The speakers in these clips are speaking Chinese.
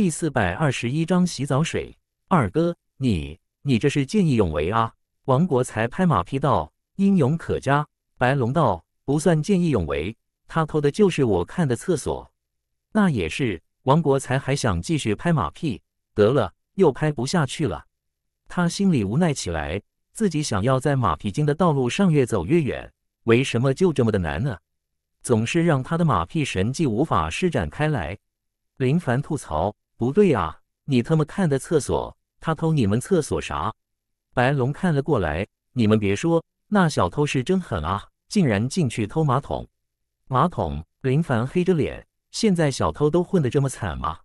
第四百二十一章洗澡水。二哥，你你这是见义勇为啊！王国才拍马屁道：“英勇可嘉。”白龙道：“不算见义勇为，他偷的就是我看的厕所。”那也是。王国才还想继续拍马屁，得了，又拍不下去了。他心里无奈起来，自己想要在马屁精的道路上越走越远，为什么就这么的难呢？总是让他的马屁神技无法施展开来。林凡吐槽。不对啊！你他妈看的厕所，他偷你们厕所啥？白龙看了过来，你们别说，那小偷是真狠啊，竟然进去偷马桶！马桶！林凡黑着脸，现在小偷都混得这么惨吗？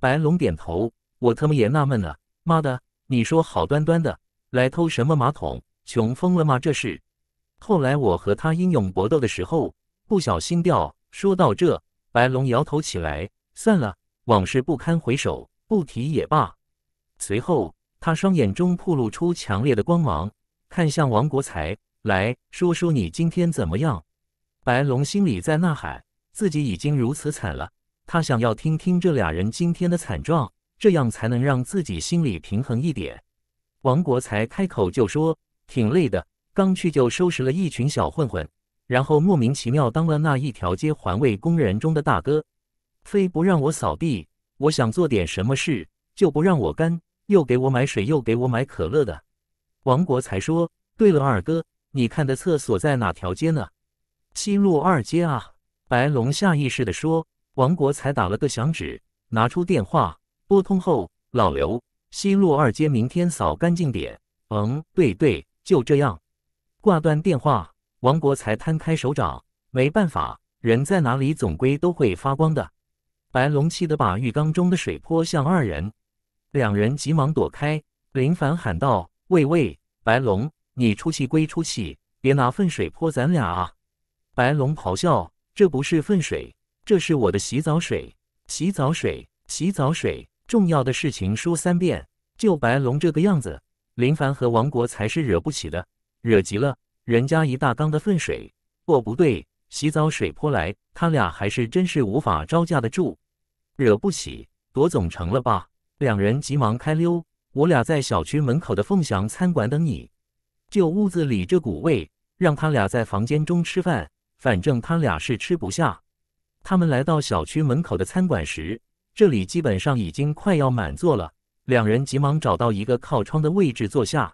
白龙点头，我他妈也纳闷了，妈的，你说好端端的来偷什么马桶？穷疯了吗这是？后来我和他英勇搏斗的时候，不小心掉……说到这，白龙摇头起来，算了。往事不堪回首，不提也罢。随后，他双眼中曝露出强烈的光芒，看向王国才，来说说你今天怎么样？白龙心里在呐喊，自己已经如此惨了，他想要听听这俩人今天的惨状，这样才能让自己心里平衡一点。王国才开口就说：“挺累的，刚去就收拾了一群小混混，然后莫名其妙当了那一条街环卫工人中的大哥。”非不让我扫地，我想做点什么事就不让我干，又给我买水，又给我买可乐的。王国才说：“对了，二哥，你看的厕所在哪条街呢？西路二街啊。”白龙下意识地说。王国才打了个响指，拿出电话拨通后：“老刘，西路二街明天扫干净点。”“嗯，对对，就这样。”挂断电话，王国才摊开手掌，没办法，人在哪里总归都会发光的。白龙气得把浴缸中的水泼向二人，两人急忙躲开。林凡喊道：“喂喂，白龙，你出气归出气，别拿粪水泼咱俩啊！”白龙咆哮：“这不是粪水，这是我的洗澡水，洗澡水，洗澡水！重要的事情说三遍！就白龙这个样子，林凡和王国才是惹不起的，惹急了，人家一大缸的粪水，哦不对，洗澡水泼来，他俩还是真是无法招架得住。”惹不起，躲总成了吧？两人急忙开溜。我俩在小区门口的凤祥餐馆等你。就屋子里这股味，让他俩在房间中吃饭，反正他俩是吃不下。他们来到小区门口的餐馆时，这里基本上已经快要满座了。两人急忙找到一个靠窗的位置坐下。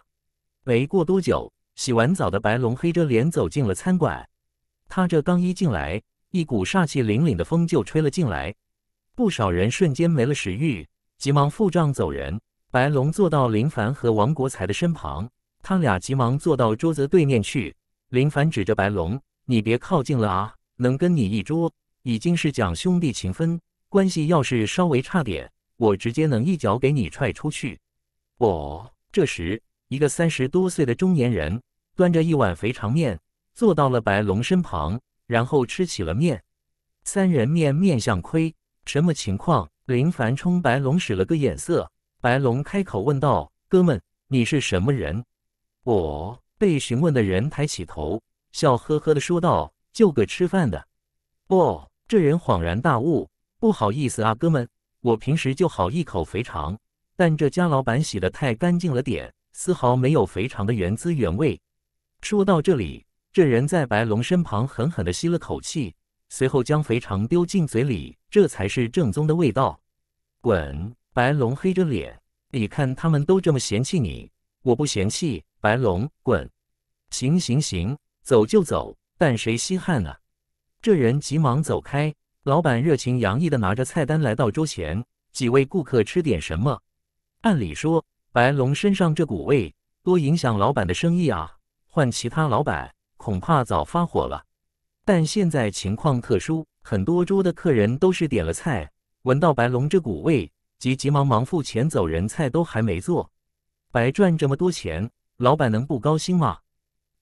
没过多久，洗完澡的白龙黑着脸走进了餐馆。他这刚一进来，一股煞气凛凛的风就吹了进来。不少人瞬间没了食欲，急忙付账走人。白龙坐到林凡和王国才的身旁，他俩急忙坐到桌子对面去。林凡指着白龙：“你别靠近了啊！能跟你一桌，已经是讲兄弟情分，关系要是稍微差点，我直接能一脚给你踹出去。”哦，这时一个三十多岁的中年人端着一碗肥肠面坐到了白龙身旁，然后吃起了面。三人面面相窥。什么情况？林凡冲白龙使了个眼色，白龙开口问道：“哥们，你是什么人？”我被询问的人抬起头，笑呵呵的说道：“就个吃饭的。”哦，这人恍然大悟：“不好意思啊，哥们，我平时就好一口肥肠，但这家老板洗的太干净了点，丝毫没有肥肠的原滋原味。”说到这里，这人在白龙身旁狠狠的吸了口气，随后将肥肠丢进嘴里。这才是正宗的味道。滚！白龙黑着脸，你看他们都这么嫌弃你，我不嫌弃。白龙滚！行行行，走就走，但谁稀罕啊？这人急忙走开。老板热情洋溢的拿着菜单来到桌前，几位顾客吃点什么？按理说，白龙身上这股味，多影响老板的生意啊！换其他老板，恐怕早发火了。但现在情况特殊。很多桌的客人都是点了菜，闻到白龙这股味，急急忙忙付钱走人，菜都还没做，白赚这么多钱，老板能不高兴吗？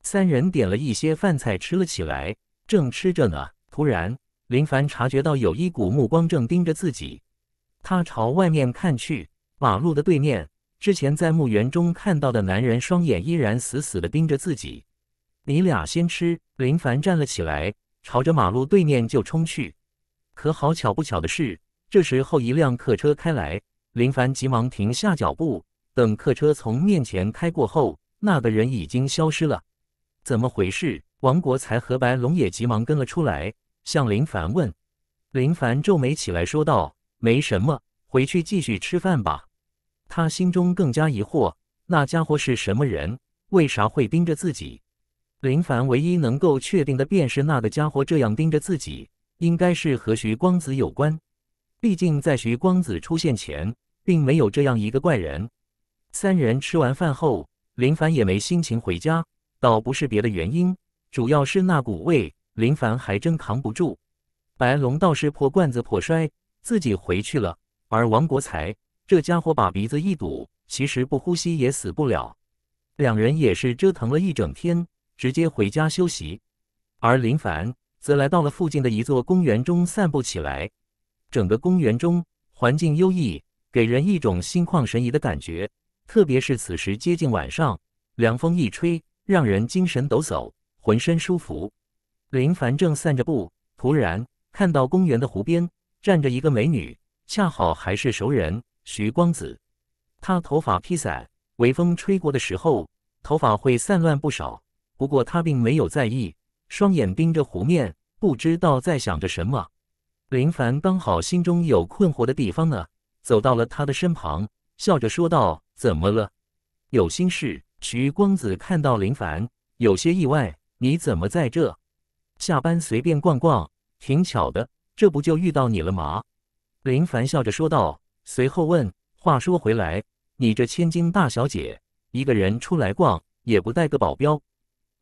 三人点了一些饭菜吃了起来，正吃着呢，突然林凡察觉到有一股目光正盯着自己，他朝外面看去，马路的对面，之前在墓园中看到的男人，双眼依然死死地盯着自己。你俩先吃，林凡站了起来。朝着马路对面就冲去，可好巧不巧的是，这时候一辆客车开来，林凡急忙停下脚步，等客车从面前开过后，那个人已经消失了。怎么回事？王国才和白龙也急忙跟了出来，向林凡问。林凡皱眉起来，说道：“没什么，回去继续吃饭吧。”他心中更加疑惑，那家伙是什么人？为啥会盯着自己？林凡唯一能够确定的，便是那个家伙这样盯着自己，应该是和徐光子有关。毕竟在徐光子出现前，并没有这样一个怪人。三人吃完饭后，林凡也没心情回家，倒不是别的原因，主要是那股味，林凡还真扛不住。白龙倒是破罐子破摔，自己回去了。而王国才这家伙把鼻子一堵，其实不呼吸也死不了。两人也是折腾了一整天。直接回家休息，而林凡则来到了附近的一座公园中散步起来。整个公园中环境优异，给人一种心旷神怡的感觉。特别是此时接近晚上，凉风一吹，让人精神抖擞，浑身舒服。林凡正散着步，突然看到公园的湖边站着一个美女，恰好还是熟人徐光子。她头发披散，微风吹过的时候，头发会散乱不少。不过他并没有在意，双眼盯着湖面，不知道在想着什么。林凡刚好心中有困惑的地方呢，走到了他的身旁，笑着说道：“怎么了？有心事？”徐光子看到林凡，有些意外：“你怎么在这？下班随便逛逛，挺巧的，这不就遇到你了吗？”林凡笑着说道，随后问：“话说回来，你这千金大小姐，一个人出来逛，也不带个保镖？”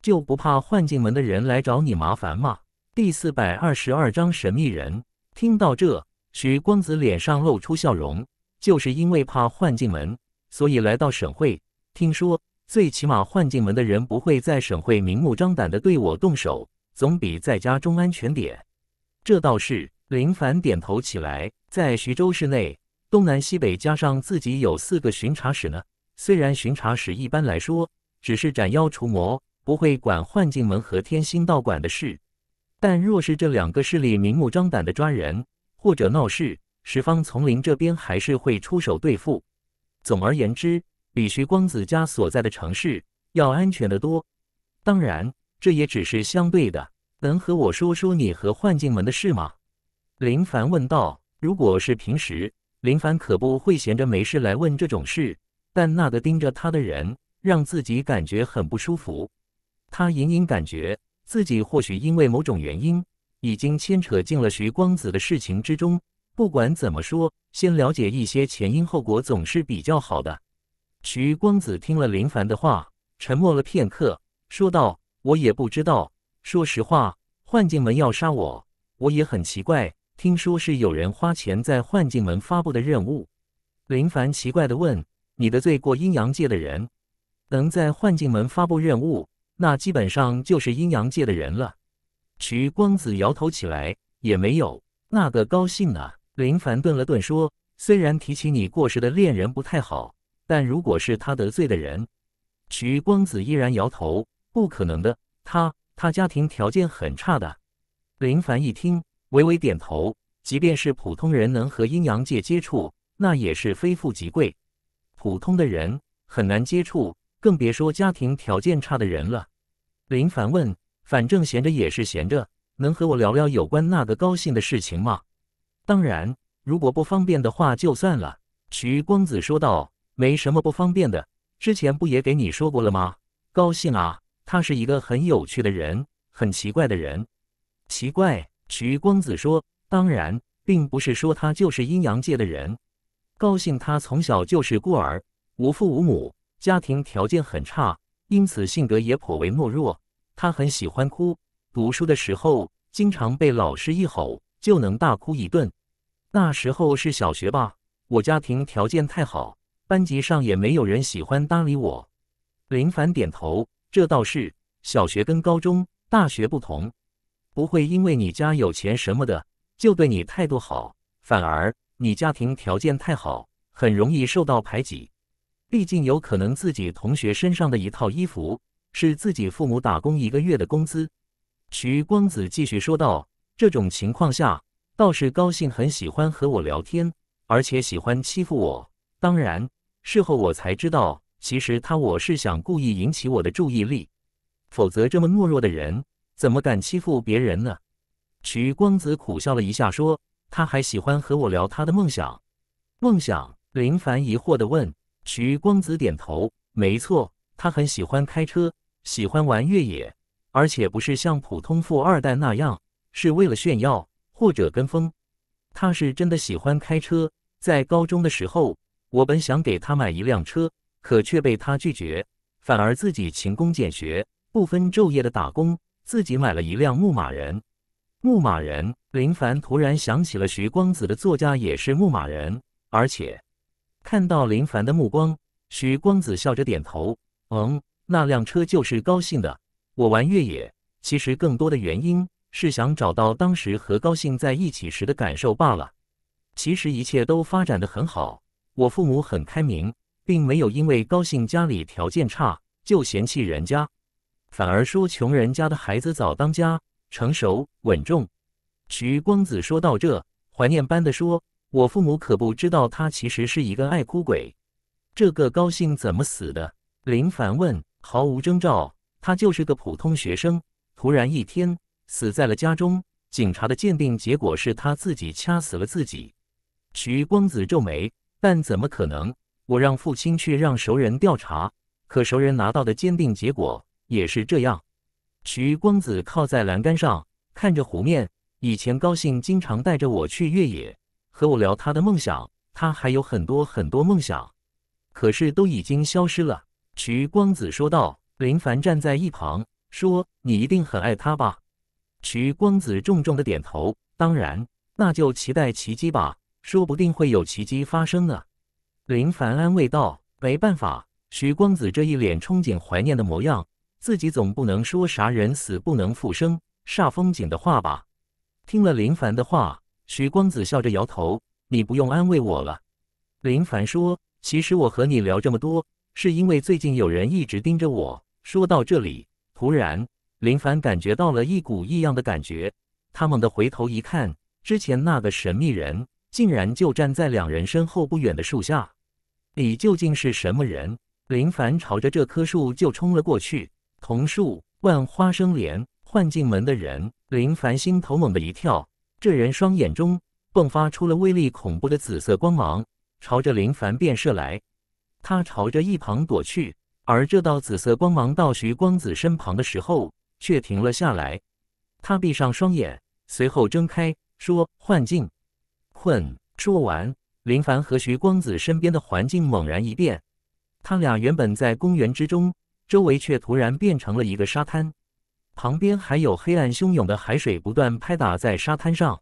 就不怕幻境门的人来找你麻烦吗？第四百二十二章神秘人。听到这，徐光子脸上露出笑容，就是因为怕幻境门，所以来到省会。听说最起码幻境门的人不会在省会明目张胆的对我动手，总比在家中安全点。这倒是，林凡点头起来。在徐州市内，东南西北加上自己有四个巡查使呢。虽然巡查使一般来说只是斩妖除魔。不会管幻境门和天心道馆的事，但若是这两个势力明目张胆的抓人或者闹事，十方丛林这边还是会出手对付。总而言之，比徐光子家所在的城市要安全得多。当然，这也只是相对的。能和我说说你和幻境门的事吗？林凡问道。如果是平时，林凡可不会闲着没事来问这种事，但那个盯着他的人让自己感觉很不舒服。他隐隐感觉自己或许因为某种原因已经牵扯进了徐光子的事情之中。不管怎么说，先了解一些前因后果总是比较好的。徐光子听了林凡的话，沉默了片刻，说道：“我也不知道。说实话，幻境门要杀我，我也很奇怪。听说是有人花钱在幻境门发布的任务。”林凡奇怪的问：“你的罪过？阴阳界的人能在幻境门发布任务？”那基本上就是阴阳界的人了。徐光子摇头起来，也没有那个高兴啊。林凡顿了顿说：“虽然提起你过世的恋人不太好，但如果是他得罪的人。”徐光子依然摇头：“不可能的，他他家庭条件很差的。”林凡一听，微微点头：“即便是普通人能和阴阳界接触，那也是非富即贵，普通的人很难接触。”更别说家庭条件差的人了。林凡问：“反正闲着也是闲着，能和我聊聊有关那个高兴的事情吗？当然，如果不方便的话就算了。”徐光子说道：“没什么不方便的，之前不也给你说过了吗？高兴啊，他是一个很有趣的人，很奇怪的人。”奇怪，徐光子说：“当然，并不是说他就是阴阳界的人。高兴，他从小就是孤儿，无父无母。”家庭条件很差，因此性格也颇为懦弱。他很喜欢哭，读书的时候经常被老师一吼就能大哭一顿。那时候是小学吧？我家庭条件太好，班级上也没有人喜欢搭理我。林凡点头，这倒是。小学跟高中、大学不同，不会因为你家有钱什么的就对你态度好，反而你家庭条件太好，很容易受到排挤。毕竟有可能自己同学身上的一套衣服是自己父母打工一个月的工资。徐光子继续说道：“这种情况下，倒是高兴很喜欢和我聊天，而且喜欢欺负我。当然，事后我才知道，其实他我是想故意引起我的注意力，否则这么懦弱的人怎么敢欺负别人呢？”徐光子苦笑了一下，说：“他还喜欢和我聊他的梦想。”梦想？林凡疑惑地问。徐光子点头，没错，他很喜欢开车，喜欢玩越野，而且不是像普通富二代那样是为了炫耀或者跟风，他是真的喜欢开车。在高中的时候，我本想给他买一辆车，可却被他拒绝，反而自己勤工俭学，不分昼夜的打工，自己买了一辆牧马人。牧马人，林凡突然想起了徐光子的座驾也是牧马人，而且。看到林凡的目光，徐光子笑着点头。嗯，那辆车就是高兴的。我玩越野，其实更多的原因是想找到当时和高兴在一起时的感受罢了。其实一切都发展的很好，我父母很开明，并没有因为高兴家里条件差就嫌弃人家，反而说穷人家的孩子早当家，成熟稳重。徐光子说到这，怀念般的说。我父母可不知道他其实是一个爱哭鬼。这个高兴怎么死的？林凡问。毫无征兆，他就是个普通学生，突然一天死在了家中。警察的鉴定结果是他自己掐死了自己。徐光子皱眉，但怎么可能？我让父亲去让熟人调查，可熟人拿到的鉴定结果也是这样。徐光子靠在栏杆上看着湖面，以前高兴经常带着我去越野。和我聊他的梦想，他还有很多很多梦想，可是都已经消失了。”徐光子说道。林凡站在一旁说：“你一定很爱他吧？”徐光子重重的点头。当然，那就期待奇迹吧，说不定会有奇迹发生呢。”林凡安慰道。没办法，徐光子这一脸憧憬怀念的模样，自己总不能说啥人死不能复生煞风景的话吧？听了林凡的话。徐光子笑着摇头：“你不用安慰我了。”林凡说：“其实我和你聊这么多，是因为最近有人一直盯着我。”说到这里，突然，林凡感觉到了一股异样的感觉，他猛地回头一看，之前那个神秘人竟然就站在两人身后不远的树下。你究竟是什么人？林凡朝着这棵树就冲了过去。桐树、万花生莲、幻境门的人，林凡心头猛地一跳。这人双眼中迸发出了威力恐怖的紫色光芒，朝着林凡便射来。他朝着一旁躲去，而这道紫色光芒到徐光子身旁的时候却停了下来。他闭上双眼，随后睁开，说：“幻境困。”说完，林凡和徐光子身边的环境猛然一变。他俩原本在公园之中，周围却突然变成了一个沙滩。旁边还有黑暗汹涌的海水不断拍打在沙滩上。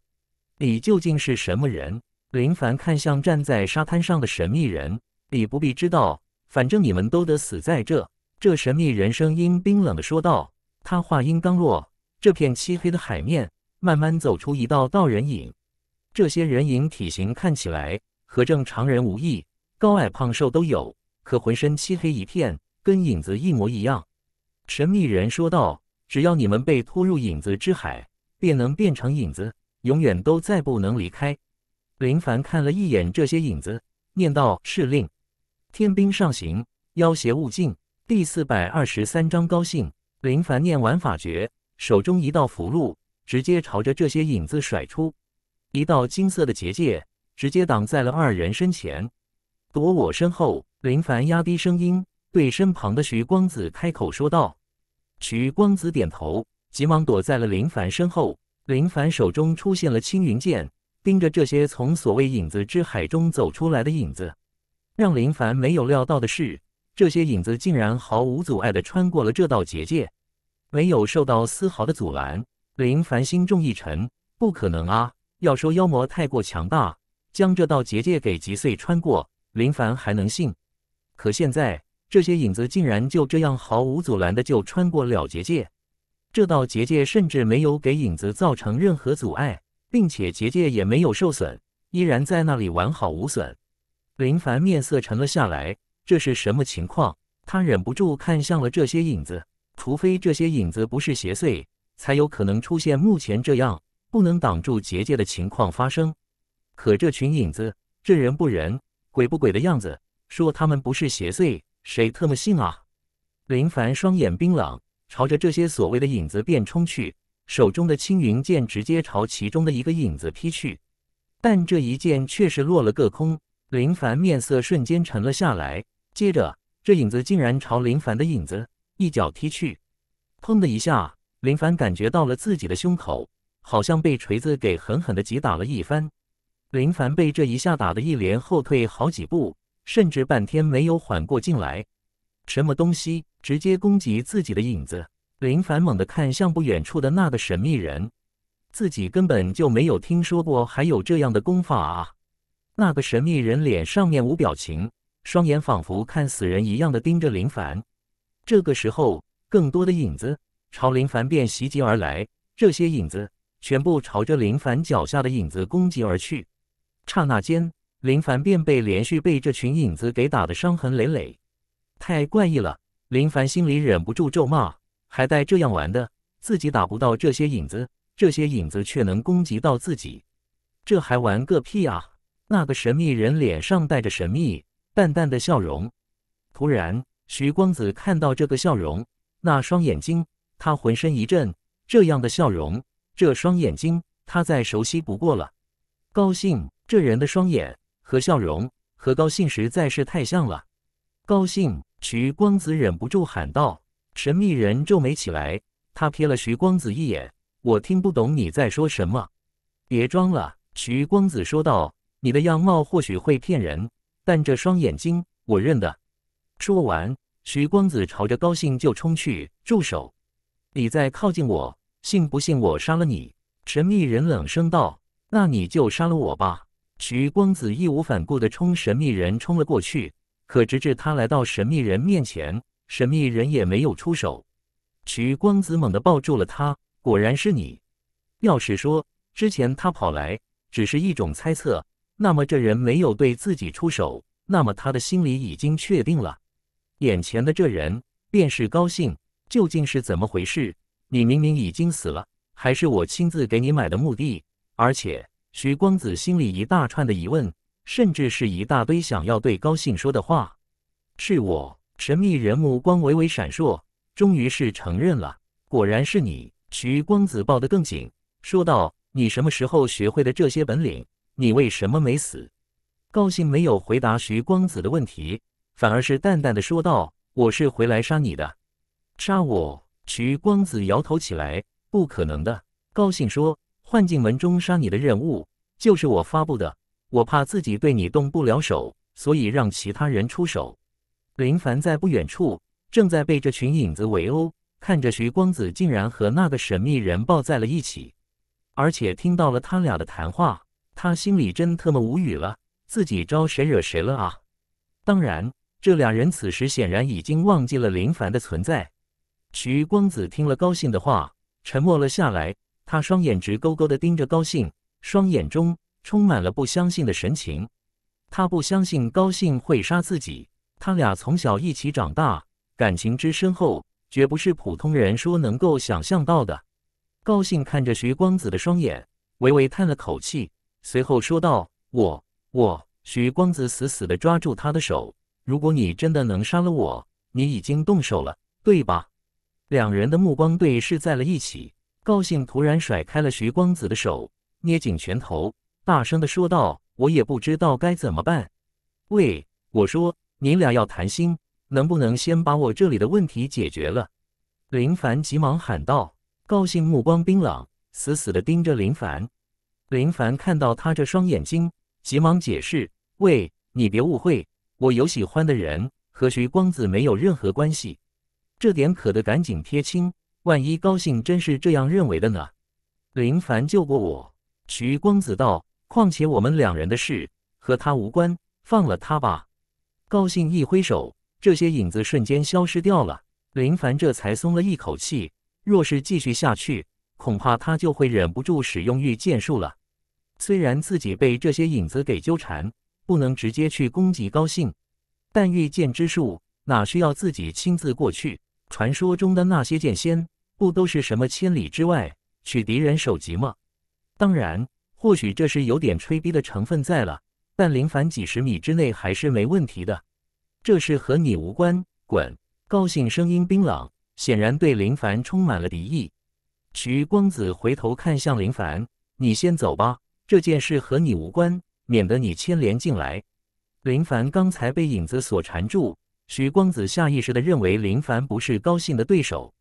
你究竟是什么人？林凡看向站在沙滩上的神秘人。你不必知道，反正你们都得死在这。这神秘人声音冰冷的说道。他话音刚落，这片漆黑的海面慢慢走出一道道人影。这些人影体型看起来和正常人无异，高矮胖瘦都有，可浑身漆黑一片，跟影子一模一样。神秘人说道。只要你们被拖入影子之海，便能变成影子，永远都再不能离开。林凡看了一眼这些影子，念道：“是令，天兵上行，妖邪勿近。”第四百二十三章高兴。林凡念完法诀，手中一道符箓直接朝着这些影子甩出，一道金色的结界直接挡在了二人身前。躲我身后，林凡压低声音对身旁的徐光子开口说道。曲光子点头，急忙躲在了林凡身后。林凡手中出现了青云剑，盯着这些从所谓影子之海中走出来的影子。让林凡没有料到的是，这些影子竟然毫无阻碍地穿过了这道结界，没有受到丝毫的阻拦。林凡心中一沉：不可能啊！要说妖魔太过强大，将这道结界给击碎穿过，林凡还能信。可现在……这些影子竟然就这样毫无阻拦的就穿过了结界，这道结界甚至没有给影子造成任何阻碍，并且结界也没有受损，依然在那里完好无损。林凡面色沉了下来，这是什么情况？他忍不住看向了这些影子，除非这些影子不是邪祟，才有可能出现目前这样不能挡住结界的情况发生。可这群影子，这人不人，鬼不鬼的样子，说他们不是邪祟。谁特么信啊！林凡双眼冰冷，朝着这些所谓的影子便冲去，手中的青云剑直接朝其中的一个影子劈去，但这一剑却是落了个空。林凡面色瞬间沉了下来，接着这影子竟然朝林凡的影子一脚踢去，砰的一下，林凡感觉到了自己的胸口好像被锤子给狠狠的击打了一番，林凡被这一下打得一连后退好几步。甚至半天没有缓过劲来，什么东西直接攻击自己的影子？林凡猛地看向不远处的那个神秘人，自己根本就没有听说过还有这样的功法啊！那个神秘人脸上面无表情，双眼仿佛看死人一样的盯着林凡。这个时候，更多的影子朝林凡便袭击而来，这些影子全部朝着林凡脚下的影子攻击而去，刹那间。林凡便被连续被这群影子给打得伤痕累累，太怪异了！林凡心里忍不住咒骂：“还带这样玩的？自己打不到这些影子，这些影子却能攻击到自己，这还玩个屁啊！”那个神秘人脸上带着神秘淡淡的笑容。突然，徐光子看到这个笑容，那双眼睛，他浑身一震。这样的笑容，这双眼睛，他再熟悉不过了。高兴，这人的双眼。和笑容和高兴实在是太像了，高兴，徐光子忍不住喊道。神秘人皱眉起来，他瞥了徐光子一眼：“我听不懂你在说什么，别装了。”徐光子说道：“你的样貌或许会骗人，但这双眼睛我认得。”说完，徐光子朝着高兴就冲去。“住手！你再靠近我，信不信我杀了你？”神秘人冷声道。“那你就杀了我吧。”徐光子义无反顾地冲神秘人冲了过去，可直至他来到神秘人面前，神秘人也没有出手。徐光子猛地抱住了他，果然是你。要是说之前他跑来只是一种猜测，那么这人没有对自己出手，那么他的心里已经确定了，眼前的这人便是高兴。究竟是怎么回事？你明明已经死了，还是我亲自给你买的墓地，而且。徐光子心里一大串的疑问，甚至是一大堆想要对高兴说的话。是我，神秘人目光微微闪烁，终于是承认了。果然是你，徐光子抱得更紧，说道：“你什么时候学会的这些本领？你为什么没死？”高兴没有回答徐光子的问题，反而是淡淡的说道：“我是回来杀你的。”杀我？徐光子摇头起来：“不可能的。”高兴说。幻境门中杀你的任务就是我发布的，我怕自己对你动不了手，所以让其他人出手。林凡在不远处正在被这群影子围殴，看着徐光子竟然和那个神秘人抱在了一起，而且听到了他俩的谈话，他心里真特么无语了，自己招谁惹谁了啊？当然，这俩人此时显然已经忘记了林凡的存在。徐光子听了高兴的话，沉默了下来。他双眼直勾勾的盯着高兴，双眼中充满了不相信的神情。他不相信高兴会杀自己。他俩从小一起长大，感情之深厚，绝不是普通人说能够想象到的。高兴看着徐光子的双眼，微微叹了口气，随后说道：“我……我……”徐光子死死的抓住他的手：“如果你真的能杀了我，你已经动手了，对吧？”两人的目光对视在了一起。高兴突然甩开了徐光子的手，捏紧拳头，大声的说道：“我也不知道该怎么办。”“喂，我说，你俩要谈心，能不能先把我这里的问题解决了？”林凡急忙喊道。高兴目光冰冷，死死的盯着林凡。林凡看到他这双眼睛，急忙解释：“喂，你别误会，我有喜欢的人，和徐光子没有任何关系，这点可得赶紧撇清。”万一高兴真是这样认为的呢？林凡救过我，徐光子道。况且我们两人的事和他无关，放了他吧。高兴一挥手，这些影子瞬间消失掉了。林凡这才松了一口气。若是继续下去，恐怕他就会忍不住使用御剑术了。虽然自己被这些影子给纠缠，不能直接去攻击高兴，但御剑之术哪需要自己亲自过去？传说中的那些剑仙。不都是什么千里之外取敌人首级吗？当然，或许这是有点吹逼的成分在了，但林凡几十米之内还是没问题的。这是和你无关，滚！高兴声音冰冷，显然对林凡充满了敌意。徐光子回头看向林凡：“你先走吧，这件事和你无关，免得你牵连进来。”林凡刚才被影子所缠住，徐光子下意识地认为林凡不是高兴的对手。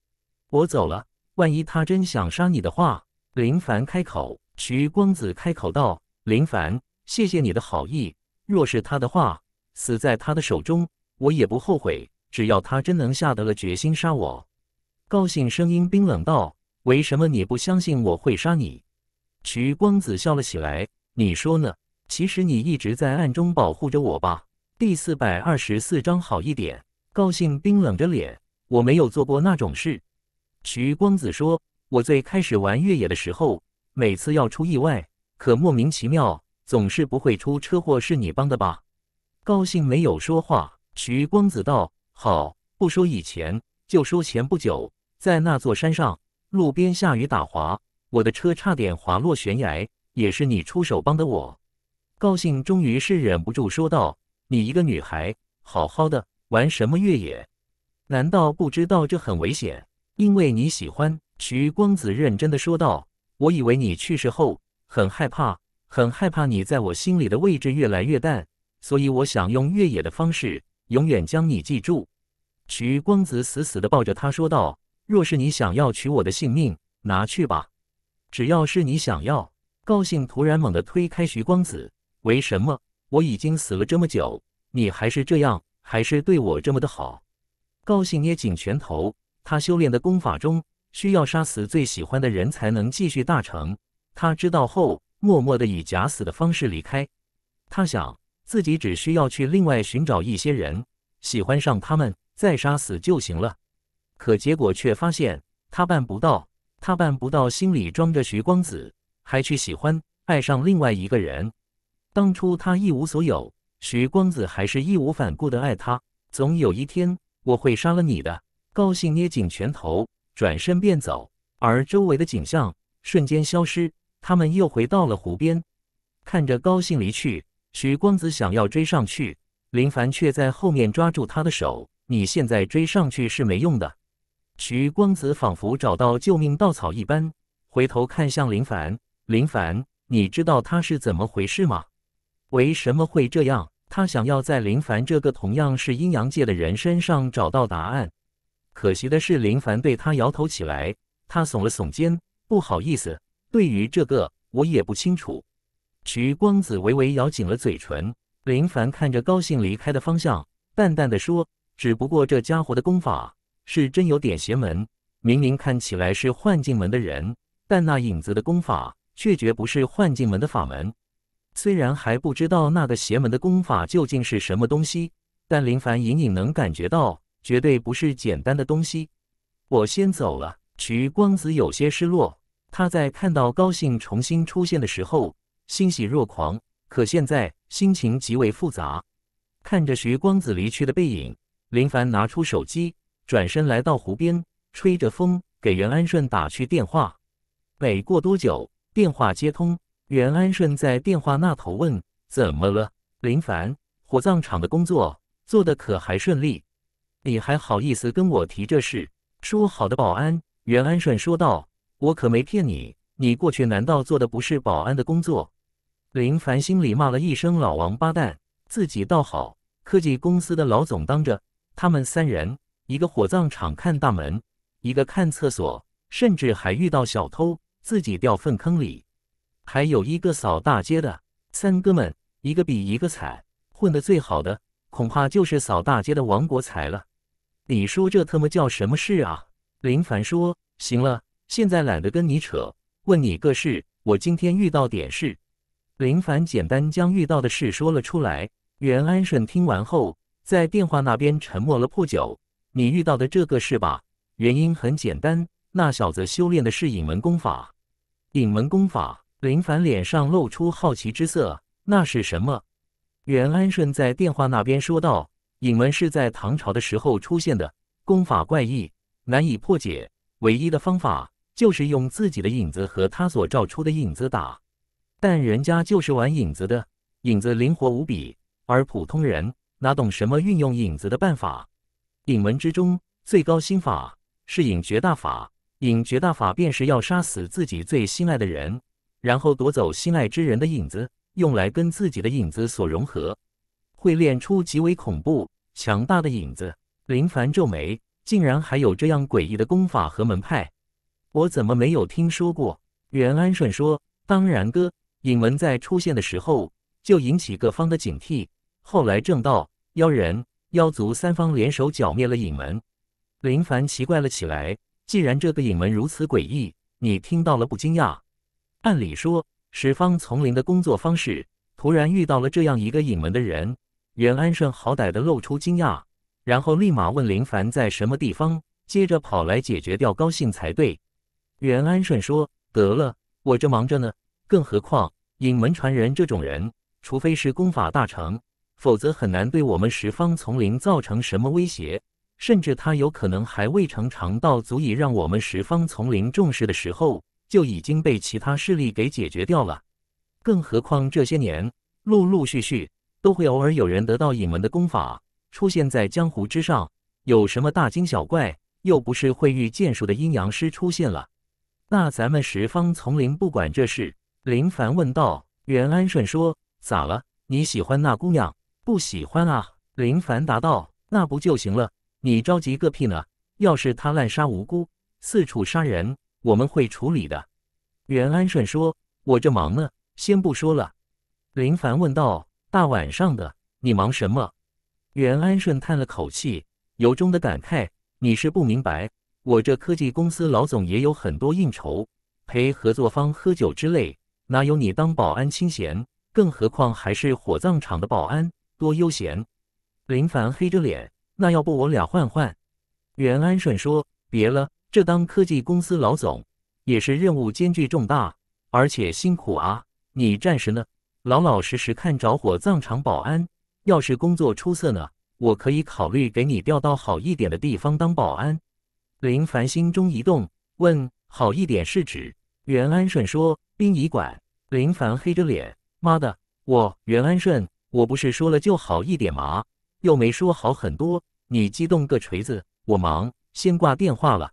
我走了，万一他真想杀你的话，林凡开口。徐光子开口道：“林凡，谢谢你的好意。若是他的话，死在他的手中，我也不后悔。只要他真能下得了决心杀我。”高兴声音冰冷道：“为什么你不相信我会杀你？”徐光子笑了起来：“你说呢？其实你一直在暗中保护着我吧。”第四百二十四章好一点。高兴冰冷着脸：“我没有做过那种事。”徐光子说：“我最开始玩越野的时候，每次要出意外，可莫名其妙总是不会出车祸，是你帮的吧？”高兴没有说话。徐光子道：“好，不说以前，就说前不久，在那座山上，路边下雨打滑，我的车差点滑落悬崖，也是你出手帮的我。”高兴终于是忍不住说道：“你一个女孩，好好的玩什么越野？难道不知道这很危险？”因为你喜欢，徐光子认真的说道：“我以为你去世后很害怕，很害怕你在我心里的位置越来越淡，所以我想用越野的方式永远将你记住。”徐光子死死的抱着他说道：“若是你想要取我的性命，拿去吧，只要是你想要。”高兴突然猛地推开徐光子：“为什么？我已经死了这么久，你还是这样，还是对我这么的好？”高兴捏紧拳头。他修炼的功法中需要杀死最喜欢的人才能继续大成。他知道后，默默的以假死的方式离开。他想，自己只需要去另外寻找一些人，喜欢上他们，再杀死就行了。可结果却发现他办不到，他办不到，心里装着徐光子，还去喜欢爱上另外一个人。当初他一无所有，徐光子还是义无反顾的爱他。总有一天，我会杀了你的。高兴捏紧拳头，转身便走，而周围的景象瞬间消失。他们又回到了湖边，看着高兴离去，徐光子想要追上去，林凡却在后面抓住他的手：“你现在追上去是没用的。”徐光子仿佛找到救命稻草一般，回头看向林凡：“林凡，你知道他是怎么回事吗？为什么会这样？他想要在林凡这个同样是阴阳界的人身上找到答案。”可惜的是，林凡对他摇头起来。他耸了耸肩，不好意思，对于这个我也不清楚。徐光子微微咬紧了嘴唇。林凡看着高兴离开的方向，淡淡的说：“只不过这家伙的功法是真有点邪门。明明看起来是幻境门的人，但那影子的功法却绝不是幻境门的法门。虽然还不知道那个邪门的功法究竟是什么东西，但林凡隐隐能感觉到。”绝对不是简单的东西，我先走了。徐光子有些失落，他在看到高兴重新出现的时候欣喜若狂，可现在心情极为复杂。看着徐光子离去的背影，林凡拿出手机，转身来到湖边，吹着风，给袁安顺打去电话。没过多久，电话接通，袁安顺在电话那头问：“怎么了，林凡？火葬场的工作做得可还顺利？”你还好意思跟我提这事？说好的保安袁安顺说道：“我可没骗你，你过去难道做的不是保安的工作？”林凡心里骂了一声老王八蛋，自己倒好，科技公司的老总当着，他们三人，一个火葬场看大门，一个看厕所，甚至还遇到小偷，自己掉粪坑里，还有一个扫大街的。三哥们一个比一个惨，混得最好的恐怕就是扫大街的王国才了。你说这他妈叫什么事啊？林凡说：“行了，现在懒得跟你扯。问你个事，我今天遇到点事。”林凡简单将遇到的事说了出来。袁安顺听完后，在电话那边沉默了不久。你遇到的这个事吧，原因很简单，那小子修炼的是隐门功法。隐门功法，林凡脸上露出好奇之色。那是什么？袁安顺在电话那边说道。影门是在唐朝的时候出现的，功法怪异，难以破解。唯一的方法就是用自己的影子和他所照出的影子打，但人家就是玩影子的，影子灵活无比，而普通人哪懂什么运用影子的办法？影门之中最高心法是影绝大法，影绝大法便是要杀死自己最心爱的人，然后夺走心爱之人的影子，用来跟自己的影子所融合，会练出极为恐怖。强大的影子，林凡皱眉，竟然还有这样诡异的功法和门派，我怎么没有听说过？袁安顺说：“当然，哥，影门在出现的时候就引起各方的警惕，后来正道、妖人、妖族三方联手剿灭了影门。”林凡奇怪了起来，既然这个影门如此诡异，你听到了不惊讶？按理说，十方丛林的工作方式，突然遇到了这样一个影门的人。袁安顺好歹的露出惊讶，然后立马问林凡在什么地方，接着跑来解决掉，高兴才对。袁安顺说：“得了，我这忙着呢，更何况隐门传人这种人，除非是功法大成，否则很难对我们十方丛林造成什么威胁，甚至他有可能还未成长到足以让我们十方丛林重视的时候，就已经被其他势力给解决掉了。更何况这些年陆陆续续。”都会偶尔有人得到隐门的功法，出现在江湖之上，有什么大惊小怪？又不是会御剑术的阴阳师出现了，那咱们十方丛林不管这事。林凡问道。袁安顺说：“咋了？你喜欢那姑娘？不喜欢啊？”林凡答道：“那不就行了？你着急个屁呢？要是她滥杀无辜，四处杀人，我们会处理的。”袁安顺说：“我这忙呢，先不说了。”林凡问道。大晚上的，你忙什么？袁安顺叹了口气，由衷的感慨：“你是不明白，我这科技公司老总也有很多应酬，陪合作方喝酒之类，哪有你当保安清闲？更何况还是火葬场的保安，多悠闲。”林凡黑着脸：“那要不我俩换换？”袁安顺说：“别了，这当科技公司老总也是任务艰巨重大，而且辛苦啊。你暂时呢？”老老实实看着火葬场保安，要是工作出色呢，我可以考虑给你调到好一点的地方当保安。林凡心中一动，问：“好一点是指？”袁安顺说：“殡仪馆。”林凡黑着脸：“妈的，我袁安顺，我不是说了就好一点嘛，又没说好很多，你激动个锤子！我忙，先挂电话了。”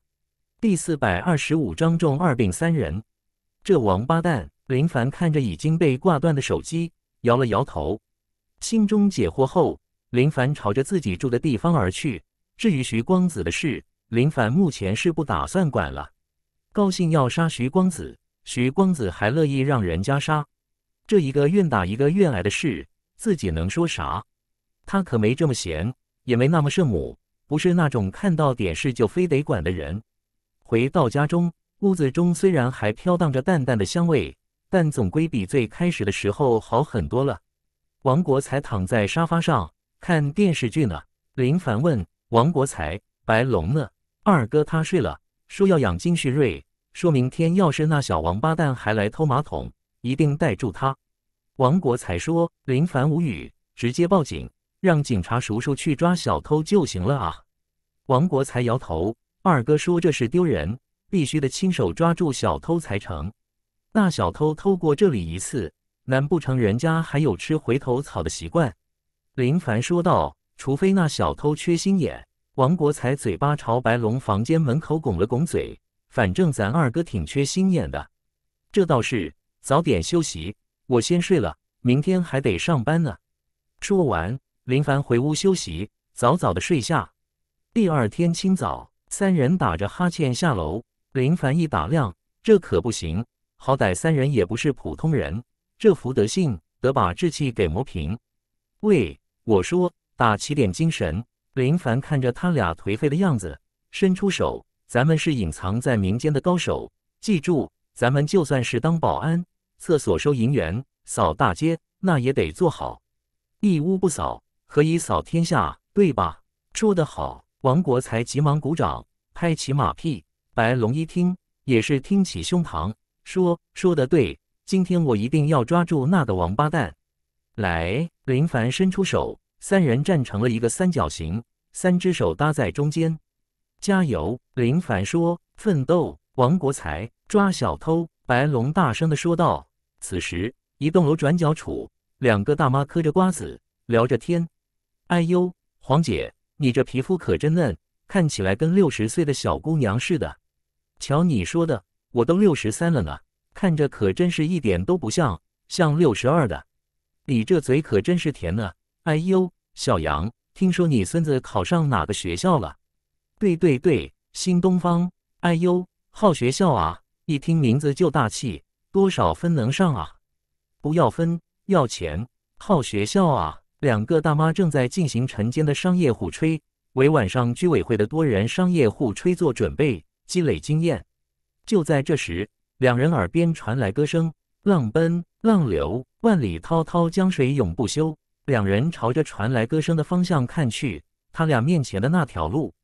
第四百二十五章中二病三人，这王八蛋。林凡看着已经被挂断的手机，摇了摇头，心中解惑后，林凡朝着自己住的地方而去。至于徐光子的事，林凡目前是不打算管了。高兴要杀徐光子，徐光子还乐意让人家杀，这一个愿打一个愿挨的事，自己能说啥？他可没这么闲，也没那么圣母，不是那种看到点事就非得管的人。回到家中，屋子中虽然还飘荡着淡淡的香味。但总归比最开始的时候好很多了。王国才躺在沙发上看电视剧呢。林凡问王国才：“白龙呢？二哥他睡了，说要养精蓄锐。说明天要是那小王八蛋还来偷马桶，一定逮住他。”王国才说：“林凡无语，直接报警，让警察叔叔去抓小偷就行了啊。”王国才摇头：“二哥说这是丢人，必须得亲手抓住小偷才成。”那小偷偷过这里一次，难不成人家还有吃回头草的习惯？林凡说道：“除非那小偷缺心眼。”王国才嘴巴朝白龙房间门口拱了拱嘴：“反正咱二哥挺缺心眼的。”这倒是，早点休息，我先睡了，明天还得上班呢。说完，林凡回屋休息，早早的睡下。第二天清早，三人打着哈欠下楼。林凡一打量，这可不行。好歹三人也不是普通人，这福德性得把志气给磨平。喂，我说，打起点精神！林凡看着他俩颓废的样子，伸出手：“咱们是隐藏在民间的高手，记住，咱们就算是当保安、厕所收银员、扫大街，那也得做好。一屋不扫，何以扫天下？对吧？”说得好！王国才急忙鼓掌，拍起马屁。白龙一听，也是挺起胸膛。说说得对，今天我一定要抓住那个王八蛋！来，林凡伸出手，三人站成了一个三角形，三只手搭在中间。加油！林凡说。奋斗！王国才抓小偷。白龙大声的说道。此时，一栋楼转角处，两个大妈嗑着瓜子，聊着天。哎呦，黄姐，你这皮肤可真嫩，看起来跟六十岁的小姑娘似的。瞧你说的。我都六十三了呢，看着可真是一点都不像，像六十二的。你这嘴可真是甜呢！哎呦，小杨，听说你孙子考上哪个学校了？对对对，新东方。哎呦，好学校啊！一听名字就大气，多少分能上啊？不要分，要钱。好学校啊！两个大妈正在进行晨间的商业互吹，为晚上居委会的多人商业互吹做准备，积累经验。就在这时，两人耳边传来歌声：“浪奔浪流，万里滔滔江水永不休。”两人朝着传来歌声的方向看去，他俩面前的那条路，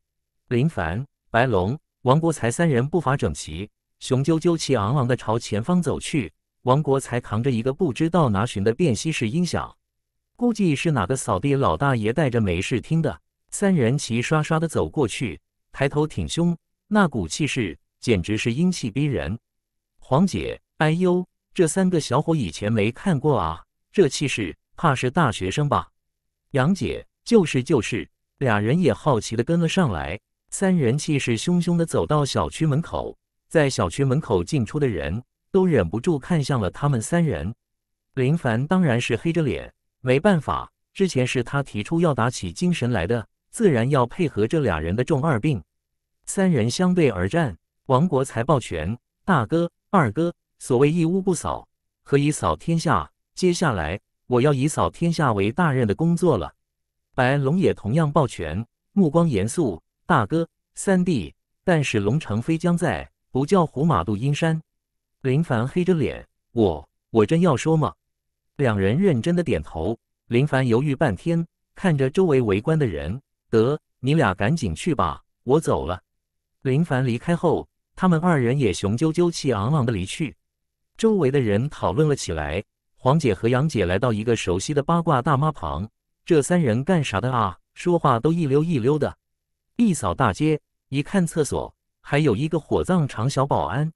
林凡、白龙、王国才三人步伐整齐，雄赳赳气昂昂地朝前方走去。王国才扛着一个不知道拿寻的便携式音响，估计是哪个扫地老大爷带着没事听的。三人齐刷刷地走过去，抬头挺胸，那股气势。简直是阴气逼人，黄姐，哎呦，这三个小伙以前没看过啊，这气势怕是大学生吧？杨姐，就是就是，俩人也好奇的跟了上来。三人气势汹汹的走到小区门口，在小区门口进出的人都忍不住看向了他们三人。林凡当然是黑着脸，没办法，之前是他提出要打起精神来的，自然要配合这俩人的重二病。三人相对而战。王国才抱拳：“大哥，二哥，所谓一屋不扫，何以扫天下？接下来我要以扫天下为大任的工作了。”白龙也同样抱拳，目光严肃：“大哥，三弟，但使龙城飞将在，不教胡马度阴山。”林凡黑着脸：“我，我真要说吗？”两人认真的点头。林凡犹豫半天，看着周围围观的人：“得，你俩赶紧去吧，我走了。”林凡离开后。他们二人也雄赳赳气昂昂的离去，周围的人讨论了起来。黄姐和杨姐来到一个熟悉的八卦大妈旁，这三人干啥的啊？说话都一溜一溜的，一扫大街，一看厕所，还有一个火葬场小保安。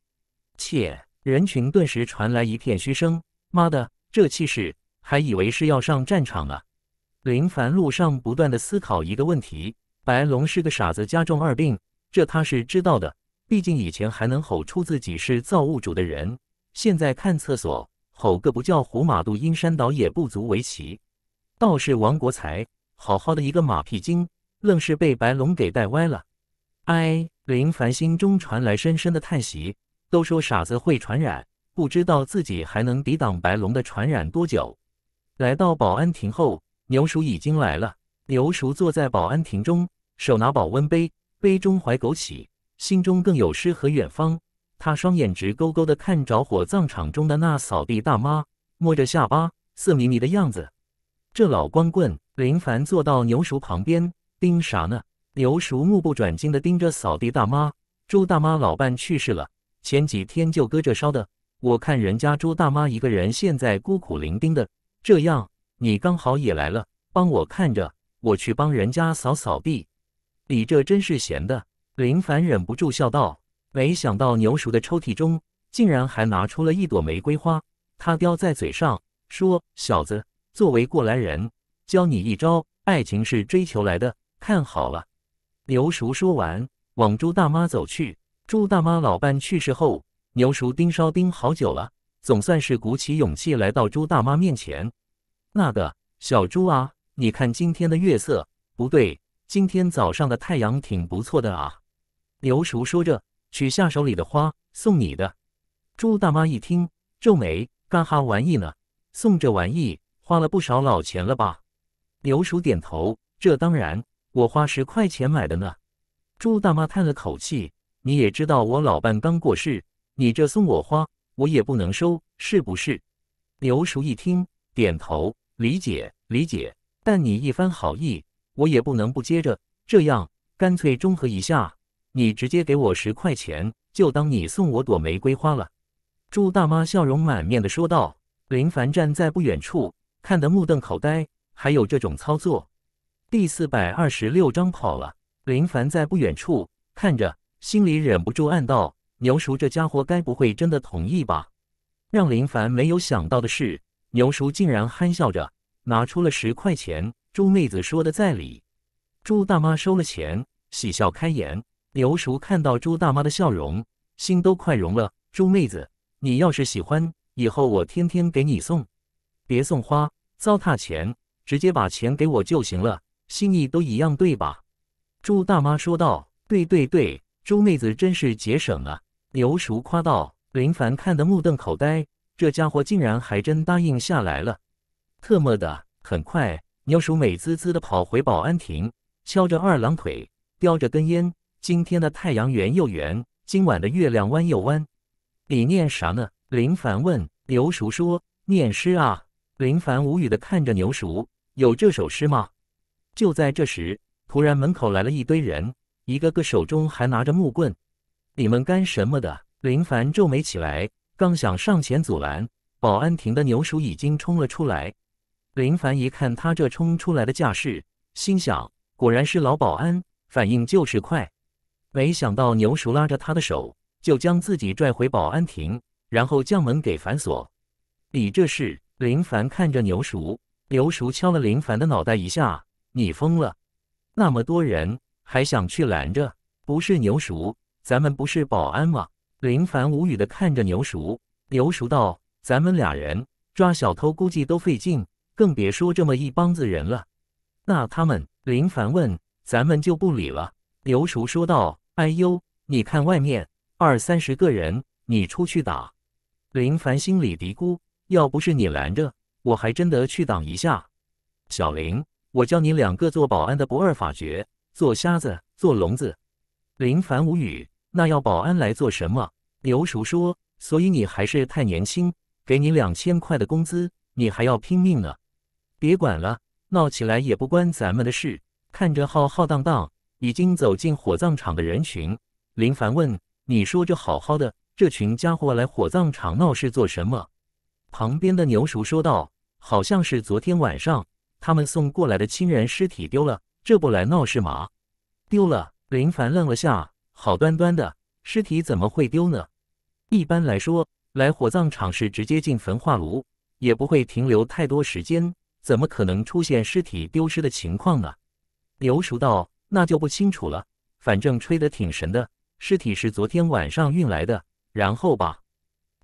切！人群顿时传来一片嘘声。妈的，这气势，还以为是要上战场了。林凡路上不断的思考一个问题：白龙是个傻子，加重二病，这他是知道的。毕竟以前还能吼出自己是造物主的人，现在看厕所吼个不叫“胡马度阴山岛”也不足为奇。倒是王国才，好好的一个马屁精，愣是被白龙给带歪了。哎，林凡心中传来深深的叹息。都说傻子会传染，不知道自己还能抵挡白龙的传染多久。来到保安亭后，牛叔已经来了。牛叔坐在保安亭中，手拿保温杯，杯中怀枸杞。心中更有诗和远方。他双眼直勾勾的看着火葬场中的那扫地大妈，摸着下巴，色迷迷的样子。这老光棍林凡坐到牛叔旁边，盯啥呢？牛叔目不转睛的盯着扫地大妈。朱大妈老伴去世了，前几天就搁这烧的。我看人家朱大妈一个人，现在孤苦伶仃的。这样，你刚好也来了，帮我看着，我去帮人家扫扫地。你这真是闲的。林凡忍不住笑道：“没想到牛叔的抽屉中竟然还拿出了一朵玫瑰花，他叼在嘴上说：‘小子，作为过来人，教你一招，爱情是追求来的。看好了。’”牛叔说完，往朱大妈走去。朱大妈老伴去世后，牛叔盯梢盯好久了，总算是鼓起勇气来到朱大妈面前。那个小朱啊，你看今天的月色不对，今天早上的太阳挺不错的啊。刘叔说着，取下手里的花，送你的。朱大妈一听，皱眉：“干哈玩意呢？送这玩意，花了不少老钱了吧？”刘叔点头：“这当然，我花十块钱买的呢。”朱大妈叹了口气：“你也知道我老伴刚过世，你这送我花，我也不能收，是不是？”刘叔一听，点头：“理解，理解。但你一番好意，我也不能不接着。这样，干脆中和一下。”你直接给我十块钱，就当你送我朵玫瑰花了。”朱大妈笑容满面的说道。林凡站在不远处，看得目瞪口呆，还有这种操作？第四百二十六章跑了。林凡在不远处看着，心里忍不住暗道：“牛叔这家伙该不会真的同意吧？”让林凡没有想到的是，牛叔竟然憨笑着拿出了十块钱。朱妹子说的在理。朱大妈收了钱，喜笑开颜。牛叔看到朱大妈的笑容，心都快融了。朱妹子，你要是喜欢，以后我天天给你送，别送花，糟蹋钱，直接把钱给我就行了，心意都一样，对吧？朱大妈说道。对对对，朱妹子真是节省啊！牛叔夸道。林凡看得目瞪口呆，这家伙竟然还真答应下来了。特么的！很快，牛叔美滋滋的跑回保安亭，翘着二郎腿，叼着根烟。今天的太阳圆又圆，今晚的月亮弯又弯。你念啥呢？林凡问牛叔说：“念诗啊。”林凡无语的看着牛叔，有这首诗吗？就在这时，突然门口来了一堆人，一个个手中还拿着木棍。你们干什么的？林凡皱眉起来，刚想上前阻拦，保安亭的牛叔已经冲了出来。林凡一看他这冲出来的架势，心想：果然是老保安，反应就是快。没想到牛叔拉着他的手，就将自己拽回保安亭，然后将门给反锁。你这是？林凡看着牛叔，牛叔敲了林凡的脑袋一下：“你疯了？那么多人，还想去拦着？不是牛叔，咱们不是保安吗？”林凡无语的看着牛叔，牛叔道：“咱们俩人抓小偷估计都费劲，更别说这么一帮子人了。”那他们？林凡问：“咱们就不理了？”牛叔说道。哎呦，你看外面二三十个人，你出去打。林凡心里嘀咕：要不是你拦着，我还真的去挡一下。小林，我教你两个做保安的不二法诀：做瞎子，做聋子。林凡无语：那要保安来做什么？刘叔说：所以你还是太年轻，给你两千块的工资，你还要拼命呢。别管了，闹起来也不关咱们的事。看着浩浩荡荡。已经走进火葬场的人群，林凡问：“你说这好好的，这群家伙来火葬场闹事做什么？”旁边的牛叔说道：“好像是昨天晚上他们送过来的亲人尸体丢了，这不来闹事吗？”丢了，林凡愣了下，好端端的尸体怎么会丢呢？一般来说，来火葬场是直接进焚化炉，也不会停留太多时间，怎么可能出现尸体丢失的情况呢？牛叔道。那就不清楚了，反正吹得挺神的。尸体是昨天晚上运来的，然后吧，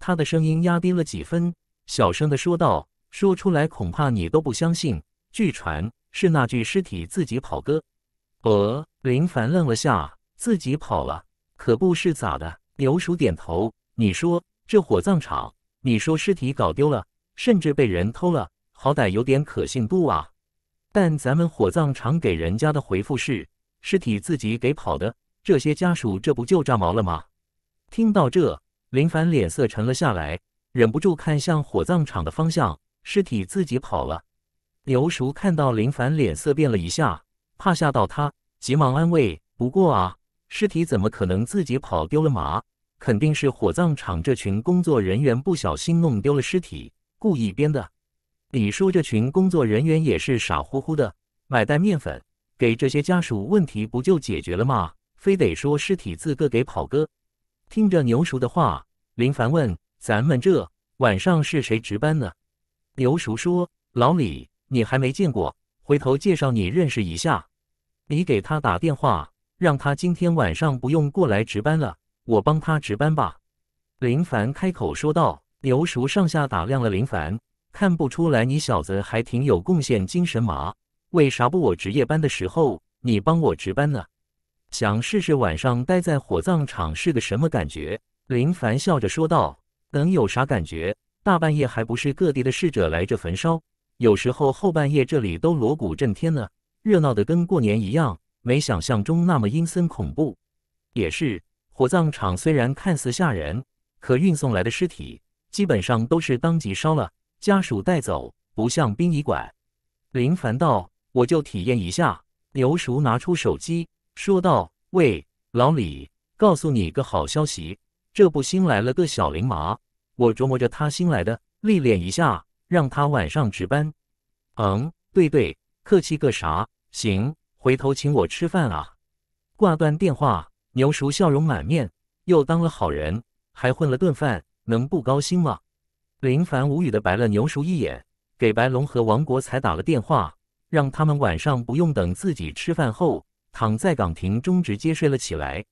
他的声音压低了几分，小声的说道：“说出来恐怕你都不相信。据传是那具尸体自己跑的。”呃，林凡愣了下，自己跑了？可不是咋的？刘叔点头：“你说这火葬场，你说尸体搞丢了，甚至被人偷了，好歹有点可信度啊。但咱们火葬场给人家的回复是。”尸体自己给跑的，这些家属这不就炸毛了吗？听到这，林凡脸色沉了下来，忍不住看向火葬场的方向。尸体自己跑了。刘叔看到林凡脸色变了一下，怕吓到他，急忙安慰：“不过啊，尸体怎么可能自己跑丢了嘛？肯定是火葬场这群工作人员不小心弄丢了尸体，故意编的。李叔这群工作人员也是傻乎乎的，买袋面粉。”给这些家属问题不就解决了吗？非得说尸体自个给跑哥。听着牛叔的话，林凡问：“咱们这晚上是谁值班呢？”牛叔说：“老李，你还没见过，回头介绍你认识一下。你给他打电话，让他今天晚上不用过来值班了，我帮他值班吧。”林凡开口说道。牛叔上下打量了林凡，看不出来你小子还挺有贡献精神嘛。为啥不我值夜班的时候你帮我值班呢？想试试晚上待在火葬场是个什么感觉？林凡笑着说道：“能有啥感觉？大半夜还不是各地的逝者来这焚烧？有时候后半夜这里都锣鼓震天呢，热闹的跟过年一样，没想象中那么阴森恐怖。也是，火葬场虽然看似吓人，可运送来的尸体基本上都是当即烧了，家属带走，不像殡仪馆。”林凡道。我就体验一下。牛叔拿出手机，说道：“喂，老李，告诉你个好消息，这不新来了个小林麻，我琢磨着他新来的，历练一下，让他晚上值班。”“嗯，对对，客气个啥？行，回头请我吃饭啊。”挂断电话，牛叔笑容满面，又当了好人，还混了顿饭，能不高兴吗？林凡无语的白了牛叔一眼，给白龙和王国才打了电话。让他们晚上不用等自己吃饭后，躺在岗亭中直接睡了起来。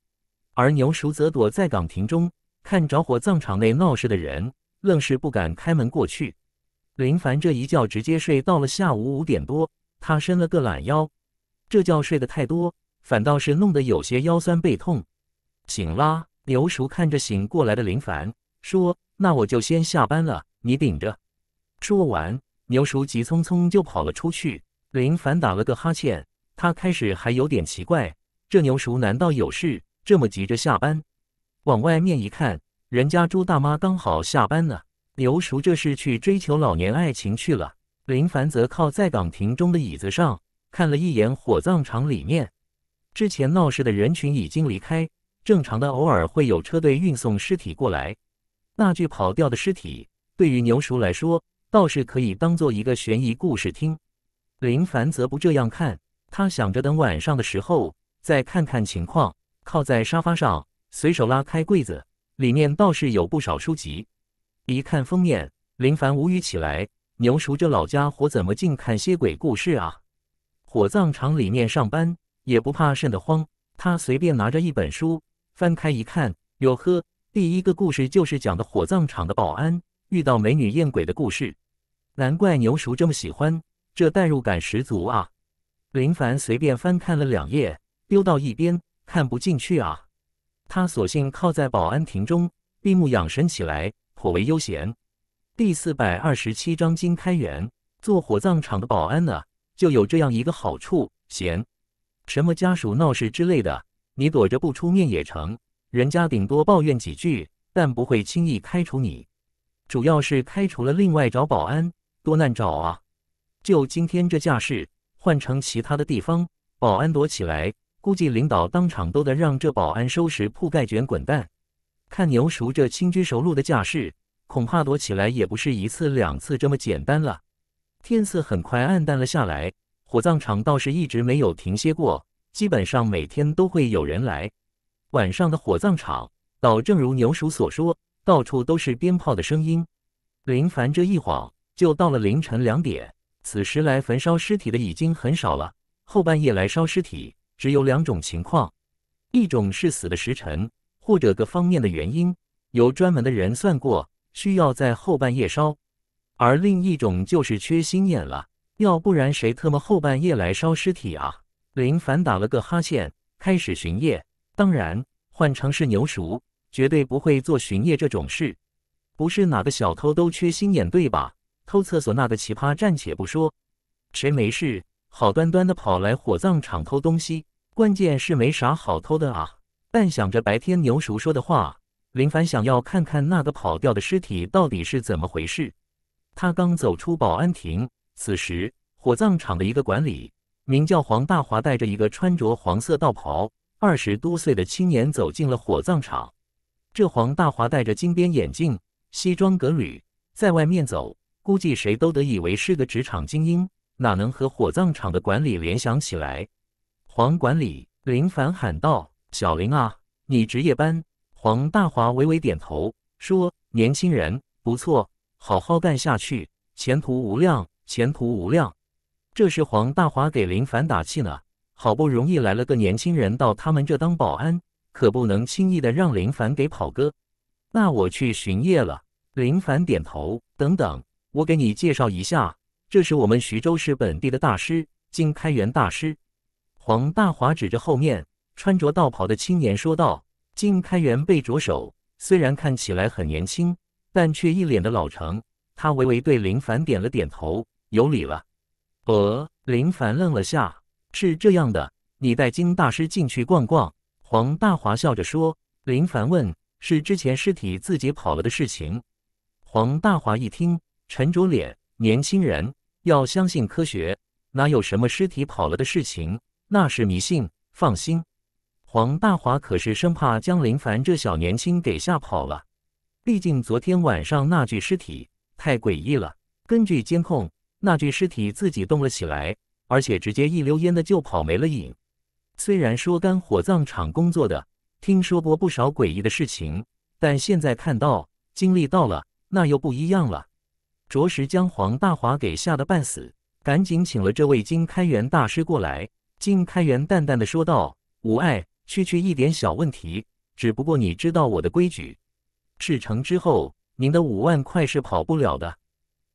而牛叔则躲在岗亭中，看着火葬场内闹事的人，愣是不敢开门过去。林凡这一觉直接睡到了下午五点多，他伸了个懒腰，这觉睡得太多，反倒是弄得有些腰酸背痛。醒啦！牛叔看着醒过来的林凡，说：“那我就先下班了，你顶着。”说完，牛叔急匆匆就跑了出去。林凡打了个哈欠，他开始还有点奇怪，这牛叔难道有事这么急着下班？往外面一看，人家朱大妈刚好下班呢。牛叔这是去追求老年爱情去了。林凡则靠在岗亭中的椅子上，看了一眼火葬场里面，之前闹事的人群已经离开，正常的偶尔会有车队运送尸体过来。那具跑掉的尸体，对于牛叔来说，倒是可以当做一个悬疑故事听。林凡则不这样看，他想着等晚上的时候再看看情况。靠在沙发上，随手拉开柜子，里面倒是有不少书籍。一看封面，林凡无语起来：“牛叔这老家伙怎么净看些鬼故事啊？火葬场里面上班也不怕瘆得慌。”他随便拿着一本书，翻开一看，哟呵，第一个故事就是讲的火葬场的保安遇到美女艳鬼的故事。难怪牛叔这么喜欢。这代入感十足啊！林凡随便翻看了两页，丢到一边，看不进去啊。他索性靠在保安亭中，闭目养神起来，颇为悠闲。第四百二十七章金开元做火葬场的保安呢，就有这样一个好处：闲，什么家属闹事之类的，你躲着不出面也成。人家顶多抱怨几句，但不会轻易开除你。主要是开除了，另外找保安多难找啊。就今天这架势，换成其他的地方，保安躲起来，估计领导当场都得让这保安收拾铺盖卷滚蛋。看牛叔这轻车熟路的架势，恐怕躲起来也不是一次两次这么简单了。天色很快暗淡了下来，火葬场倒是一直没有停歇过，基本上每天都会有人来。晚上的火葬场倒正如牛叔所说，到处都是鞭炮的声音。林凡这一晃就到了凌晨两点。此时来焚烧尸体的已经很少了。后半夜来烧尸体，只有两种情况：一种是死的时辰或者各方面的原因，有专门的人算过，需要在后半夜烧；而另一种就是缺心眼了，要不然谁特么后半夜来烧尸体啊？林凡打了个哈欠，开始巡夜。当然，换成是牛叔，绝对不会做巡夜这种事。不是哪个小偷都缺心眼，对吧？偷厕所那个奇葩暂且不说，谁没事好端端的跑来火葬场偷东西？关键是没啥好偷的啊！但想着白天牛叔说的话，林凡想要看看那个跑掉的尸体到底是怎么回事。他刚走出保安亭，此时火葬场的一个管理名叫黄大华，带着一个穿着黄色道袍、二十多岁的青年走进了火葬场。这黄大华戴着金边眼镜，西装革履，在外面走。估计谁都得以为是个职场精英，哪能和火葬场的管理联想起来？黄管理林凡喊道：“小林啊，你值夜班。”黄大华微微点头说：“年轻人不错，好好干下去，前途无量，前途无量。”这是黄大华给林凡打气呢。好不容易来了个年轻人到他们这当保安，可不能轻易的让林凡给跑哥。那我去巡夜了。林凡点头。等等。我给你介绍一下，这是我们徐州市本地的大师，金开元大师。黄大华指着后面穿着道袍的青年说道：“金开元被着手，虽然看起来很年轻，但却一脸的老成。他微微对林凡点了点头，有礼了。”呃，林凡愣了下，是这样的，你带金大师进去逛逛。”黄大华笑着说。林凡问：“是之前尸体自己跑了的事情？”黄大华一听。沉着脸，年轻人要相信科学，哪有什么尸体跑了的事情？那是迷信。放心，黄大华可是生怕将林凡这小年轻给吓跑了。毕竟昨天晚上那具尸体太诡异了。根据监控，那具尸体自己动了起来，而且直接一溜烟的就跑没了影。虽然说干火葬场工作的，听说过不少诡异的事情，但现在看到、经历到了，那又不一样了。着实将黄大华给吓得半死，赶紧请了这位金开元大师过来。金开元淡淡的说道：“无碍，区区一点小问题。只不过你知道我的规矩，事成之后，您的五万块是跑不了的。”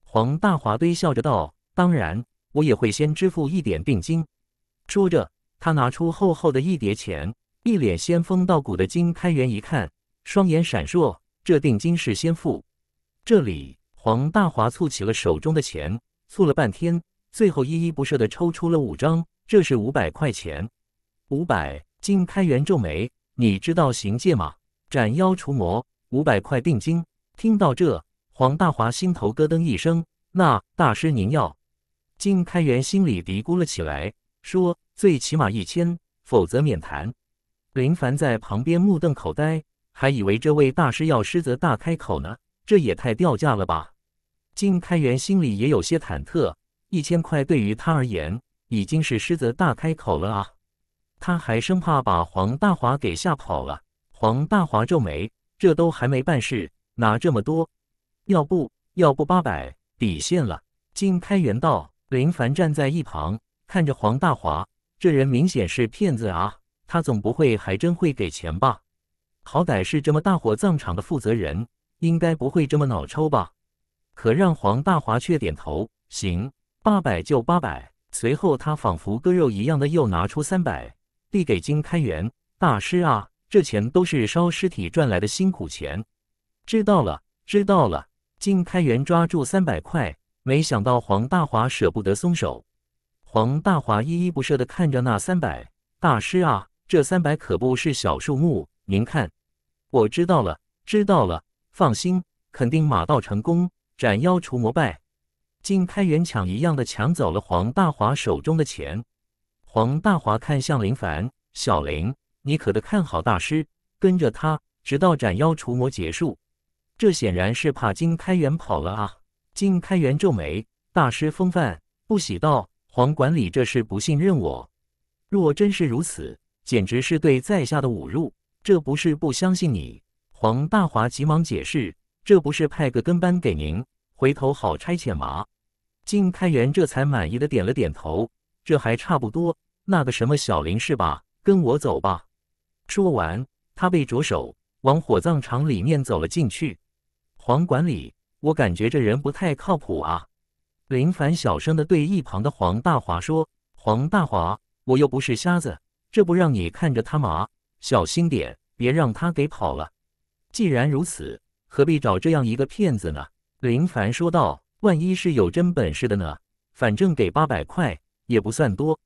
黄大华堆笑着道：“当然，我也会先支付一点定金。”说着，他拿出厚厚的一叠钱，一脸仙风道骨的金开元一看，双眼闪烁：“这定金是先付，这里。”黄大华蹙起了手中的钱，蹙了半天，最后依依不舍地抽出了五张，这是五百块钱。五百，金开元皱眉：“你知道行界吗？斩妖除魔，五百块定金。”听到这，黄大华心头咯噔一声：“那大师您要？”金开元心里嘀咕了起来，说：“最起码一千，否则免谈。”林凡在旁边目瞪口呆，还以为这位大师要狮子大开口呢。这也太掉价了吧！金开元心里也有些忐忑，一千块对于他而言已经是狮子大开口了啊！他还生怕把黄大华给吓跑了。黄大华皱眉：“这都还没办事，哪这么多？要不，要不八百，底线了。”金开元道。林凡站在一旁看着黄大华，这人明显是骗子啊！他总不会还真会给钱吧？好歹是这么大火葬场的负责人。应该不会这么脑抽吧？可让黄大华却点头，行，八百就八百。随后他仿佛割肉一样的又拿出三百，递给金开元大师啊，这钱都是烧尸体赚来的辛苦钱。知道了，知道了。金开元抓住三百块，没想到黄大华舍不得松手。黄大华依依不舍的看着那三百，大师啊，这三百可不是小数目，您看。我知道了，知道了。放心，肯定马到成功，斩妖除魔，败。竟开元抢一样的抢走了黄大华手中的钱。黄大华看向林凡，小林，你可得看好大师，跟着他，直到斩妖除魔结束。这显然是怕金开元跑了啊！金开元皱眉，大师风范，不喜道：黄管理这是不信任我。若真是如此，简直是对在下的侮辱。这不是不相信你。黄大华急忙解释：“这不是派个跟班给您，回头好差遣嘛。”金开元这才满意的点了点头：“这还差不多。那个什么小林是吧？跟我走吧。”说完，他背着手往火葬场里面走了进去。黄管理，我感觉这人不太靠谱啊。”林凡小声的对一旁的黄大华说：“黄大华，我又不是瞎子，这不让你看着他嘛？小心点，别让他给跑了。”既然如此，何必找这样一个骗子呢？林凡说道：“万一是有真本事的呢？反正给八百块也不算多。”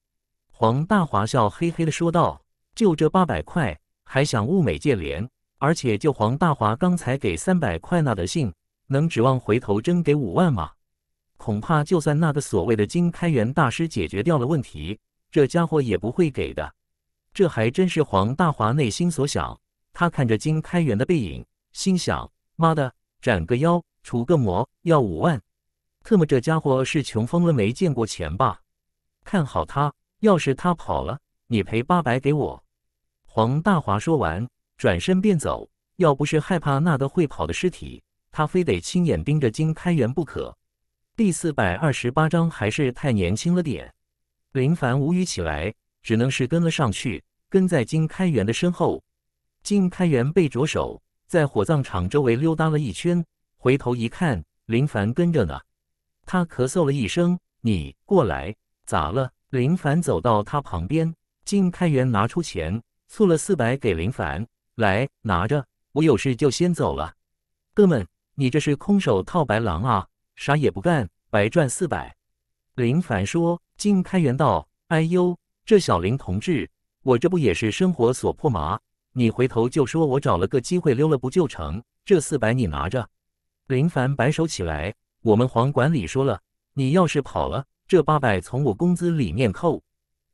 黄大华笑嘿嘿的说道：“就这八百块，还想物美价廉？而且就黄大华刚才给三百块那的信，能指望回头真给五万吗？恐怕就算那个所谓的金开元大师解决掉了问题，这家伙也不会给的。这还真是黄大华内心所想。”他看着金开元的背影，心想：“妈的，斩个妖，除个魔，要五万，特么这家伙是穷疯了，没见过钱吧？看好他，要是他跑了，你赔八百给我。”黄大华说完，转身便走。要不是害怕那个会跑的尸体，他非得亲眼盯着金开元不可。第四百二十八章还是太年轻了点，林凡无语起来，只能是跟了上去，跟在金开元的身后。金开元背着手在火葬场周围溜达了一圈，回头一看，林凡跟着呢。他咳嗽了一声：“你过来，咋了？”林凡走到他旁边，金开元拿出钱，凑了四百给林凡：“来，拿着，我有事就先走了。”“哥们，你这是空手套白狼啊，啥也不干，白赚四百。”林凡说。金开元道：“哎呦，这小林同志，我这不也是生活所迫嘛。”你回头就说，我找了个机会溜了不就成？这四百你拿着。林凡摆手起来，我们黄管理说了，你要是跑了，这八百从我工资里面扣。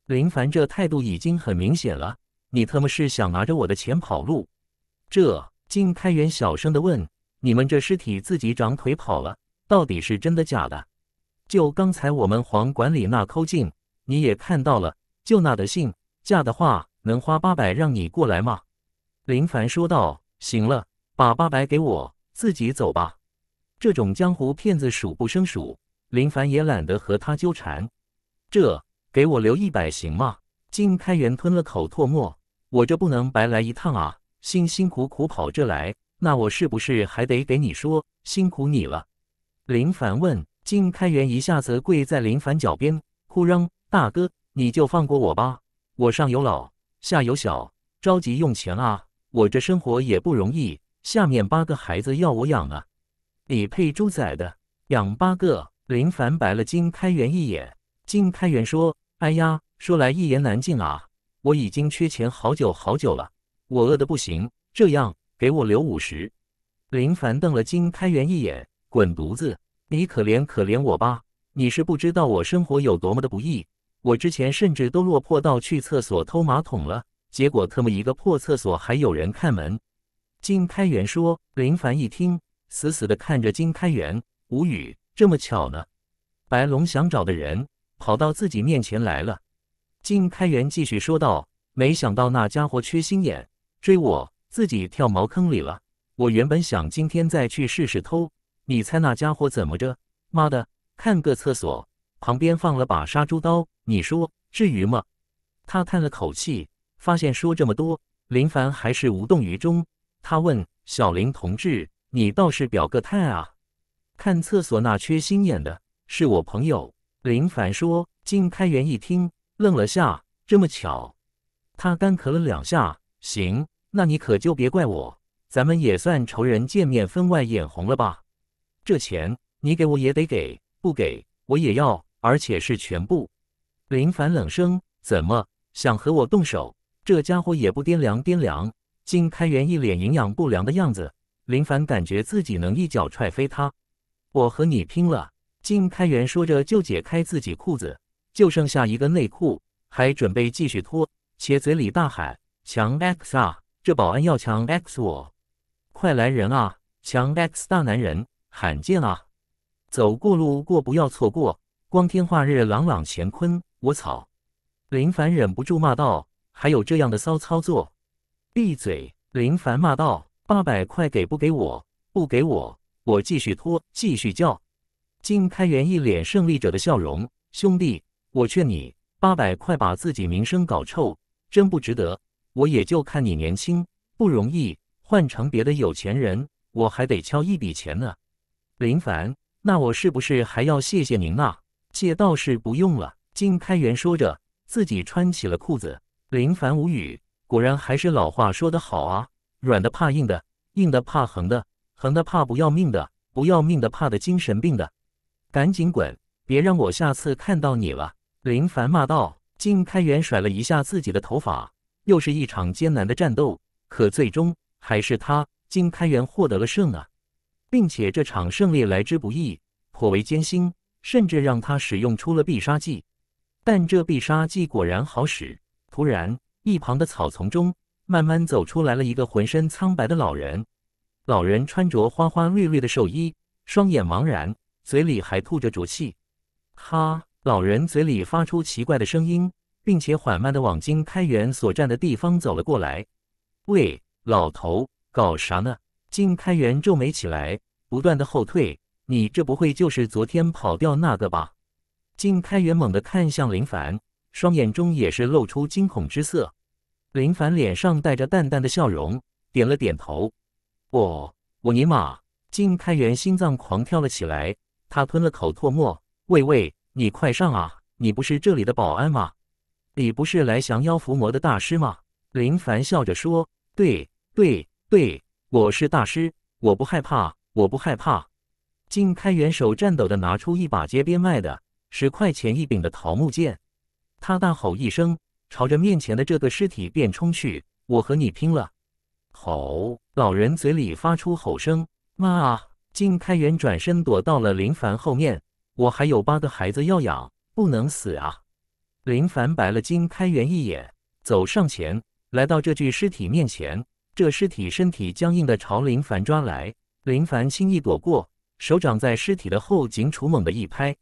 林凡这态度已经很明显了，你特么是想拿着我的钱跑路？这金开元小声的问，你们这尸体自己长腿跑了，到底是真的假的？就刚才我们黄管理那抠劲，你也看到了，就那的性价的话，能花八百让你过来吗？林凡说道：“行了，把八百给我，自己走吧。这种江湖骗子数不胜数，林凡也懒得和他纠缠。这给我留一百行吗？”金开元吞了口唾沫：“我这不能白来一趟啊，辛辛苦苦跑这来，那我是不是还得给你说辛苦你了？”林凡问金开元，一下子跪在林凡脚边，哭嚷：“大哥，你就放过我吧，我上有老，下有小，着急用钱啊！”我这生活也不容易，下面八个孩子要我养啊！你配猪崽的，养八个！林凡白了金开元一眼，金开元说：“哎呀，说来一言难尽啊，我已经缺钱好久好久了，我饿的不行。这样，给我留五十。”林凡瞪了金开元一眼，滚犊子！你可怜可怜我吧，你是不知道我生活有多么的不易，我之前甚至都落魄到去厕所偷马桶了。结果特么一个破厕所还有人看门，金开元说。林凡一听，死死的看着金开元，无语，这么巧呢？白龙想找的人跑到自己面前来了。金开元继续说道：“没想到那家伙缺心眼，追我自己跳茅坑里了。我原本想今天再去试试偷，你猜那家伙怎么着？妈的，看个厕所旁边放了把杀猪刀，你说至于吗？”他叹了口气。发现说这么多，林凡还是无动于衷。他问小林同志：“你倒是表个态啊！”看厕所那缺心眼的，是我朋友。林凡说：“金开元一听，愣了下，这么巧？”他干咳了两下：“行，那你可就别怪我，咱们也算仇人见面，分外眼红了吧？这钱你给我也得给，不给我也要，而且是全部。”林凡冷声：“怎么想和我动手？”这家伙也不掂量掂量，金开元一脸营养不良的样子，林凡感觉自己能一脚踹飞他。我和你拼了！金开元说着就解开自己裤子，就剩下一个内裤，还准备继续脱，且嘴里大喊：“强 X 啊！这保安要强 X 我！快来人啊！强 X 大男人，罕见啊！走过路过不要错过，光天化日朗朗乾坤，我操！”林凡忍不住骂道。还有这样的骚操作！闭嘴！林凡骂道：“八百块给不给我？不给我，我继续拖，继续叫。”金开元一脸胜利者的笑容：“兄弟，我劝你，八百块把自己名声搞臭，真不值得。我也就看你年轻，不容易。换成别的有钱人，我还得敲一笔钱呢。”林凡：“那我是不是还要谢谢您啊？”“借倒是不用了。”金开元说着，自己穿起了裤子。林凡无语，果然还是老话说得好啊，软的怕硬的，硬的怕横的，横的怕不要命的，不要命的怕的精神病的，赶紧滚，别让我下次看到你了！林凡骂道。金开元甩了一下自己的头发，又是一场艰难的战斗，可最终还是他金开元获得了胜啊，并且这场胜利来之不易，颇为艰辛，甚至让他使用出了必杀技，但这必杀技果然好使。突然，一旁的草丛中慢慢走出来了一个浑身苍白的老人。老人穿着花花绿绿的寿衣，双眼茫然，嘴里还吐着浊气。哈！老人嘴里发出奇怪的声音，并且缓慢的往金开元所站的地方走了过来。喂，老头，搞啥呢？金开元皱眉起来，不断的后退。你这不会就是昨天跑掉那个吧？金开元猛地看向林凡。双眼中也是露出惊恐之色，林凡脸上带着淡淡的笑容，点了点头。我我尼玛！金开元心脏狂跳了起来，他吞了口唾沫：“喂喂，你快上啊！你不是这里的保安吗？你不是来降妖伏魔的大师吗？”林凡笑着说：“对对对，我是大师，我不害怕，我不害怕。”金开元手颤抖的拿出一把街边卖的十块钱一柄的桃木剑。他大吼一声，朝着面前的这个尸体便冲去。我和你拼了！吼！老人嘴里发出吼声。妈！啊！金开元转身躲到了林凡后面。我还有八个孩子要养，不能死啊！林凡白了金开元一眼，走上前，来到这具尸体面前。这尸体身体僵硬的朝林凡抓来，林凡轻易躲过，手掌在尸体的后颈处猛地一拍，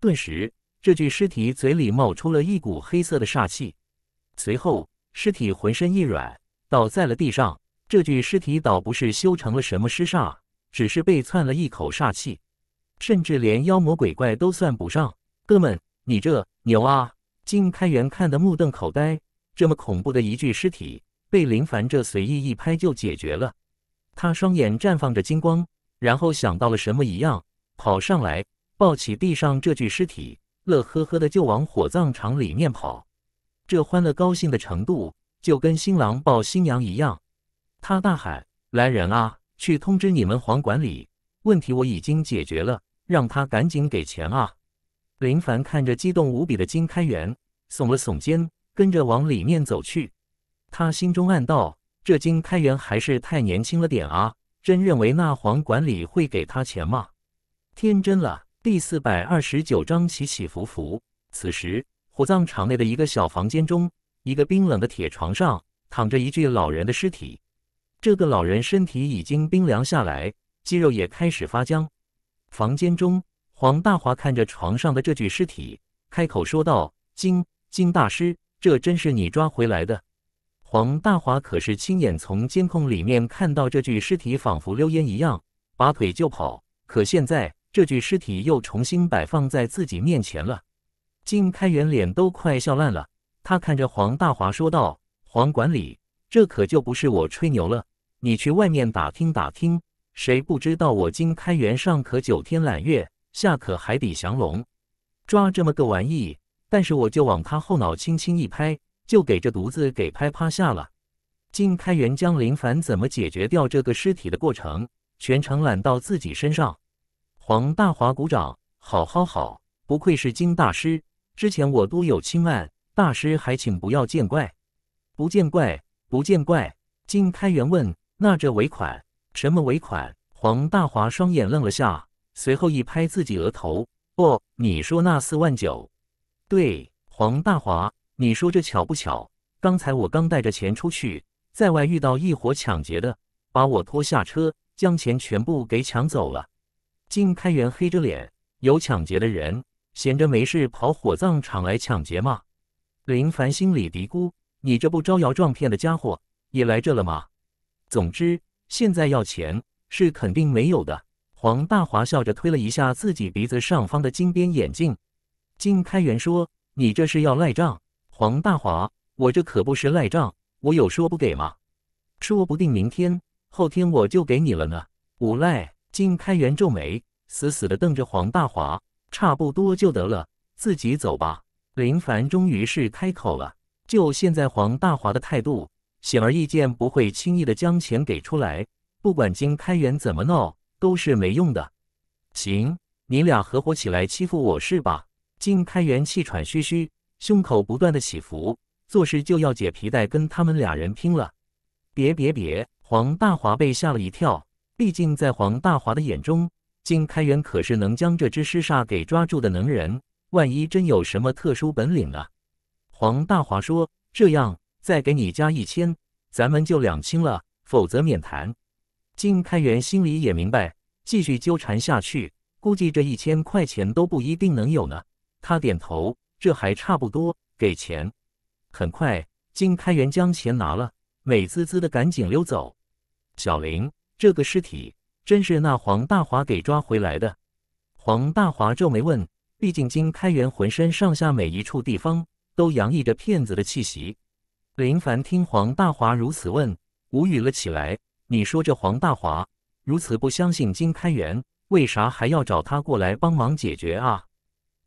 顿时。这具尸体嘴里冒出了一股黑色的煞气，随后尸体浑身一软，倒在了地上。这具尸体倒不是修成了什么尸煞，只是被窜了一口煞气，甚至连妖魔鬼怪都算不上。哥们，你这牛啊！金开元看得目瞪口呆，这么恐怖的一具尸体被林凡这随意一拍就解决了。他双眼绽放着金光，然后想到了什么一样，跑上来抱起地上这具尸体。乐呵呵的就往火葬场里面跑，这欢乐高兴的程度就跟新郎抱新娘一样。他大喊：“来人啊，去通知你们黄管理，问题我已经解决了，让他赶紧给钱啊！”林凡看着激动无比的金开元，耸了耸肩，跟着往里面走去。他心中暗道：“这金开元还是太年轻了点啊，真认为那黄管理会给他钱吗？天真了。”第四百二十九章起起伏伏。此时，火葬场内的一个小房间中，一个冰冷的铁床上躺着一具老人的尸体。这个老人身体已经冰凉下来，肌肉也开始发僵。房间中，黄大华看着床上的这具尸体，开口说道：“金金大师，这真是你抓回来的？”黄大华可是亲眼从监控里面看到这具尸体仿佛溜烟一样拔腿就跑，可现在。这具尸体又重新摆放在自己面前了，金开元脸都快笑烂了。他看着黄大华说道：“黄管理，这可就不是我吹牛了。你去外面打听打听，谁不知道我金开元上可九天揽月，下可海底降龙，抓这么个玩意，但是我就往他后脑轻轻一拍，就给这犊子给拍趴下了。”金开元将林凡怎么解决掉这个尸体的过程，全程揽到自己身上。黄大华鼓掌，好好好，不愧是金大师。之前我都有轻慢，大师还请不要见怪。不见怪，不见怪。金开元问：“那这尾款？什么尾款？”黄大华双眼愣了下，随后一拍自己额头：“哦，你说那四万九？对，黄大华，你说这巧不巧？刚才我刚带着钱出去，在外遇到一伙抢劫的，把我拖下车，将钱全部给抢走了。”经开元黑着脸：“有抢劫的人，闲着没事跑火葬场来抢劫吗？”林凡心里嘀咕：“你这不招摇撞骗的家伙也来这了吗？”总之，现在要钱是肯定没有的。黄大华笑着推了一下自己鼻子上方的金边眼镜。金开元说：“你这是要赖账？”黄大华：“我这可不是赖账，我有说不给吗？说不定明天、后天我就给你了呢。”无赖。金开元皱眉，死死地瞪着黄大华，差不多就得了，自己走吧。林凡终于是开口了：“就现在，黄大华的态度显而易见，不会轻易的将钱给出来。不管金开元怎么闹，都是没用的。行，你俩合伙起来欺负我是吧？”金开元气喘吁吁，胸口不断的起伏，做事就要解皮带，跟他们俩人拼了！别别别！黄大华被吓了一跳。毕竟在黄大华的眼中，金开元可是能将这只尸煞给抓住的能人。万一真有什么特殊本领啊？黄大华说：“这样，再给你加一千，咱们就两清了。否则免谈。”金开元心里也明白，继续纠缠下去，估计这一千块钱都不一定能有呢。他点头：“这还差不多，给钱。”很快，金开元将钱拿了，美滋滋的赶紧溜走。小林。这个尸体真是那黄大华给抓回来的。黄大华皱眉问：“毕竟金开元浑身上下每一处地方都洋溢着骗子的气息。”林凡听黄大华如此问，无语了起来。你说这黄大华如此不相信金开元，为啥还要找他过来帮忙解决啊？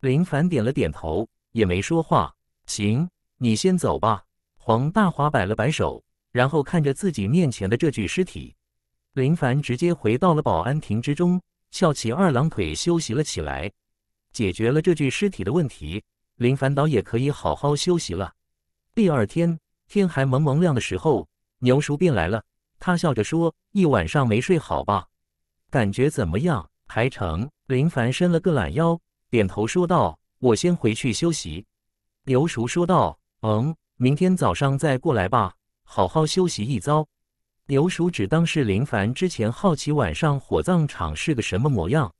林凡点了点头，也没说话。行，你先走吧。黄大华摆了摆手，然后看着自己面前的这具尸体。林凡直接回到了保安亭之中，翘起二郎腿休息了起来。解决了这具尸体的问题，林凡倒也可以好好休息了。第二天天还蒙蒙亮的时候，牛叔便来了。他笑着说：“一晚上没睡好吧？感觉怎么样？还成。”林凡伸了个懒腰，点头说道：“我先回去休息。”牛叔说道：“嗯，明天早上再过来吧，好好休息一遭。”刘叔只当是林凡之前好奇晚上火葬场是个什么模样。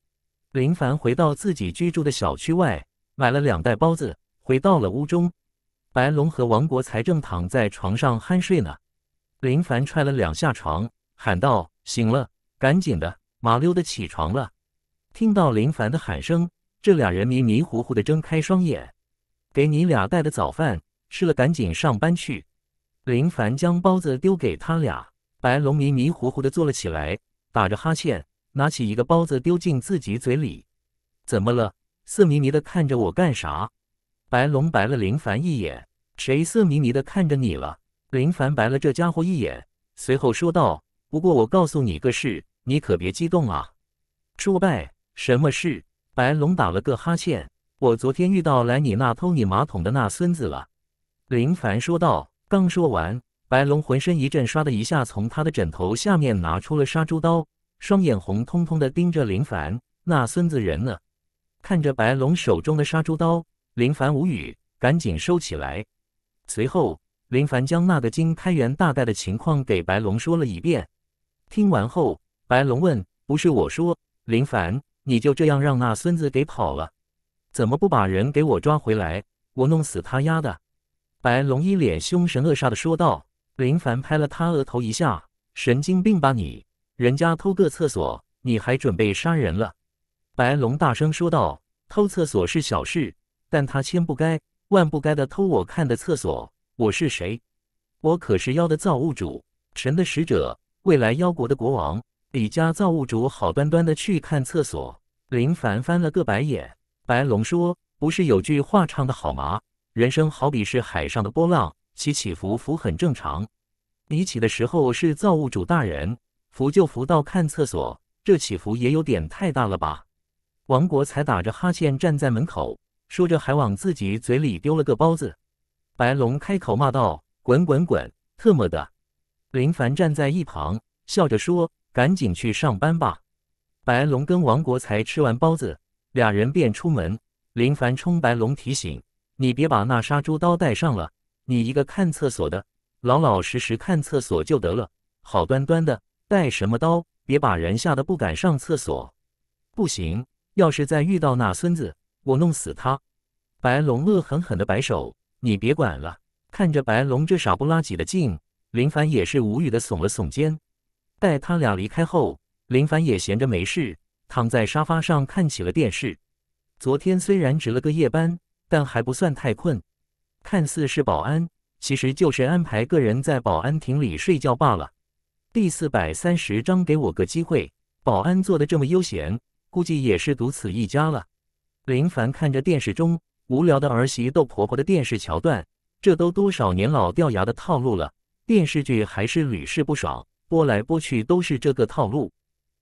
林凡回到自己居住的小区外，买了两袋包子，回到了屋中。白龙和王国才正躺在床上酣睡呢。林凡踹了两下床，喊道：“醒了，赶紧的，麻溜的起床了！”听到林凡的喊声，这俩人迷迷糊糊的睁开双眼。“给你俩带的早饭，吃了赶紧上班去。”林凡将包子丢给他俩。白龙迷迷糊糊的坐了起来，打着哈欠，拿起一个包子丢进自己嘴里。怎么了？色迷迷的看着我干啥？白龙白了林凡一眼：“谁色迷迷的看着你了？”林凡白了这家伙一眼，随后说道：“不过我告诉你个事，你可别激动啊。”“叔拜，什么事？”白龙打了个哈欠：“我昨天遇到来你那偷你马桶的那孙子了。”林凡说道。刚说完。白龙浑身一震，唰的一下从他的枕头下面拿出了杀猪刀，双眼红彤彤的盯着林凡那孙子人呢。看着白龙手中的杀猪刀，林凡无语，赶紧收起来。随后，林凡将那个金开元大概的情况给白龙说了一遍。听完后，白龙问：“不是我说，林凡，你就这样让那孙子给跑了？怎么不把人给我抓回来？我弄死他丫的！”白龙一脸凶神恶煞的说道。林凡拍了他额头一下：“神经病吧你！人家偷个厕所，你还准备杀人了？”白龙大声说道：“偷厕所是小事，但他千不该万不该的偷我看的厕所。我是谁？我可是妖的造物主，神的使者，未来妖国的国王，李家造物主。好端端的去看厕所。”林凡翻了个白眼。白龙说：“不是有句话唱的好吗？人生好比是海上的波浪。”起起伏伏很正常，你起的时候是造物主大人，扶就扶到看厕所，这起伏也有点太大了吧？王国才打着哈欠站在门口，说着还往自己嘴里丢了个包子。白龙开口骂道：“滚滚滚，特么的！”林凡站在一旁笑着说：“赶紧去上班吧。”白龙跟王国才吃完包子，俩人便出门。林凡冲白龙提醒：“你别把那杀猪刀带上了。”你一个看厕所的，老老实实看厕所就得了，好端端的带什么刀？别把人吓得不敢上厕所。不行，要是再遇到那孙子，我弄死他！白龙恶狠狠的摆手：“你别管了。”看着白龙这傻不拉几的劲，林帆也是无语的耸了耸肩。待他俩离开后，林帆也闲着没事，躺在沙发上看起了电视。昨天虽然值了个夜班，但还不算太困。看似是保安，其实就是安排个人在保安亭里睡觉罢了。第四百三十章，给我个机会。保安做的这么悠闲，估计也是独此一家了。林凡看着电视中无聊的儿媳逗婆婆的电视桥段，这都多少年老掉牙的套路了，电视剧还是屡试不爽，播来播去都是这个套路。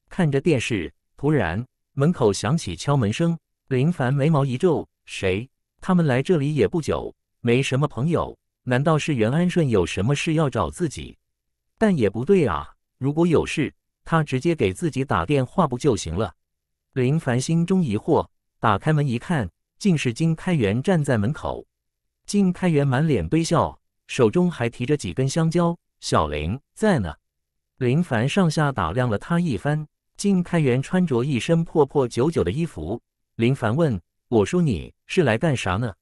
看着电视，突然门口响起敲门声，林凡眉毛一皱，谁？他们来这里也不久。没什么朋友，难道是袁安顺有什么事要找自己？但也不对啊，如果有事，他直接给自己打电话不就行了？林凡心中疑惑，打开门一看，竟是金开元站在门口。金开元满脸堆笑，手中还提着几根香蕉。小林在呢。林凡上下打量了他一番，金开元穿着一身破破旧旧的衣服。林凡问：“我说你是来干啥呢？”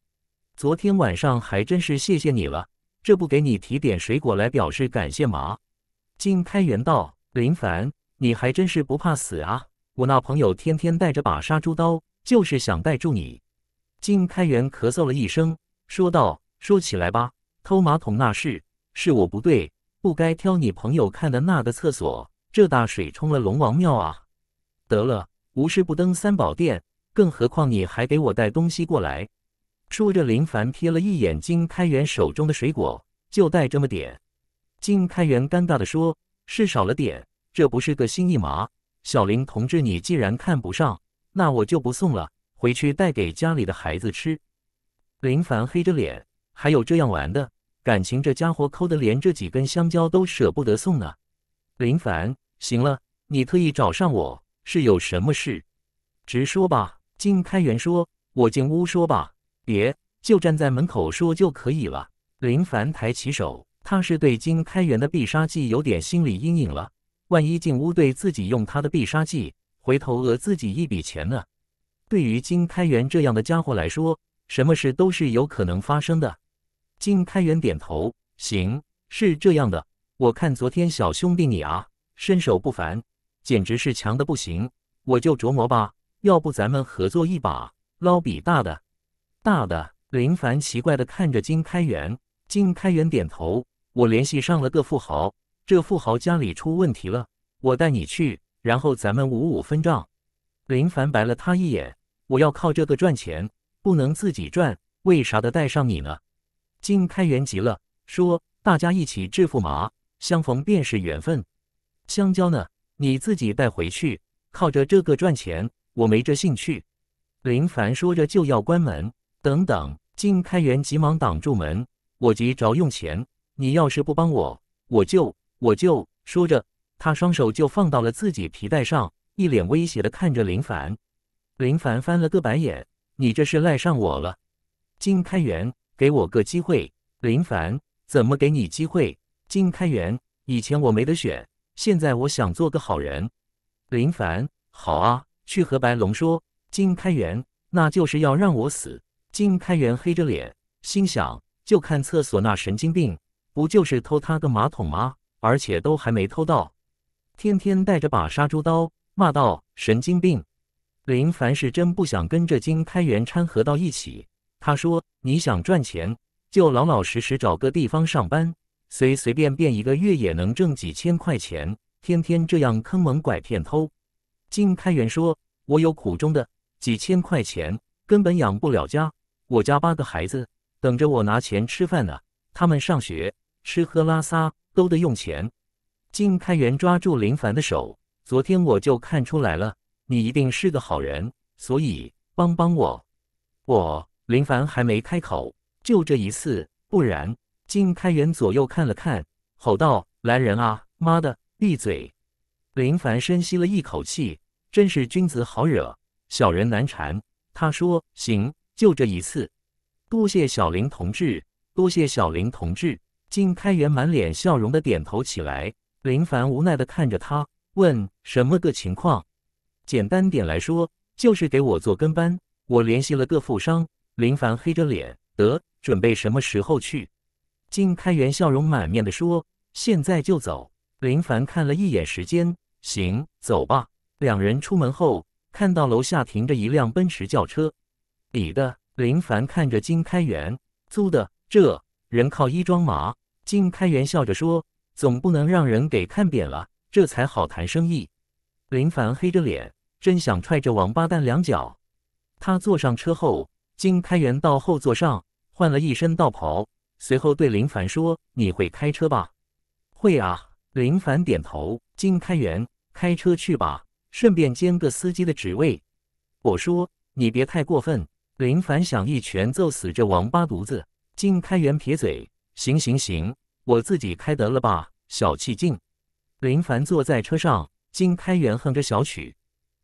昨天晚上还真是谢谢你了，这不给你提点水果来表示感谢吗？金开元道，林凡，你还真是不怕死啊！我那朋友天天带着把杀猪刀，就是想带住你。金开元咳嗽了一声，说道：“说起来吧，偷马桶那事是我不对，不该挑你朋友看的那个厕所。这大水冲了龙王庙啊！得了，无事不登三宝殿，更何况你还给我带东西过来。”说着，林凡瞥了一眼金开元手中的水果，就带这么点。金开元尴尬地说：“是少了点，这不是个心意嘛。”小林同志，你既然看不上，那我就不送了，回去带给家里的孩子吃。林凡黑着脸，还有这样玩的？感情这家伙抠的连这几根香蕉都舍不得送呢。林凡，行了，你特意找上我是有什么事？直说吧。金开元说：“我进屋说吧。”别，就站在门口说就可以了。林凡抬起手，他是对金开元的必杀技有点心理阴影了。万一进屋对自己用他的必杀技，回头讹自己一笔钱呢？对于金开元这样的家伙来说，什么事都是有可能发生的。金开元点头，行，是这样的。我看昨天小兄弟你啊，身手不凡，简直是强的不行。我就琢磨吧，要不咱们合作一把，捞笔大的。大的林凡奇怪的看着金开元，金开元点头，我联系上了个富豪，这富豪家里出问题了，我带你去，然后咱们五五分账。林凡白了他一眼，我要靠这个赚钱，不能自己赚，为啥的带上你呢？金开元急了，说大家一起致富嘛，相逢便是缘分。香蕉呢，你自己带回去，靠着这个赚钱，我没这兴趣。林凡说着就要关门。等等，金开元急忙挡住门。我急着用钱，你要是不帮我，我就我就说着，他双手就放到了自己皮带上，一脸威胁的看着林凡。林凡翻了个白眼，你这是赖上我了。金开元，给我个机会。林凡，怎么给你机会？金开元，以前我没得选，现在我想做个好人。林凡，好啊，去和白龙说。金开元，那就是要让我死。金开元黑着脸，心想：就看厕所那神经病，不就是偷他个马桶吗？而且都还没偷到。天天带着把杀猪刀，骂道：“神经病！”林凡是真不想跟着金开元掺和到一起。他说：“你想赚钱，就老老实实找个地方上班，随随便便一个月也能挣几千块钱。天天这样坑蒙拐骗偷。”金开元说：“我有苦衷的，几千块钱根本养不了家。”我家八个孩子等着我拿钱吃饭呢，他们上学、吃喝拉撒都得用钱。金开元抓住林凡的手，昨天我就看出来了，你一定是个好人，所以帮帮我。我林凡还没开口，就这一次，不然。金开元左右看了看，吼道：“来人啊，妈的，闭嘴！”林凡深吸了一口气，真是君子好惹，小人难缠。他说：“行。”就这一次，多谢小林同志，多谢小林同志。金开元满脸笑容的点头起来。林凡无奈的看着他，问：“什么个情况？”简单点来说，就是给我做跟班。我联系了个富商。林凡黑着脸，得准备什么时候去？金开元笑容满面的说：“现在就走。”林凡看了一眼时间，行，走吧。两人出门后，看到楼下停着一辆奔驰轿车。比的林凡看着金开元租的这人靠衣装嘛？金开元笑着说：“总不能让人给看扁了，这才好谈生意。”林凡黑着脸，真想踹这王八蛋两脚。他坐上车后，金开元到后座上换了一身道袍，随后对林凡说：“你会开车吧？”“会啊。”林凡点头。金开元：“开车去吧，顺便兼个司机的职位。”我说：“你别太过分。”林凡想一拳揍死这王八犊子，金开元撇嘴：“行行行，我自己开得了吧，小气劲。”林凡坐在车上，金开元哼着小曲。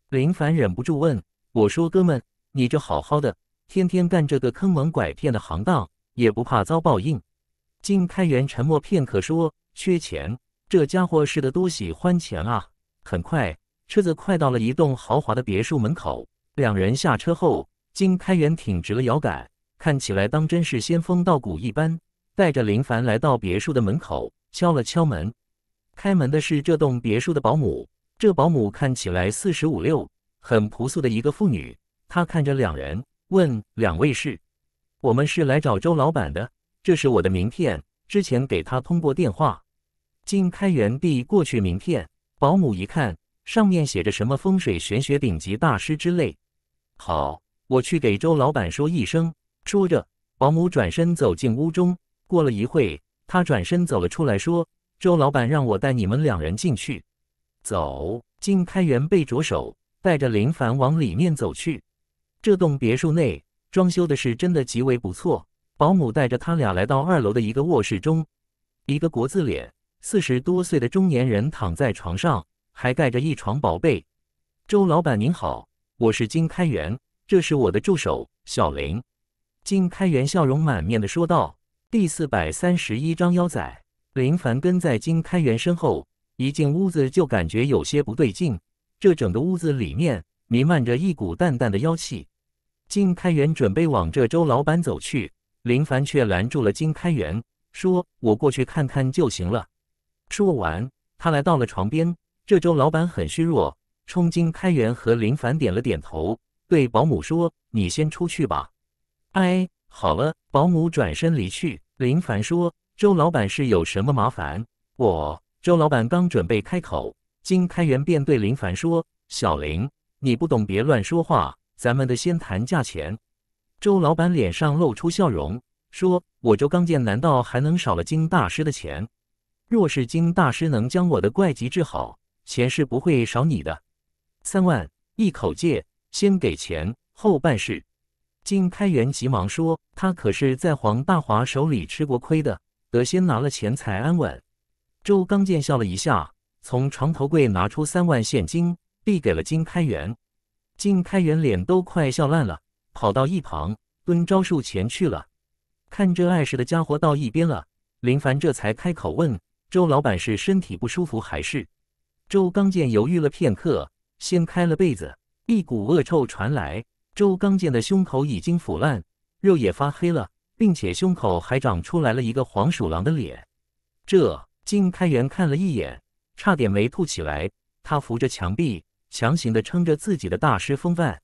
林凡忍不住问：“我说哥们，你这好好的，天天干这个坑蒙拐骗的行当，也不怕遭报应？”金开元沉默片刻，说：“缺钱，这家伙是的多喜欢钱啊。”很快，车子快到了一栋豪华的别墅门口，两人下车后。金开元挺直了腰杆，看起来当真是仙风道骨一般，带着林凡来到别墅的门口，敲了敲门。开门的是这栋别墅的保姆，这保姆看起来四十五六，很朴素的一个妇女。她看着两人，问：“两位是？我们是来找周老板的。这是我的名片，之前给他通过电话。”金开元递过去名片，保姆一看，上面写着什么风水玄学顶级大师之类。好。我去给周老板说一声。说着，保姆转身走进屋中。过了一会，她转身走了出来，说：“周老板让我带你们两人进去。”走进开元，背着手，带着林凡往里面走去。这栋别墅内装修的是真的极为不错。保姆带着他俩来到二楼的一个卧室中，一个国字脸、四十多岁的中年人躺在床上，还盖着一床薄被。周老板您好，我是金开元。这是我的助手小林，金开元笑容满面的说道。第四百三十一章妖仔。林凡跟在金开元身后，一进屋子就感觉有些不对劲，这整个屋子里面弥漫着一股淡淡的妖气。金开元准备往这周老板走去，林凡却拦住了金开元，说：“我过去看看就行了。”说完，他来到了床边。这周老板很虚弱，冲金开元和林凡点了点头。对保姆说：“你先出去吧。”哎，好了。保姆转身离去。林凡说：“周老板是有什么麻烦？”我周老板刚准备开口，金开元便对林凡说：“小林，你不懂别乱说话，咱们得先谈价钱。”周老板脸上露出笑容，说：“我周刚健难道还能少了金大师的钱？若是金大师能将我的怪疾治好，钱是不会少你的。三万，一口借。”先给钱后办事，金开元急忙说：“他可是在黄大华手里吃过亏的，得先拿了钱才安稳。”周刚健笑了一下，从床头柜拿出三万现金递给了金开元。金开元脸都快笑烂了，跑到一旁蹲招数钱去了。看这碍事的家伙到一边了，林凡这才开口问：“周老板是身体不舒服还是？”周刚健犹豫了片刻，掀开了被子。一股恶臭传来，周刚健的胸口已经腐烂，肉也发黑了，并且胸口还长出来了一个黄鼠狼的脸。这，金开元看了一眼，差点没吐起来。他扶着墙壁，强行的撑着自己的大师风范。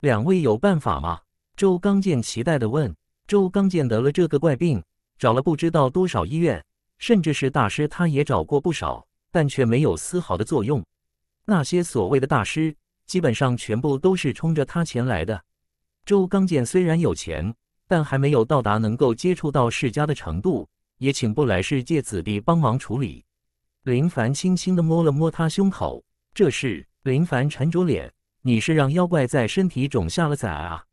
两位有办法吗？周刚健期待的问。周刚健得了这个怪病，找了不知道多少医院，甚至是大师，他也找过不少，但却没有丝毫的作用。那些所谓的大师。基本上全部都是冲着他前来的。周刚健虽然有钱，但还没有到达能够接触到世家的程度，也请不来世界子弟帮忙处理。林凡轻轻的摸了摸他胸口，这是林凡沉着脸：“你是让妖怪在身体中下了崽啊？”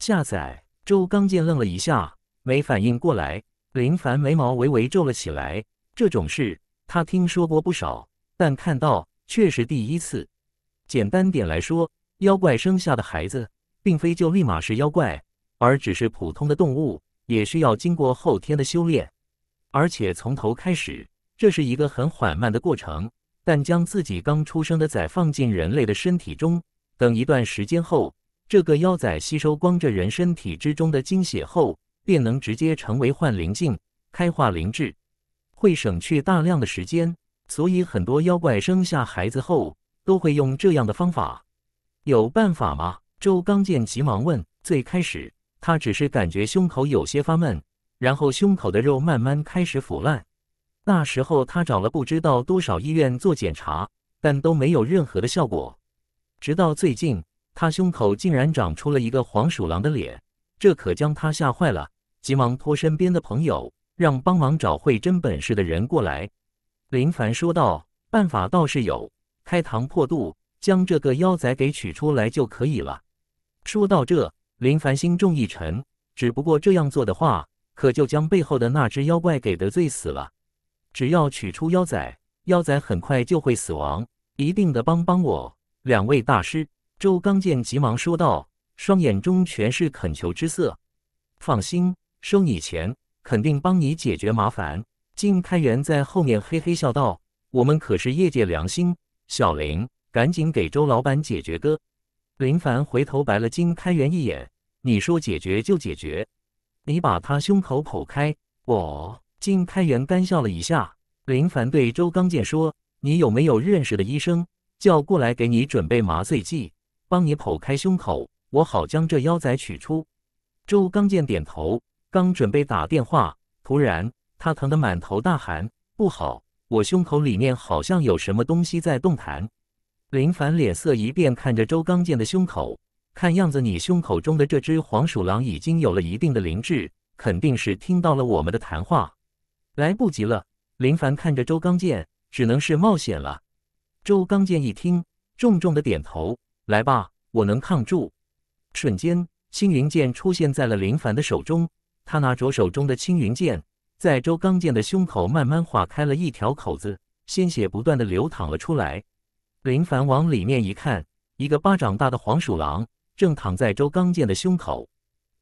下崽？周刚健愣了一下，没反应过来。林凡眉毛微微皱了起来。这种事他听说过不少，但看到却是第一次。简单点来说，妖怪生下的孩子，并非就立马是妖怪，而只是普通的动物，也需要经过后天的修炼，而且从头开始，这是一个很缓慢的过程。但将自己刚出生的崽放进人类的身体中，等一段时间后，这个妖崽吸收光着人身体之中的精血后，便能直接成为幻灵境，开化灵智，会省去大量的时间。所以，很多妖怪生下孩子后。都会用这样的方法，有办法吗？周刚健急忙问。最开始他只是感觉胸口有些发闷，然后胸口的肉慢慢开始腐烂。那时候他找了不知道多少医院做检查，但都没有任何的效果。直到最近，他胸口竟然长出了一个黄鼠狼的脸，这可将他吓坏了，急忙托身边的朋友让帮忙找会真本事的人过来。林凡说道：“办法倒是有。”开膛破肚，将这个妖仔给取出来就可以了。说到这，林凡心中一沉。只不过这样做的话，可就将背后的那只妖怪给得罪死了。只要取出妖仔，妖仔很快就会死亡。一定的，帮帮我，两位大师！周刚见急忙说道，双眼中全是恳求之色。放心，收你钱，肯定帮你解决麻烦。金开元在后面嘿嘿笑道：“我们可是业界良心。”小林，赶紧给周老板解决哥！林凡回头白了金开元一眼：“你说解决就解决，你把他胸口剖开。”我金开元干笑了一下。林凡对周刚健说：“你有没有认识的医生，叫过来给你准备麻醉剂，帮你剖开胸口，我好将这腰仔取出。”周刚健点头，刚准备打电话，突然他疼得满头大汗，不好。我胸口里面好像有什么东西在动弹，林凡脸色一变，看着周刚健的胸口，看样子你胸口中的这只黄鼠狼已经有了一定的灵智，肯定是听到了我们的谈话。来不及了，林凡看着周刚健，只能是冒险了。周刚健一听，重重的点头，来吧，我能抗住。瞬间，青云剑出现在了林凡的手中，他拿着手中的青云剑。在周刚健的胸口慢慢划开了一条口子，鲜血不断的流淌了出来。林凡往里面一看，一个巴掌大的黄鼠狼正躺在周刚健的胸口。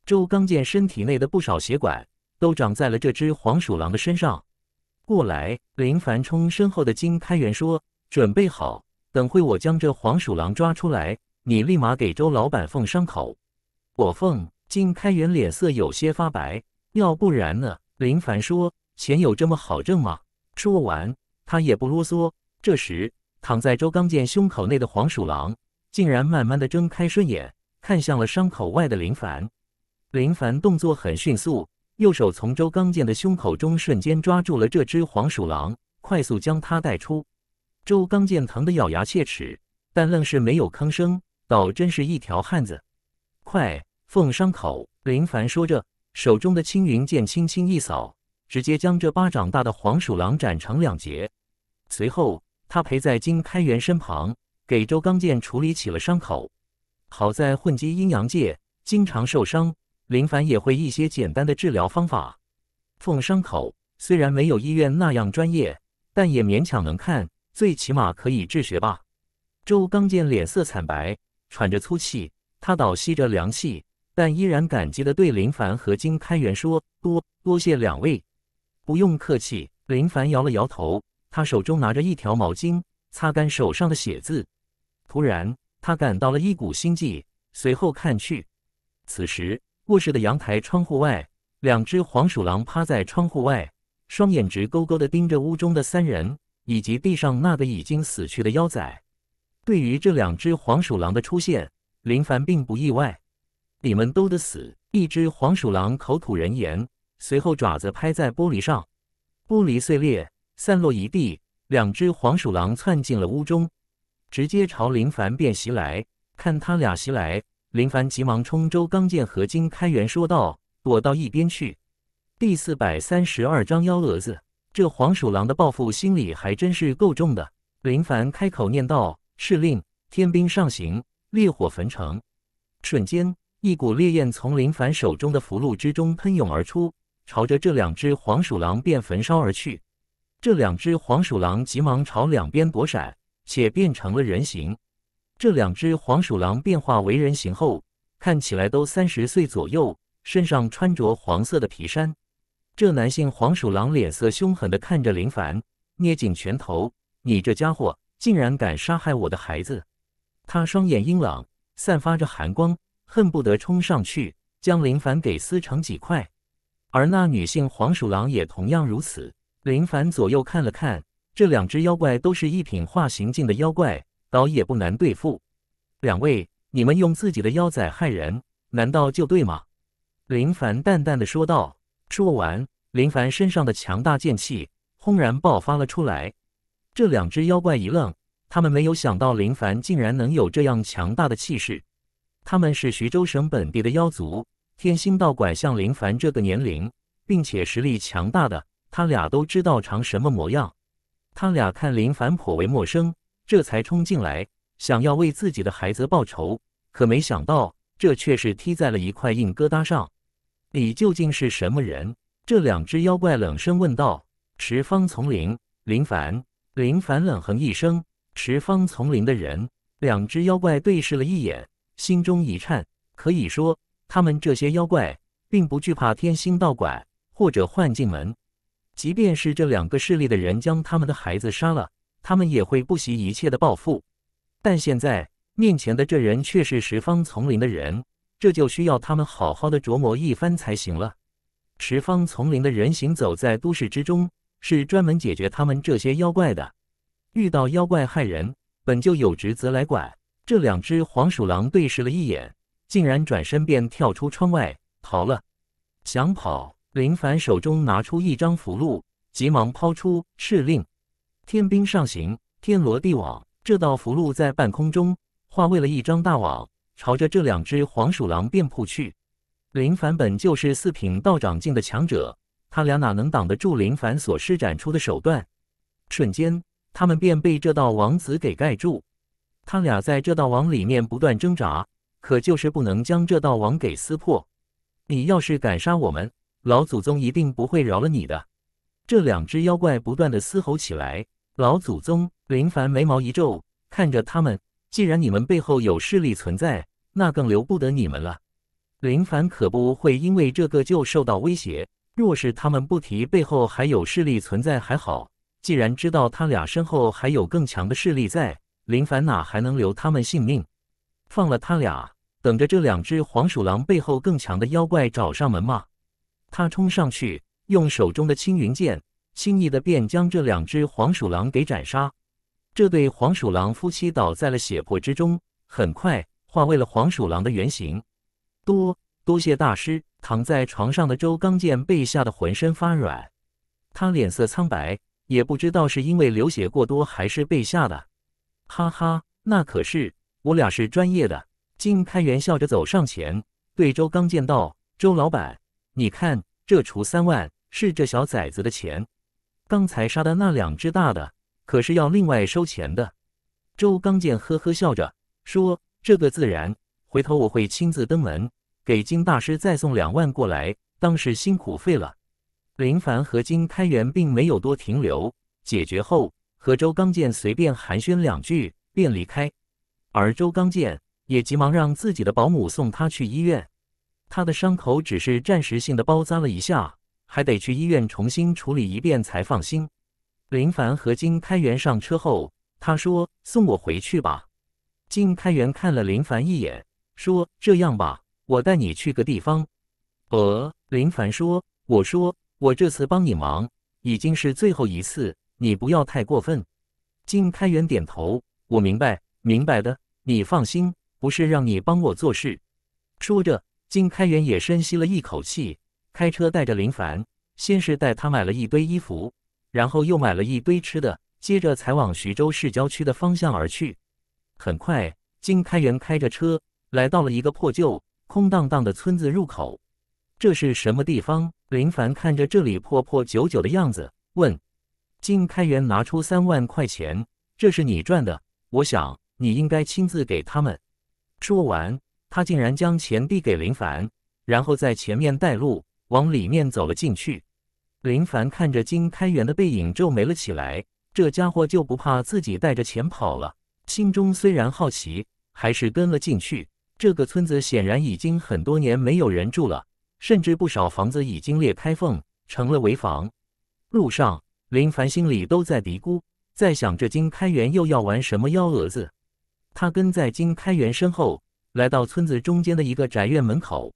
周刚健身体内的不少血管都长在了这只黄鼠狼的身上。过来，林凡冲身后的金开元说：“准备好，等会我将这黄鼠狼抓出来，你立马给周老板缝伤口。”我缝。金开元脸色有些发白，要不然呢？林凡说：“钱有这么好挣吗？”说完，他也不啰嗦。这时，躺在周刚健胸口内的黄鼠狼，竟然慢慢的睁开双眼，看向了伤口外的林凡。林凡动作很迅速，右手从周刚健的胸口中瞬间抓住了这只黄鼠狼，快速将它带出。周刚健疼的咬牙切齿，但愣是没有吭声，倒真是一条汉子。快缝伤口！林凡说着。手中的青云剑轻轻一扫，直接将这巴掌大的黄鼠狼斩成两截。随后，他陪在金开元身旁，给周刚剑处理起了伤口。好在混迹阴阳界，经常受伤，林凡也会一些简单的治疗方法。缝伤口虽然没有医院那样专业，但也勉强能看，最起码可以治学吧。周刚健脸色惨白，喘着粗气，他倒吸着凉气。但依然感激的对林凡和金开元说：“多多谢两位，不用客气。”林凡摇了摇头，他手中拿着一条毛巾，擦干手上的血渍。突然，他感到了一股心悸，随后看去，此时卧室的阳台窗户外，两只黄鼠狼趴在窗户外，双眼直勾勾的盯着屋中的三人以及地上那个已经死去的妖仔。对于这两只黄鼠狼的出现，林凡并不意外。你们都得死！一只黄鼠狼口吐人言，随后爪子拍在玻璃上，玻璃碎裂，散落一地。两只黄鼠狼窜进了屋中，直接朝林凡便袭来。看他俩袭来，林凡急忙冲周刚剑和金开元说道：“躲到一边去。”第四百三十二章幺蛾子。这黄鼠狼的报复心理还真是够重的。林凡开口念道：“是令天兵上行，烈火焚城。”瞬间。一股烈焰从林凡手中的符箓之中喷涌而出，朝着这两只黄鼠狼便焚烧而去。这两只黄鼠狼急忙朝两边躲闪，且变成了人形。这两只黄鼠狼变化为人形后，看起来都三十岁左右，身上穿着黄色的皮衫。这男性黄鼠狼脸色凶狠地看着林凡，捏紧拳头：“你这家伙竟然敢杀害我的孩子！”他双眼阴冷，散发着寒光。恨不得冲上去将林凡给撕成几块，而那女性黄鼠狼也同样如此。林凡左右看了看，这两只妖怪都是一品化形境的妖怪，倒也不难对付。两位，你们用自己的妖仔害人，难道就对吗？林凡淡淡的说道。说完，林凡身上的强大剑气轰然爆发了出来。这两只妖怪一愣，他们没有想到林凡竟然能有这样强大的气势。他们是徐州省本地的妖族，天星道馆像林凡这个年龄，并且实力强大的，他俩都知道长什么模样。他俩看林凡颇为陌生，这才冲进来，想要为自己的孩子报仇。可没想到，这却是踢在了一块硬疙瘩上。你究竟是什么人？这两只妖怪冷声问道。十方丛林，林凡。林凡冷哼一声：“十方丛林的人。”两只妖怪对视了一眼。心中一颤，可以说，他们这些妖怪并不惧怕天星道馆或者幻境门，即便是这两个势力的人将他们的孩子杀了，他们也会不惜一切的报复。但现在面前的这人却是十方丛林的人，这就需要他们好好的琢磨一番才行了。十方丛林的人行走在都市之中，是专门解决他们这些妖怪的，遇到妖怪害人，本就有职责来管。这两只黄鼠狼对视了一眼，竟然转身便跳出窗外逃了。想跑，林凡手中拿出一张符箓，急忙抛出敕令，天兵上行，天罗地网。这道符箓在半空中化为了一张大网，朝着这两只黄鼠狼便扑去。林凡本就是四品道长境的强者，他俩哪能挡得住林凡所施展出的手段？瞬间，他们便被这道网子给盖住。他俩在这道网里面不断挣扎，可就是不能将这道网给撕破。你要是敢杀我们，老祖宗一定不会饶了你的。这两只妖怪不断的嘶吼起来。老祖宗，林凡眉毛一皱，看着他们。既然你们背后有势力存在，那更留不得你们了。林凡可不会因为这个就受到威胁。若是他们不提背后还有势力存在，还好。既然知道他俩身后还有更强的势力在。林凡哪还能留他们性命？放了他俩，等着这两只黄鼠狼背后更强的妖怪找上门吗？他冲上去，用手中的青云剑，轻易的便将这两只黄鼠狼给斩杀。这对黄鼠狼夫妻倒在了血泊之中，很快化为了黄鼠狼的原形。多多谢大师！躺在床上的周刚健被吓得浑身发软，他脸色苍白，也不知道是因为流血过多还是被吓的。哈哈，那可是我俩是专业的。金开元笑着走上前，对周刚见道：“周老板，你看这除三万是这小崽子的钱，刚才杀的那两只大的可是要另外收钱的。”周刚健呵呵笑着说：“这个自然，回头我会亲自登门给金大师再送两万过来，当是辛苦费了。”林凡和金开元并没有多停留，解决后。和周刚健随便寒暄两句便离开，而周刚健也急忙让自己的保姆送他去医院。他的伤口只是暂时性的包扎了一下，还得去医院重新处理一遍才放心。林凡和金开元上车后，他说：“送我回去吧。”金开元看了林凡一眼，说：“这样吧，我带你去个地方。”呃，林凡说：“我说我这次帮你忙，已经是最后一次。”你不要太过分，金开元点头，我明白，明白的。你放心，不是让你帮我做事。说着，金开元也深吸了一口气，开车带着林凡，先是带他买了一堆衣服，然后又买了一堆吃的，接着才往徐州市郊区的方向而去。很快，金开元开着车来到了一个破旧、空荡荡的村子入口。这是什么地方？林凡看着这里破破旧旧的样子，问。金开元拿出三万块钱，这是你赚的，我想你应该亲自给他们。说完，他竟然将钱递给林凡，然后在前面带路，往里面走了进去。林凡看着金开元的背影，皱眉了起来。这家伙就不怕自己带着钱跑了？心中虽然好奇，还是跟了进去。这个村子显然已经很多年没有人住了，甚至不少房子已经裂开缝，成了危房。路上。林凡心里都在嘀咕，在想着金开元又要玩什么幺蛾子。他跟在金开元身后，来到村子中间的一个宅院门口。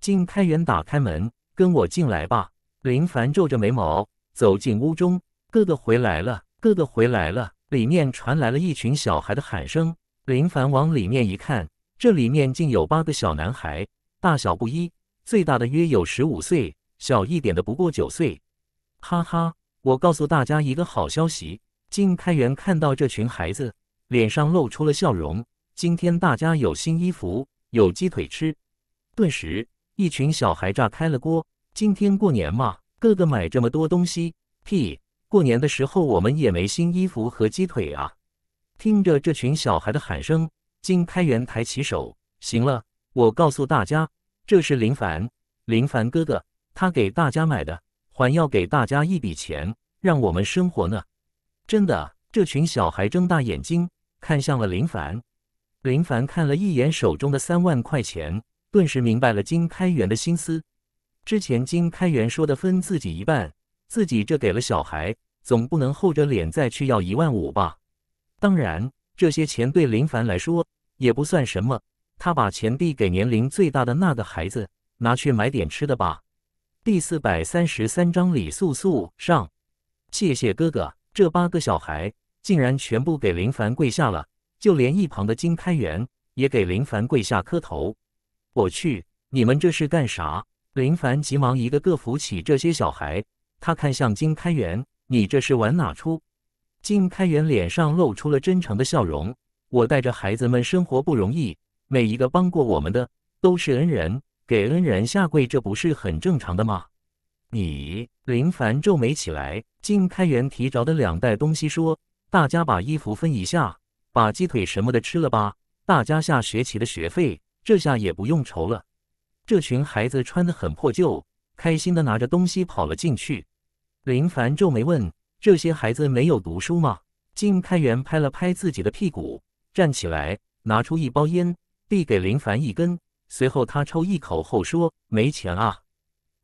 金开元打开门：“跟我进来吧。”林凡皱着眉毛走进屋中。“哥哥回来了，哥哥回来了！”里面传来了一群小孩的喊声。林凡往里面一看，这里面竟有八个小男孩，大小不一，最大的约有十五岁，小一点的不过九岁。哈哈。我告诉大家一个好消息，金开元看到这群孩子，脸上露出了笑容。今天大家有新衣服，有鸡腿吃。顿时，一群小孩炸开了锅。今天过年嘛，哥哥买这么多东西，屁！过年的时候我们也没新衣服和鸡腿啊。听着这群小孩的喊声，金开元抬起手，行了，我告诉大家，这是林凡，林凡哥哥，他给大家买的。还要给大家一笔钱，让我们生活呢。真的，这群小孩睁大眼睛看向了林凡。林凡看了一眼手中的三万块钱，顿时明白了金开元的心思。之前金开元说的分自己一半，自己这给了小孩，总不能厚着脸再去要一万五吧？当然，这些钱对林凡来说也不算什么。他把钱递给年龄最大的那个孩子，拿去买点吃的吧。第四百三十三章，李素素上，谢谢哥哥。这八个小孩竟然全部给林凡跪下了，就连一旁的金开元也给林凡跪下磕头。我去，你们这是干啥？林凡急忙一个个扶起这些小孩。他看向金开元：“你这是玩哪出？”金开元脸上露出了真诚的笑容：“我带着孩子们生活不容易，每一个帮过我们的都是恩人。”给恩人下跪，这不是很正常的吗？你林凡皱眉起来。金开元提着的两袋东西说：“大家把衣服分一下，把鸡腿什么的吃了吧。大家下学期的学费，这下也不用愁了。”这群孩子穿得很破旧，开心的拿着东西跑了进去。林凡皱眉问：“这些孩子没有读书吗？”金开元拍了拍自己的屁股，站起来，拿出一包烟，递给林凡一根。随后他抽一口后说：“没钱啊。”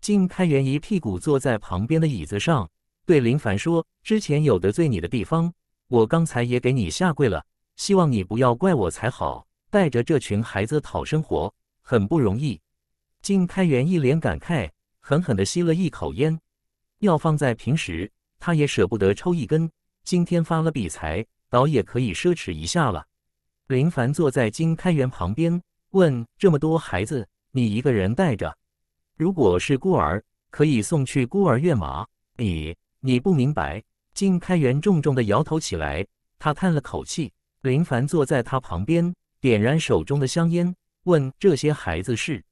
金开元一屁股坐在旁边的椅子上，对林凡说：“之前有得罪你的地方，我刚才也给你下跪了，希望你不要怪我才好。带着这群孩子讨生活，很不容易。”金开元一脸感慨，狠狠的吸了一口烟。要放在平时，他也舍不得抽一根，今天发了笔财，倒也可以奢侈一下了。林凡坐在金开元旁边。问这么多孩子，你一个人带着？如果是孤儿，可以送去孤儿院吗？你你不明白？金开元重重地摇头起来，他叹了口气。林凡坐在他旁边，点燃手中的香烟，问：“这些孩子是？”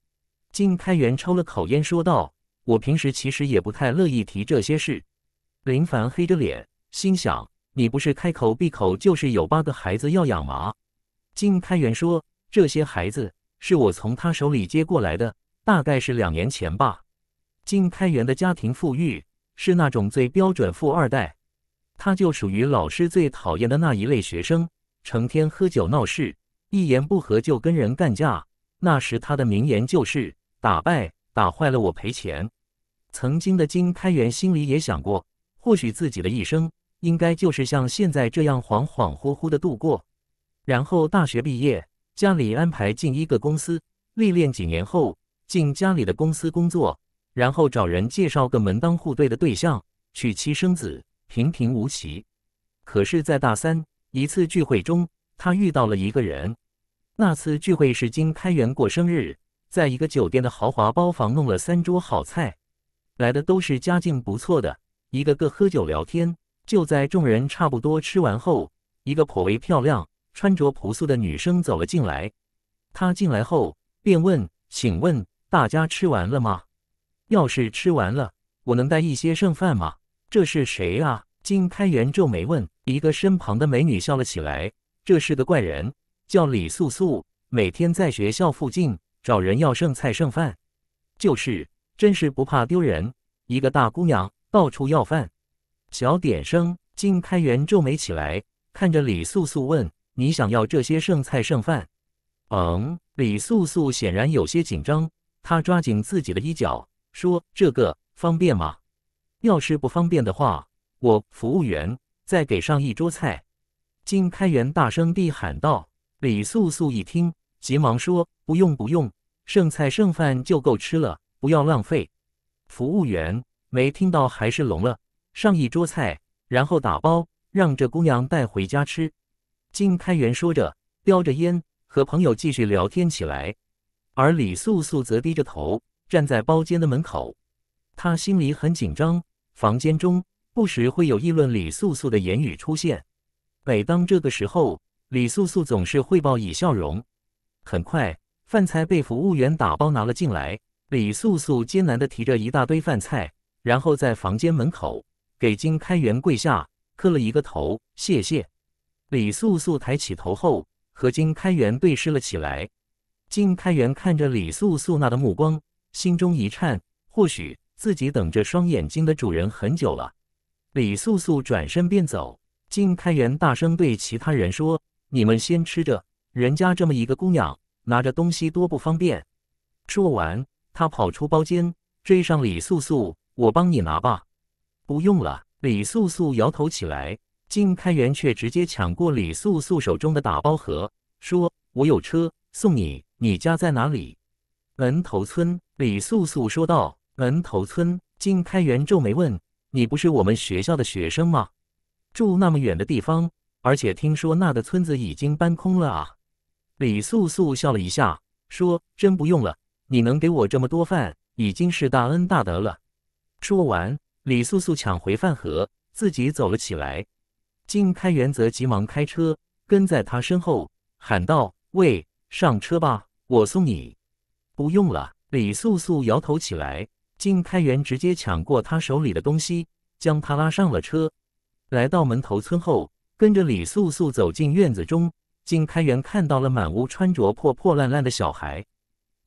金开元抽了口烟，说道：“我平时其实也不太乐意提这些事。”林凡黑着脸，心想：“你不是开口闭口就是有八个孩子要养吗？”金开元说。这些孩子是我从他手里接过来的，大概是两年前吧。金开元的家庭富裕，是那种最标准富二代。他就属于老师最讨厌的那一类学生，成天喝酒闹事，一言不合就跟人干架。那时他的名言就是：“打败打坏了我赔钱。”曾经的金开元心里也想过，或许自己的一生应该就是像现在这样恍恍惚惚的度过，然后大学毕业。家里安排进一个公司历练几年后进家里的公司工作，然后找人介绍个门当户对的对象，娶妻生子，平平无奇。可是，在大三一次聚会中，他遇到了一个人。那次聚会是金开元过生日，在一个酒店的豪华包房弄了三桌好菜，来的都是家境不错的，一个个喝酒聊天。就在众人差不多吃完后，一个颇为漂亮。穿着朴素的女生走了进来，她进来后便问：“请问大家吃完了吗？要是吃完了，我能带一些剩饭吗？”“这是谁啊？”金开元皱眉问。一个身旁的美女笑了起来：“这是个怪人，叫李素素，每天在学校附近找人要剩菜剩饭，就是，真是不怕丢人。一个大姑娘到处要饭。”“小点声！”金开元皱眉起来，看着李素素问。你想要这些剩菜剩饭？嗯，李素素显然有些紧张，她抓紧自己的衣角说：“这个方便吗？要是不方便的话，我服务员再给上一桌菜。”金开元大声地喊道。李素素一听，急忙说：“不用不用，剩菜剩饭就够吃了，不要浪费。”服务员没听到还是聋了，上一桌菜，然后打包让这姑娘带回家吃。金开元说着，叼着烟，和朋友继续聊天起来。而李素素则低着头，站在包间的门口。她心里很紧张，房间中不时会有议论李素素的言语出现。每当这个时候，李素素总是会报以笑容。很快，饭菜被服务员打包拿了进来。李素素艰难的提着一大堆饭菜，然后在房间门口给金开元跪下，磕了一个头，谢谢。李素素抬起头后，和金开元对视了起来。金开元看着李素素那的目光，心中一颤，或许自己等这双眼睛的主人很久了。李素素转身便走，金开元大声对其他人说：“你们先吃着，人家这么一个姑娘，拿着东西多不方便。”说完，他跑出包间，追上李素素：“我帮你拿吧。”“不用了。”李素素摇头起来。金开元却直接抢过李素素手中的打包盒，说：“我有车送你，你家在哪里？”门头村，李素素说道。门头村，金开元皱眉问：“你不是我们学校的学生吗？住那么远的地方，而且听说那个村子已经搬空了啊？”李素素笑了一下，说：“真不用了，你能给我这么多饭，已经是大恩大德了。”说完，李素素抢回饭盒，自己走了起来。金开元则急忙开车跟在他身后，喊道：“喂，上车吧，我送你。”“不用了。”李素素摇头起来。金开元直接抢过他手里的东西，将他拉上了车。来到门头村后，跟着李素素走进院子中。金开元看到了满屋穿着破破烂烂的小孩，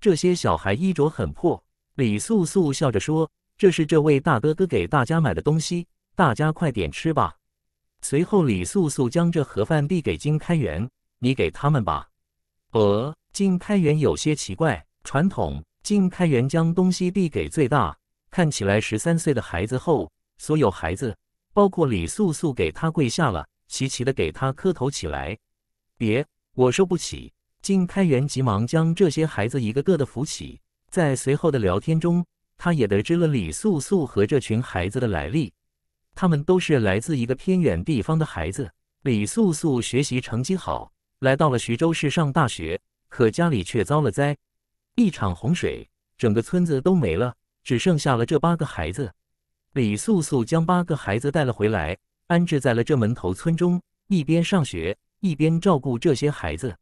这些小孩衣着很破。李素素笑着说：“这是这位大哥哥给大家买的东西，大家快点吃吧。”随后，李素素将这盒饭递给金开元：“你给他们吧。”呃，金开元有些奇怪。传统，金开元将东西递给最大，看起来十三岁的孩子后，所有孩子，包括李素素，给他跪下了，齐齐的给他磕头起来。别，我受不起。金开元急忙将这些孩子一个个的扶起。在随后的聊天中，他也得知了李素素和这群孩子的来历。他们都是来自一个偏远地方的孩子。李素素学习成绩好，来到了徐州市上大学，可家里却遭了灾，一场洪水，整个村子都没了，只剩下了这八个孩子。李素素将八个孩子带了回来，安置在了这门头村中，一边上学，一边照顾这些孩子。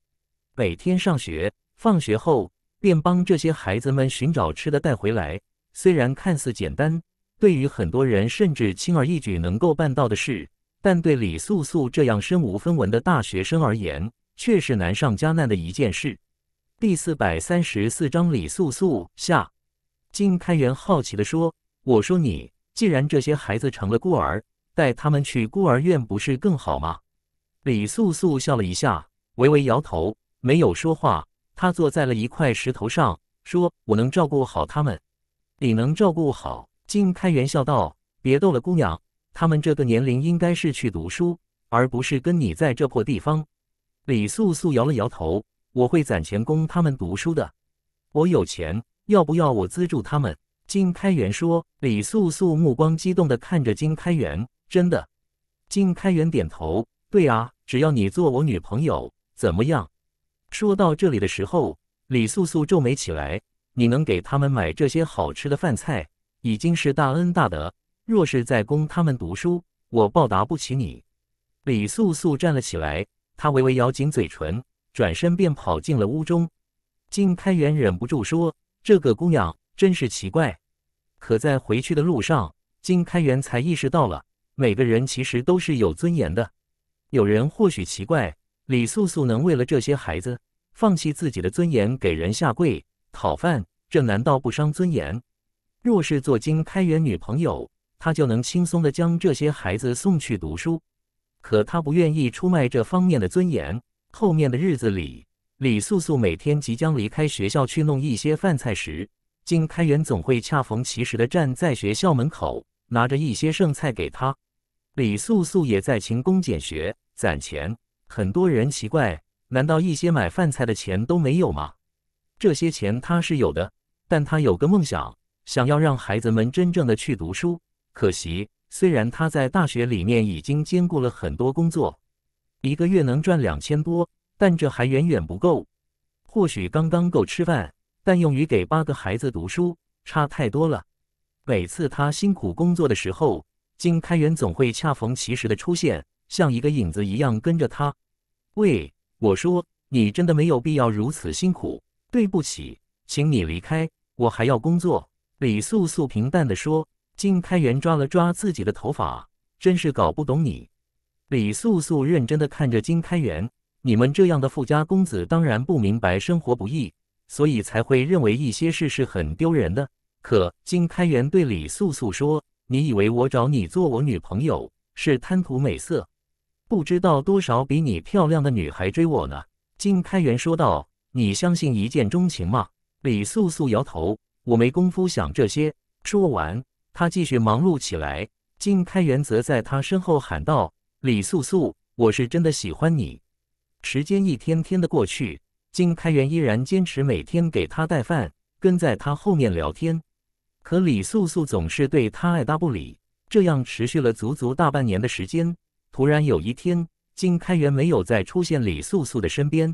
每天上学，放学后便帮这些孩子们寻找吃的带回来。虽然看似简单。对于很多人甚至轻而易举能够办到的事，但对李素素这样身无分文的大学生而言，却是难上加难的一件事。第四百三十四章李素素下。金开元好奇的说：“我说你，既然这些孩子成了孤儿，带他们去孤儿院不是更好吗？”李素素笑了一下，微微摇头，没有说话。她坐在了一块石头上，说：“我能照顾好他们，你能照顾好。”金开元笑道：“别逗了，姑娘，他们这个年龄应该是去读书，而不是跟你在这破地方。”李素素摇了摇头：“我会攒钱供他们读书的，我有钱，要不要我资助他们？”金开元说。李素素目光激动地看着金开元：“真的？”金开元点头：“对啊，只要你做我女朋友，怎么样？”说到这里的时候，李素素皱眉起来：“你能给他们买这些好吃的饭菜？”已经是大恩大德，若是再供他们读书，我报答不起你。李素素站了起来，她微微咬紧嘴唇，转身便跑进了屋中。金开元忍不住说：“这个姑娘真是奇怪。”可在回去的路上，金开元才意识到了，每个人其实都是有尊严的。有人或许奇怪，李素素能为了这些孩子放弃自己的尊严，给人下跪讨饭，这难道不伤尊严？若是做金开元女朋友，他就能轻松的将这些孩子送去读书。可他不愿意出卖这方面的尊严。后面的日子里，李素素每天即将离开学校去弄一些饭菜时，金开元总会恰逢其时的站在学校门口，拿着一些剩菜给他。李素素也在勤工俭学攒钱。很多人奇怪，难道一些买饭菜的钱都没有吗？这些钱他是有的，但他有个梦想。想要让孩子们真正的去读书，可惜，虽然他在大学里面已经兼顾了很多工作，一个月能赚两千多，但这还远远不够。或许刚刚够吃饭，但用于给八个孩子读书差太多了。每次他辛苦工作的时候，金开元总会恰逢其时的出现，像一个影子一样跟着他。喂，我说，你真的没有必要如此辛苦。对不起，请你离开，我还要工作。李素素平淡的说：“金开元抓了抓自己的头发，真是搞不懂你。”李素素认真的看着金开元：“你们这样的富家公子，当然不明白生活不易，所以才会认为一些事是很丢人的。”可金开元对李素素说：“你以为我找你做我女朋友是贪图美色？不知道多少比你漂亮的女孩追我呢。”金开元说道：“你相信一见钟情吗？”李素素摇头。我没工夫想这些。说完，他继续忙碌起来。金开元则在他身后喊道：“李素素，我是真的喜欢你。”时间一天天的过去，金开元依然坚持每天给他带饭，跟在他后面聊天。可李素素总是对他爱答不理。这样持续了足足大半年的时间。突然有一天，金开元没有再出现李素素的身边。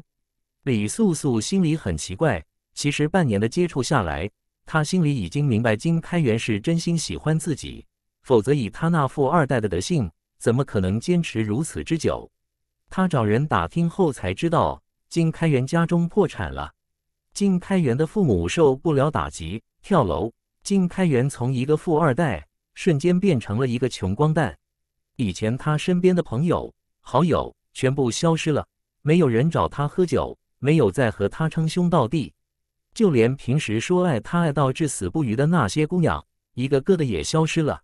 李素素心里很奇怪。其实半年的接触下来，他心里已经明白，金开元是真心喜欢自己，否则以他那富二代的德性，怎么可能坚持如此之久？他找人打听后才知道，金开元家中破产了，金开元的父母受不了打击，跳楼。金开元从一个富二代，瞬间变成了一个穷光蛋。以前他身边的朋友好友全部消失了，没有人找他喝酒，没有再和他称兄道弟。就连平时说爱他爱到至死不渝的那些姑娘，一个个的也消失了。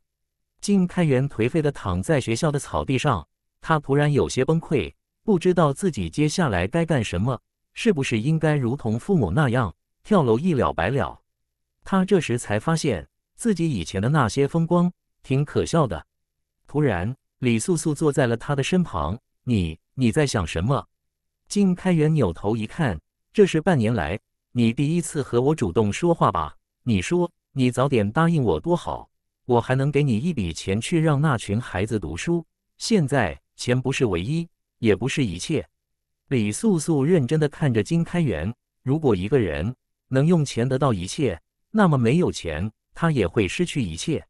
金开元颓废的躺在学校的草地上，他突然有些崩溃，不知道自己接下来该干什么，是不是应该如同父母那样跳楼一了百了？他这时才发现自己以前的那些风光挺可笑的。突然，李素素坐在了他的身旁：“你你在想什么？”金开元扭头一看，这是半年来。你第一次和我主动说话吧？你说你早点答应我多好，我还能给你一笔钱去让那群孩子读书。现在钱不是唯一，也不是一切。李素素认真的看着金开元，如果一个人能用钱得到一切，那么没有钱他也会失去一切。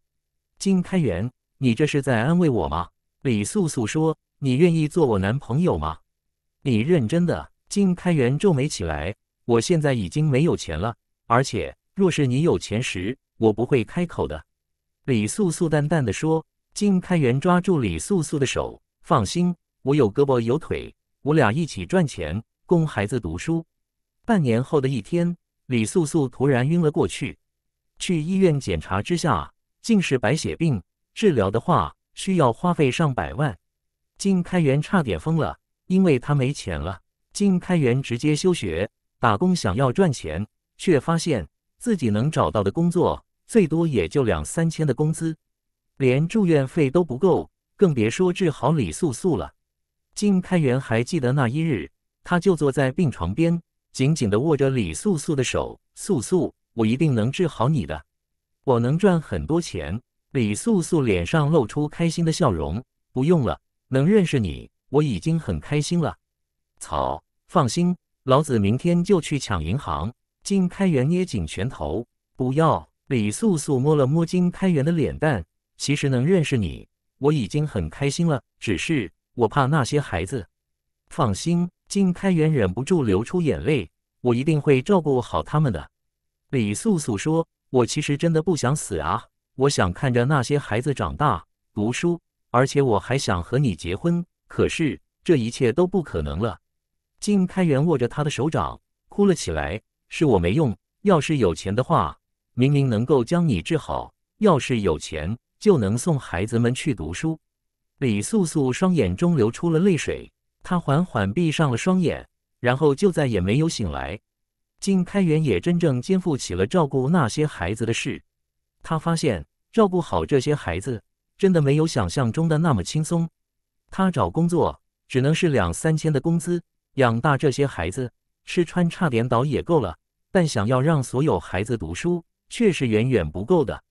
金开元，你这是在安慰我吗？李素素说：“你愿意做我男朋友吗？”你认真的。金开元皱眉起来。我现在已经没有钱了，而且若是你有钱时，我不会开口的。”李素素淡淡的说。金开元抓住李素素的手，放心，我有胳膊有腿，我俩一起赚钱，供孩子读书。半年后的一天，李素素突然晕了过去。去医院检查之下，竟是白血病。治疗的话，需要花费上百万。金开元差点疯了，因为他没钱了。金开元直接休学。打工想要赚钱，却发现自己能找到的工作最多也就两三千的工资，连住院费都不够，更别说治好李素素了。金开元还记得那一日，他就坐在病床边，紧紧地握着李素素的手：“素素，我一定能治好你的，我能赚很多钱。”李素素脸上露出开心的笑容：“不用了，能认识你，我已经很开心了。”“操，放心。”老子明天就去抢银行！金开元捏紧拳头。不要！李素素摸了摸金开元的脸蛋。其实能认识你，我已经很开心了。只是我怕那些孩子。放心！金开元忍不住流出眼泪。我一定会照顾好他们的。李素素说：“我其实真的不想死啊！我想看着那些孩子长大、读书，而且我还想和你结婚。可是这一切都不可能了。”金开元握着他的手掌，哭了起来：“是我没用，要是有钱的话，明明能够将你治好；要是有钱，就能送孩子们去读书。”李素素双眼中流出了泪水，她缓缓闭上了双眼，然后就再也没有醒来。金开元也真正肩负起了照顾那些孩子的事。他发现，照顾好这些孩子，真的没有想象中的那么轻松。他找工作，只能是两三千的工资。养大这些孩子，吃穿差点倒也够了，但想要让所有孩子读书，却是远远不够的。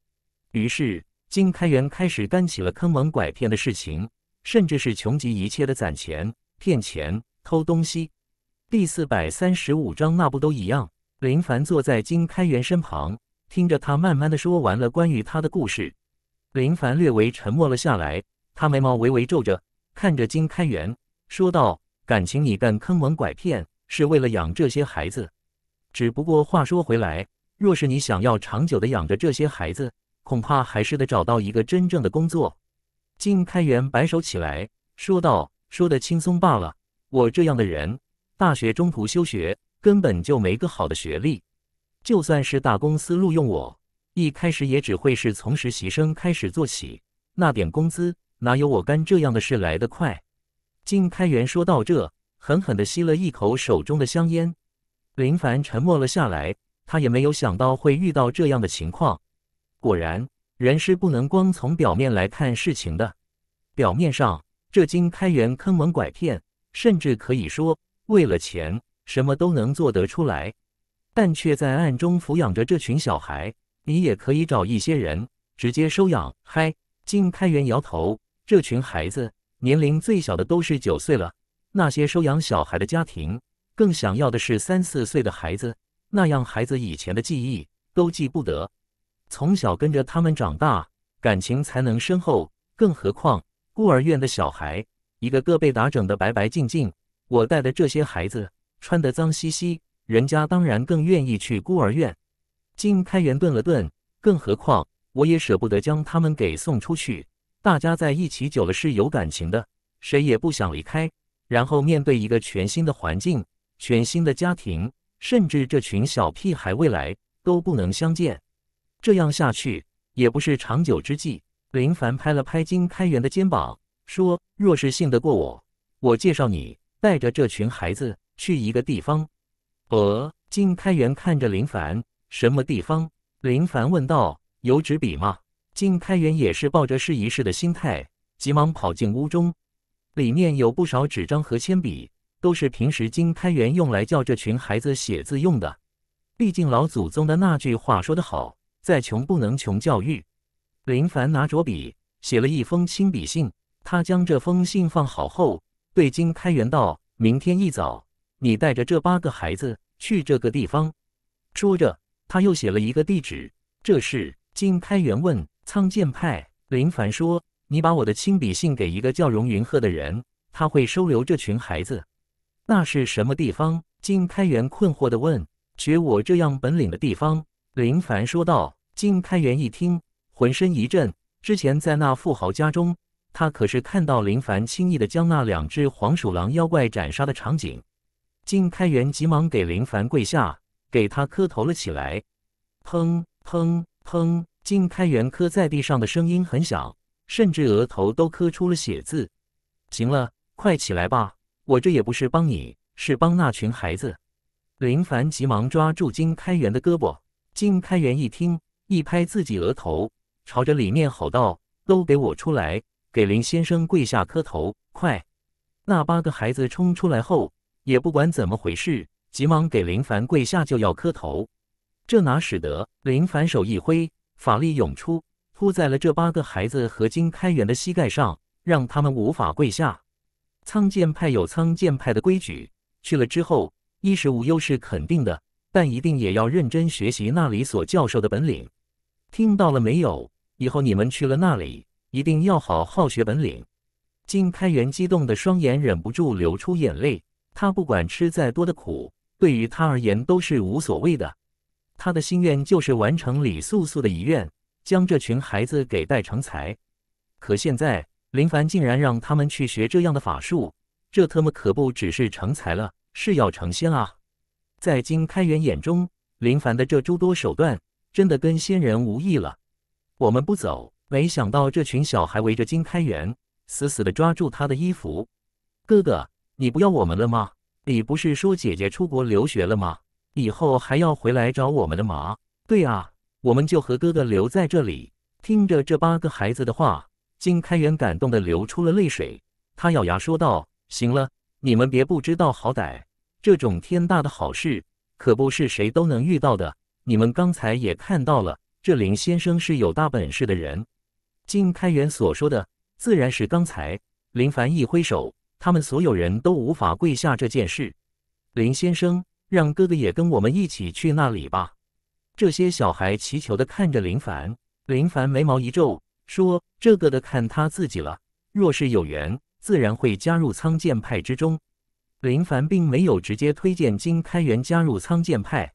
于是，金开元开始干起了坑蒙拐骗的事情，甚至是穷极一切的攒钱、骗钱、偷东西。第四百三十五章，那不都一样？林凡坐在金开元身旁，听着他慢慢的说完了关于他的故事，林凡略微沉默了下来，他眉毛微微皱着，看着金开元说道。感情你干坑蒙拐骗是为了养这些孩子，只不过话说回来，若是你想要长久的养着这些孩子，恐怕还是得找到一个真正的工作。金开元摆手起来，说道：“说的轻松罢了，我这样的人，大学中途休学，根本就没个好的学历，就算是大公司录用我，一开始也只会是从实习生开始做起，那点工资哪有我干这样的事来得快？”金开元说到这，狠狠的吸了一口手中的香烟。林凡沉默了下来，他也没有想到会遇到这样的情况。果然，人是不能光从表面来看事情的。表面上，这金开元坑蒙拐骗，甚至可以说为了钱什么都能做得出来，但却在暗中抚养着这群小孩。你也可以找一些人直接收养。嗨，金开元摇头，这群孩子。年龄最小的都是九岁了，那些收养小孩的家庭更想要的是三四岁的孩子，那样孩子以前的记忆都记不得，从小跟着他们长大，感情才能深厚。更何况孤儿院的小孩一个个被打整得白白净净，我带的这些孩子穿得脏兮兮，人家当然更愿意去孤儿院。金开元顿了顿，更何况我也舍不得将他们给送出去。大家在一起久了是有感情的，谁也不想离开。然后面对一个全新的环境、全新的家庭，甚至这群小屁孩未来都不能相见，这样下去也不是长久之计。林凡拍了拍金开元的肩膀，说：“若是信得过我，我介绍你带着这群孩子去一个地方。”呃，金开元看着林凡，什么地方？林凡问道：“有纸笔吗？”金开元也是抱着试一试的心态，急忙跑进屋中。里面有不少纸张和铅笔，都是平时金开元用来教这群孩子写字用的。毕竟老祖宗的那句话说得好：“再穷不能穷教育。”林凡拿着笔写了一封亲笔信，他将这封信放好后，对金开元道：“明天一早，你带着这八个孩子去这个地方。”说着，他又写了一个地址。这是金开元问。苍剑派，林凡说：“你把我的亲笔信给一个叫荣云鹤的人，他会收留这群孩子。”那是什么地方？金开元困惑地问。“学我这样本领的地方。”林凡说道。金开元一听，浑身一震。之前在那富豪家中，他可是看到林凡轻易地将那两只黄鼠狼妖怪斩杀的场景。金开元急忙给林凡跪下，给他磕头了起来。砰砰砰！金开元磕在地上的声音很响，甚至额头都磕出了血渍。行了，快起来吧，我这也不是帮你，是帮那群孩子。林凡急忙抓住金开元的胳膊。金开元一听，一拍自己额头，朝着里面吼道：“都给我出来，给林先生跪下磕头！快！”那八个孩子冲出来后，也不管怎么回事，急忙给林凡跪下就要磕头。这哪使得？林凡手一挥。法力涌出，扑在了这八个孩子和金开元的膝盖上，让他们无法跪下。苍剑派有苍剑派的规矩，去了之后衣食无忧是肯定的，但一定也要认真学习那里所教授的本领。听到了没有？以后你们去了那里，一定要好好学本领。金开元激动的双眼忍不住流出眼泪，他不管吃再多的苦，对于他而言都是无所谓的。他的心愿就是完成李素素的遗愿，将这群孩子给带成才。可现在林凡竟然让他们去学这样的法术，这特么可不只是成才了，是要成仙啊！在金开元眼中，林凡的这诸多手段真的跟仙人无异了。我们不走！没想到这群小孩围着金开元，死死的抓住他的衣服。哥哥，你不要我们了吗？你不是说姐姐出国留学了吗？以后还要回来找我们的吗？对啊，我们就和哥哥留在这里，听着这八个孩子的话。金开元感动的流出了泪水，他咬牙说道：“行了，你们别不知道好歹，这种天大的好事，可不是谁都能遇到的。你们刚才也看到了，这林先生是有大本事的人。”金开元所说的，自然是刚才林凡一挥手，他们所有人都无法跪下这件事。林先生。让哥哥也跟我们一起去那里吧。这些小孩祈求地看着林凡，林凡眉毛一皱，说：“这个的看他自己了。若是有缘，自然会加入苍剑派之中。”林凡并没有直接推荐金开元加入苍剑派。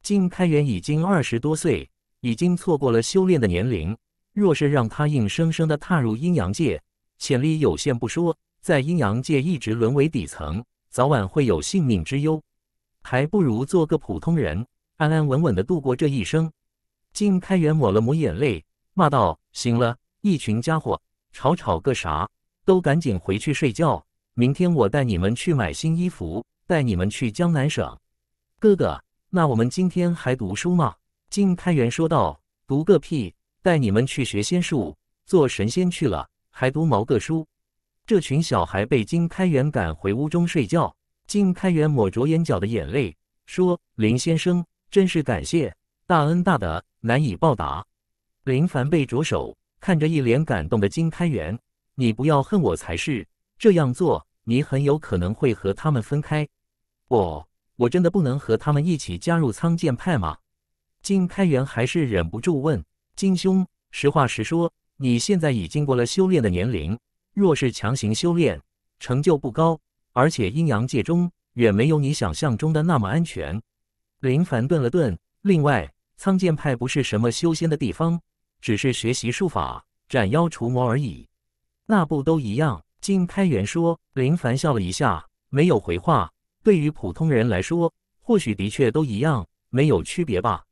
金开元已经二十多岁，已经错过了修炼的年龄。若是让他硬生生的踏入阴阳界，潜力有限不说，在阴阳界一直沦为底层，早晚会有性命之忧。还不如做个普通人，安安稳稳的度过这一生。金开元抹了抹眼泪，骂道：“行了，一群家伙，吵吵个啥？都赶紧回去睡觉！明天我带你们去买新衣服，带你们去江南省。”哥哥，那我们今天还读书吗？”金开元说道：“读个屁！带你们去学仙术，做神仙去了，还读毛个书？”这群小孩被金开元赶回屋中睡觉。金开元抹着眼角的眼泪，说：“林先生，真是感谢大恩大德，难以报答。”林凡被着手看着，一脸感动的金开元：“你不要恨我才是。这样做，你很有可能会和他们分开。我我真的不能和他们一起加入苍剑派吗？”金开元还是忍不住问：“金兄，实话实说，你现在已经过了修炼的年龄，若是强行修炼，成就不高。”而且阴阳界中远没有你想象中的那么安全。林凡顿了顿，另外，苍剑派不是什么修仙的地方，只是学习术法、斩妖除魔而已。那不都一样？金开元说。林凡笑了一下，没有回话。对于普通人来说，或许的确都一样，没有区别吧。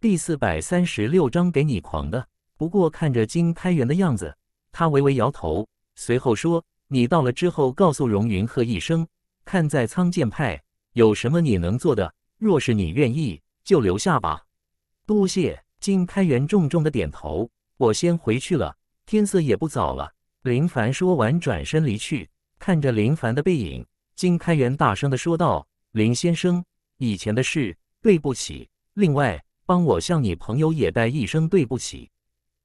第四百三十六章给你狂的。不过看着金开元的样子，他微微摇头，随后说。你到了之后，告诉荣云鹤一声，看在苍剑派有什么你能做的，若是你愿意，就留下吧。多谢金开元，重重的点头。我先回去了，天色也不早了。林凡说完，转身离去。看着林凡的背影，金开元大声的说道：“林先生，以前的事，对不起。另外，帮我向你朋友也带一声对不起。”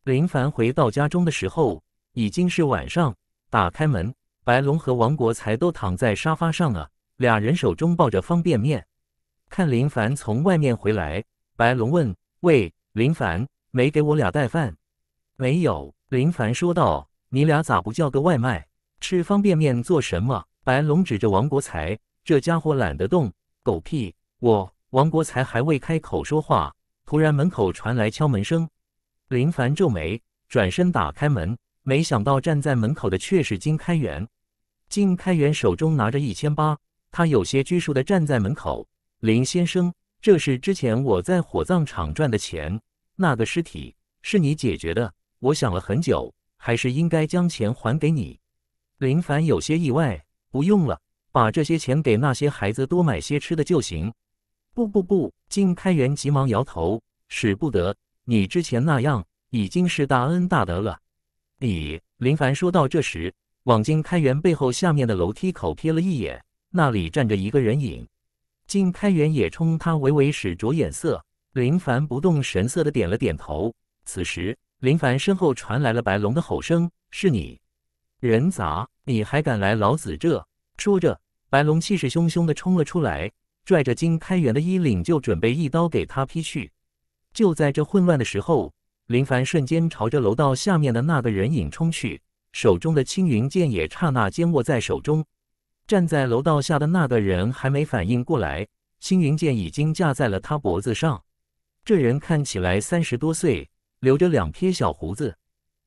林凡回到家中的时候，已经是晚上。打开门，白龙和王国才都躺在沙发上啊，俩人手中抱着方便面。看林凡从外面回来，白龙问：“喂，林凡，没给我俩带饭？”“没有。”林凡说道。“你俩咋不叫个外卖？吃方便面做什么？”白龙指着王国才：“这家伙懒得动。”“狗屁！”我王国才还未开口说话，突然门口传来敲门声。林凡皱眉，转身打开门。没想到站在门口的却是金开元。金开元手中拿着一千八，他有些拘束的站在门口。林先生，这是之前我在火葬场赚的钱，那个尸体是你解决的，我想了很久，还是应该将钱还给你。林凡有些意外，不用了，把这些钱给那些孩子多买些吃的就行。不不不，金开元急忙摇头，使不得，你之前那样已经是大恩大德了。你林凡说到这时，往金开元背后下面的楼梯口瞥了一眼，那里站着一个人影。金开元也冲他微微使着眼色，林凡不动神色的点了点头。此时，林凡身后传来了白龙的吼声：“是你，人杂，你还敢来老子这？”说着，白龙气势汹汹的冲了出来，拽着金开元的衣领就准备一刀给他劈去。就在这混乱的时候。林凡瞬间朝着楼道下面的那个人影冲去，手中的青云剑也刹那间握在手中。站在楼道下的那个人还没反应过来，青云剑已经架在了他脖子上。这人看起来三十多岁，留着两撇小胡子。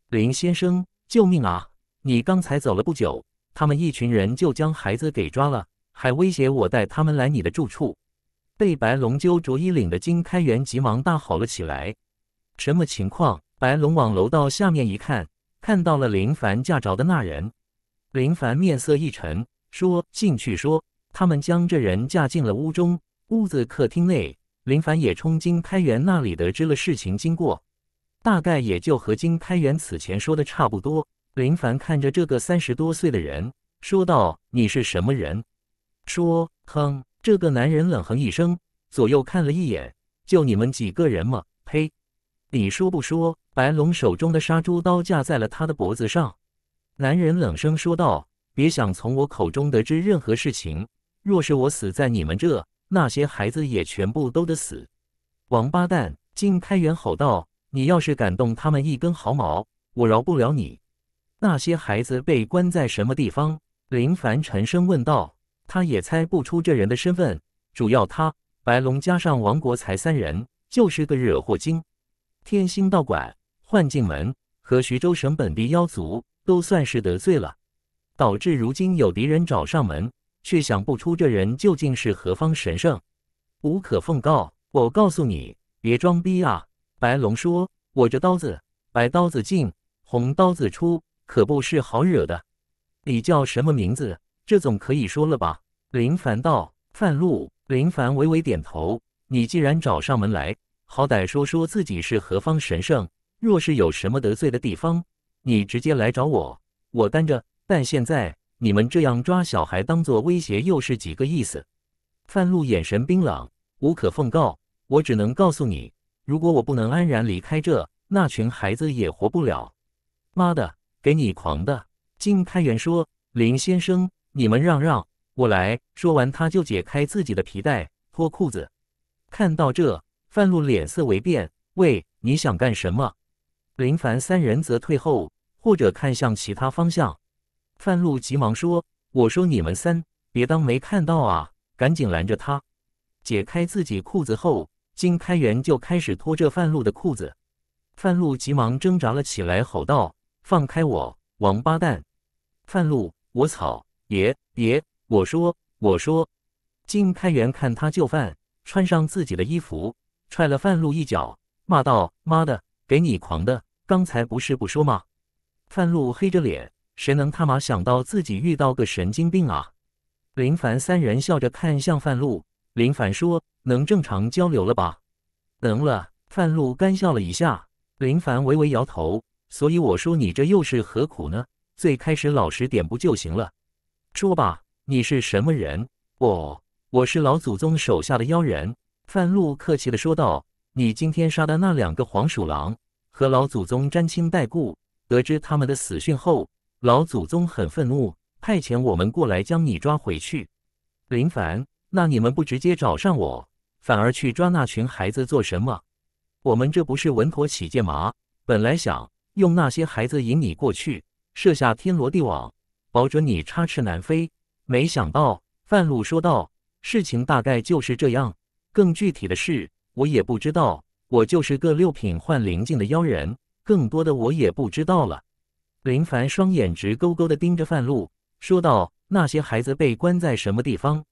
林先生，救命啊！你刚才走了不久，他们一群人就将孩子给抓了，还威胁我带他们来你的住处。被白龙揪着衣领的金开元急忙大吼了起来。什么情况？白龙往楼道下面一看，看到了林凡驾着的那人。林凡面色一沉，说：“进去说。”他们将这人架进了屋中，屋子客厅内，林凡也冲金开元那里得知了事情经过，大概也就和金开元此前说的差不多。林凡看着这个三十多岁的人，说道：“你是什么人？”说哼，这个男人冷哼一声，左右看了一眼，就你们几个人吗？呸！你说不说？白龙手中的杀猪刀架在了他的脖子上，男人冷声说道：“别想从我口中得知任何事情。若是我死在你们这，那些孩子也全部都得死！”王八蛋，金开元吼道：“你要是敢动他们一根毫毛，我饶不了你！”那些孩子被关在什么地方？林凡沉声问道。他也猜不出这人的身份，主要他、白龙加上王国才三人就是个惹祸精。天星道馆、幻境门和徐州省本地妖族都算是得罪了，导致如今有敌人找上门，却想不出这人究竟是何方神圣。无可奉告。我告诉你，别装逼啊！白龙说：“我这刀子，白刀子进，红刀子出，可不是好惹的。”你叫什么名字？这总可以说了吧？林凡道：“范路。”林凡微微点头。你既然找上门来。好歹说说自己是何方神圣，若是有什么得罪的地方，你直接来找我，我担着。但现在你们这样抓小孩当做威胁，又是几个意思？范路眼神冰冷，无可奉告。我只能告诉你，如果我不能安然离开这，那群孩子也活不了。妈的，给你狂的！金开元说：“林先生，你们让让，我来。”说完，他就解开自己的皮带，脱裤子。看到这。范禄脸色微变，“喂，你想干什么？”林凡三人则退后，或者看向其他方向。范禄急忙说：“我说你们三，别当没看到啊！赶紧拦着他！”解开自己裤子后，金开元就开始脱着范禄的裤子。范禄急忙挣扎了起来，吼道：“放开我，王八蛋！”范禄：“我草，别别！我说我说。”金开元看他就范，穿上自己的衣服。踹了范路一脚，骂道：“妈的，给你狂的！刚才不是不说吗？”范路黑着脸，谁能他妈想到自己遇到个神经病啊？林凡三人笑着看向范路，林凡说：“能正常交流了吧？”“能了。”范路干笑了一下。林凡微微摇头：“所以我说你这又是何苦呢？最开始老实点不就行了？”“说吧，你是什么人？”“我，我是老祖宗手下的妖人。”范禄客气地说道：“你今天杀的那两个黄鼠狼和老祖宗沾亲带故，得知他们的死讯后，老祖宗很愤怒，派遣我们过来将你抓回去。”林凡，那你们不直接找上我，反而去抓那群孩子做什么？我们这不是稳妥起见吗？本来想用那些孩子引你过去，设下天罗地网，保准你插翅难飞。没想到，范禄说道：“事情大概就是这样。”更具体的事，我也不知道。我就是个六品幻灵境的妖人，更多的我也不知道了。林凡双眼直勾勾的盯着范路，说道：“那些孩子被关在什么地方？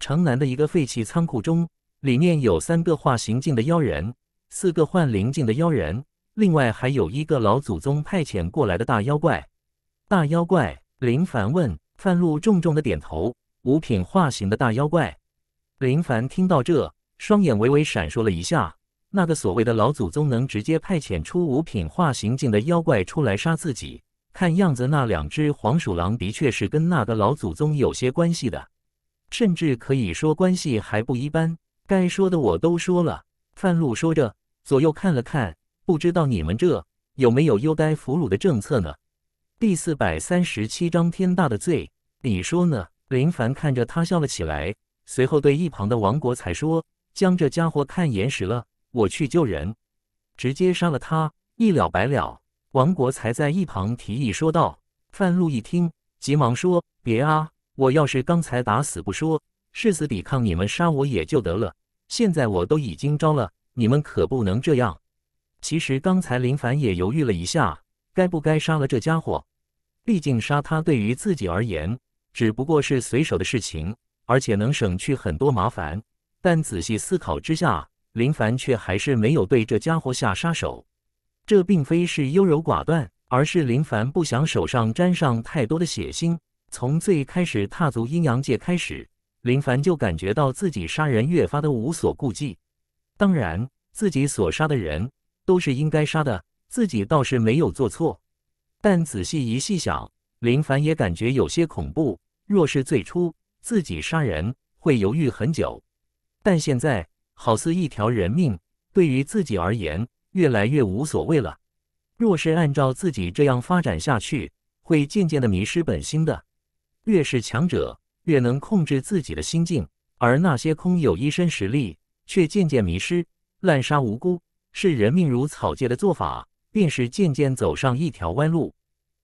城南的一个废弃仓库中，里面有三个化形境的妖人，四个幻灵境的妖人，另外还有一个老祖宗派遣过来的大妖怪。”“大妖怪？”林凡问。范路，重重的点头：“五品化形的大妖怪。”林凡听到这，双眼微微闪烁了一下。那个所谓的老祖宗能直接派遣出五品化形境的妖怪出来杀自己，看样子那两只黄鼠狼的确是跟那个老祖宗有些关系的，甚至可以说关系还不一般。该说的我都说了，范禄说着，左右看了看，不知道你们这有没有优待俘虏的政策呢？第四百三十七章天大的罪，你说呢？林凡看着他笑了起来。随后对一旁的王国才说：“将这家伙看眼实了，我去救人，直接杀了他，一了百了。”王国才在一旁提议说道。范禄一听，急忙说：“别啊！我要是刚才打死不说，誓死抵抗，你们杀我也就得了。现在我都已经招了，你们可不能这样。”其实刚才林凡也犹豫了一下，该不该杀了这家伙？毕竟杀他对于自己而言，只不过是随手的事情。而且能省去很多麻烦，但仔细思考之下，林凡却还是没有对这家伙下杀手。这并非是优柔寡断，而是林凡不想手上沾上太多的血腥。从最开始踏足阴阳界开始，林凡就感觉到自己杀人越发的无所顾忌。当然，自己所杀的人都是应该杀的，自己倒是没有做错。但仔细一细想，林凡也感觉有些恐怖。若是最初。自己杀人会犹豫很久，但现在好似一条人命对于自己而言越来越无所谓了。若是按照自己这样发展下去，会渐渐的迷失本心的。越是强者，越能控制自己的心境，而那些空有一身实力却渐渐迷失、滥杀无辜、视人命如草芥的做法，便是渐渐走上一条弯路，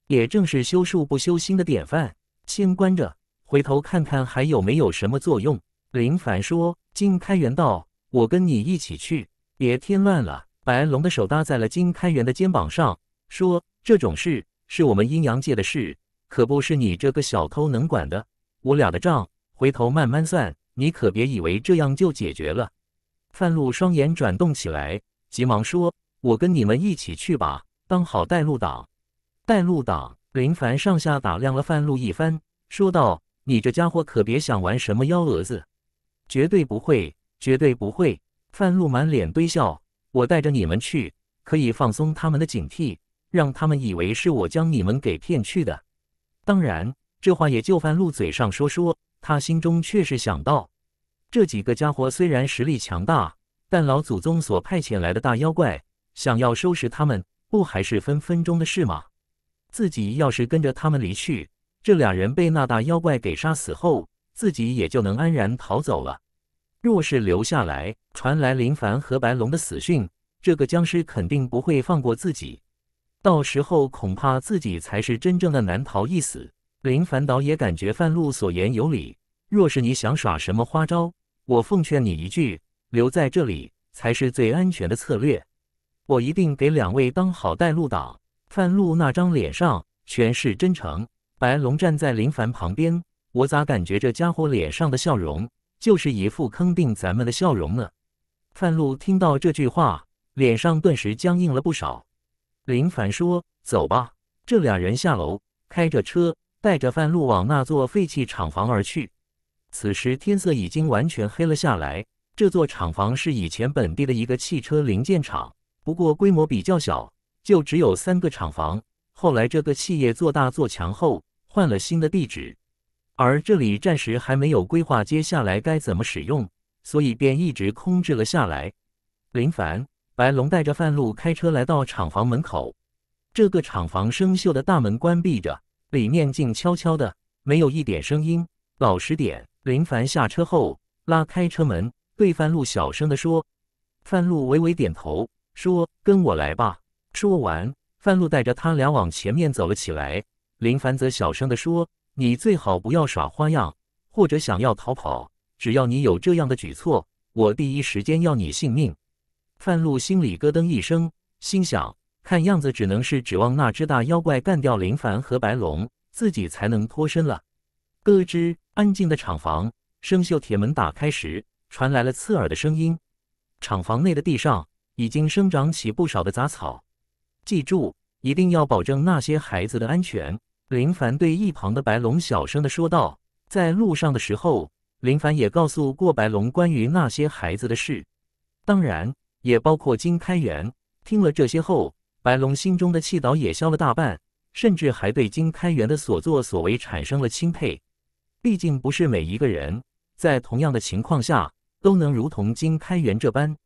也正是修术不修心的典范。先关着。回头看看还有没有什么作用？林凡说：“金开元道，我跟你一起去，别添乱了。”白龙的手搭在了金开元的肩膀上，说：“这种事是我们阴阳界的事，可不是你这个小偷能管的。我俩的账回头慢慢算，你可别以为这样就解决了。”范禄双眼转动起来，急忙说：“我跟你们一起去吧，当好带路党。”带路党林凡上下打量了范禄一番，说道。你这家伙可别想玩什么幺蛾子，绝对不会，绝对不会！范禄满脸堆笑，我带着你们去，可以放松他们的警惕，让他们以为是我将你们给骗去的。当然，这话也就范禄嘴上说说，他心中却是想到，这几个家伙虽然实力强大，但老祖宗所派遣来的大妖怪，想要收拾他们，不还是分分钟的事吗？自己要是跟着他们离去，这俩人被那大妖怪给杀死后，自己也就能安然逃走了。若是留下来，传来林凡和白龙的死讯，这个僵尸肯定不会放过自己。到时候恐怕自己才是真正的难逃一死。林凡倒也感觉范禄所言有理。若是你想耍什么花招，我奉劝你一句：留在这里才是最安全的策略。我一定给两位当好带路党。范禄那张脸上全是真诚。白龙站在林凡旁边，我咋感觉这家伙脸上的笑容就是一副坑定咱们的笑容呢？范路听到这句话，脸上顿时僵硬了不少。林凡说：“走吧，这俩人下楼，开着车带着范路往那座废弃厂房而去。”此时天色已经完全黑了下来。这座厂房是以前本地的一个汽车零件厂，不过规模比较小，就只有三个厂房。后来这个企业做大做强后，换了新的地址，而这里暂时还没有规划接下来该怎么使用，所以便一直空置了下来。林凡、白龙带着范路开车来到厂房门口，这个厂房生锈的大门关闭着，里面静悄悄的，没有一点声音。老实点。林凡下车后拉开车门，对范路小声的说：“范路微微点头，说：跟我来吧。”说完，范路带着他俩往前面走了起来。林凡则小声地说：“你最好不要耍花样，或者想要逃跑。只要你有这样的举措，我第一时间要你性命。”范禄心里咯噔一声，心想：看样子只能是指望那只大妖怪干掉林凡和白龙，自己才能脱身了。咯吱，安静的厂房生锈铁门打开时，传来了刺耳的声音。厂房内的地上已经生长起不少的杂草。记住，一定要保证那些孩子的安全。林凡对一旁的白龙小声的说道：“在路上的时候，林凡也告诉过白龙关于那些孩子的事，当然也包括金开元。听了这些后，白龙心中的气恼也消了大半，甚至还对金开元的所作所为产生了钦佩。毕竟不是每一个人在同样的情况下都能如同金开元这般。”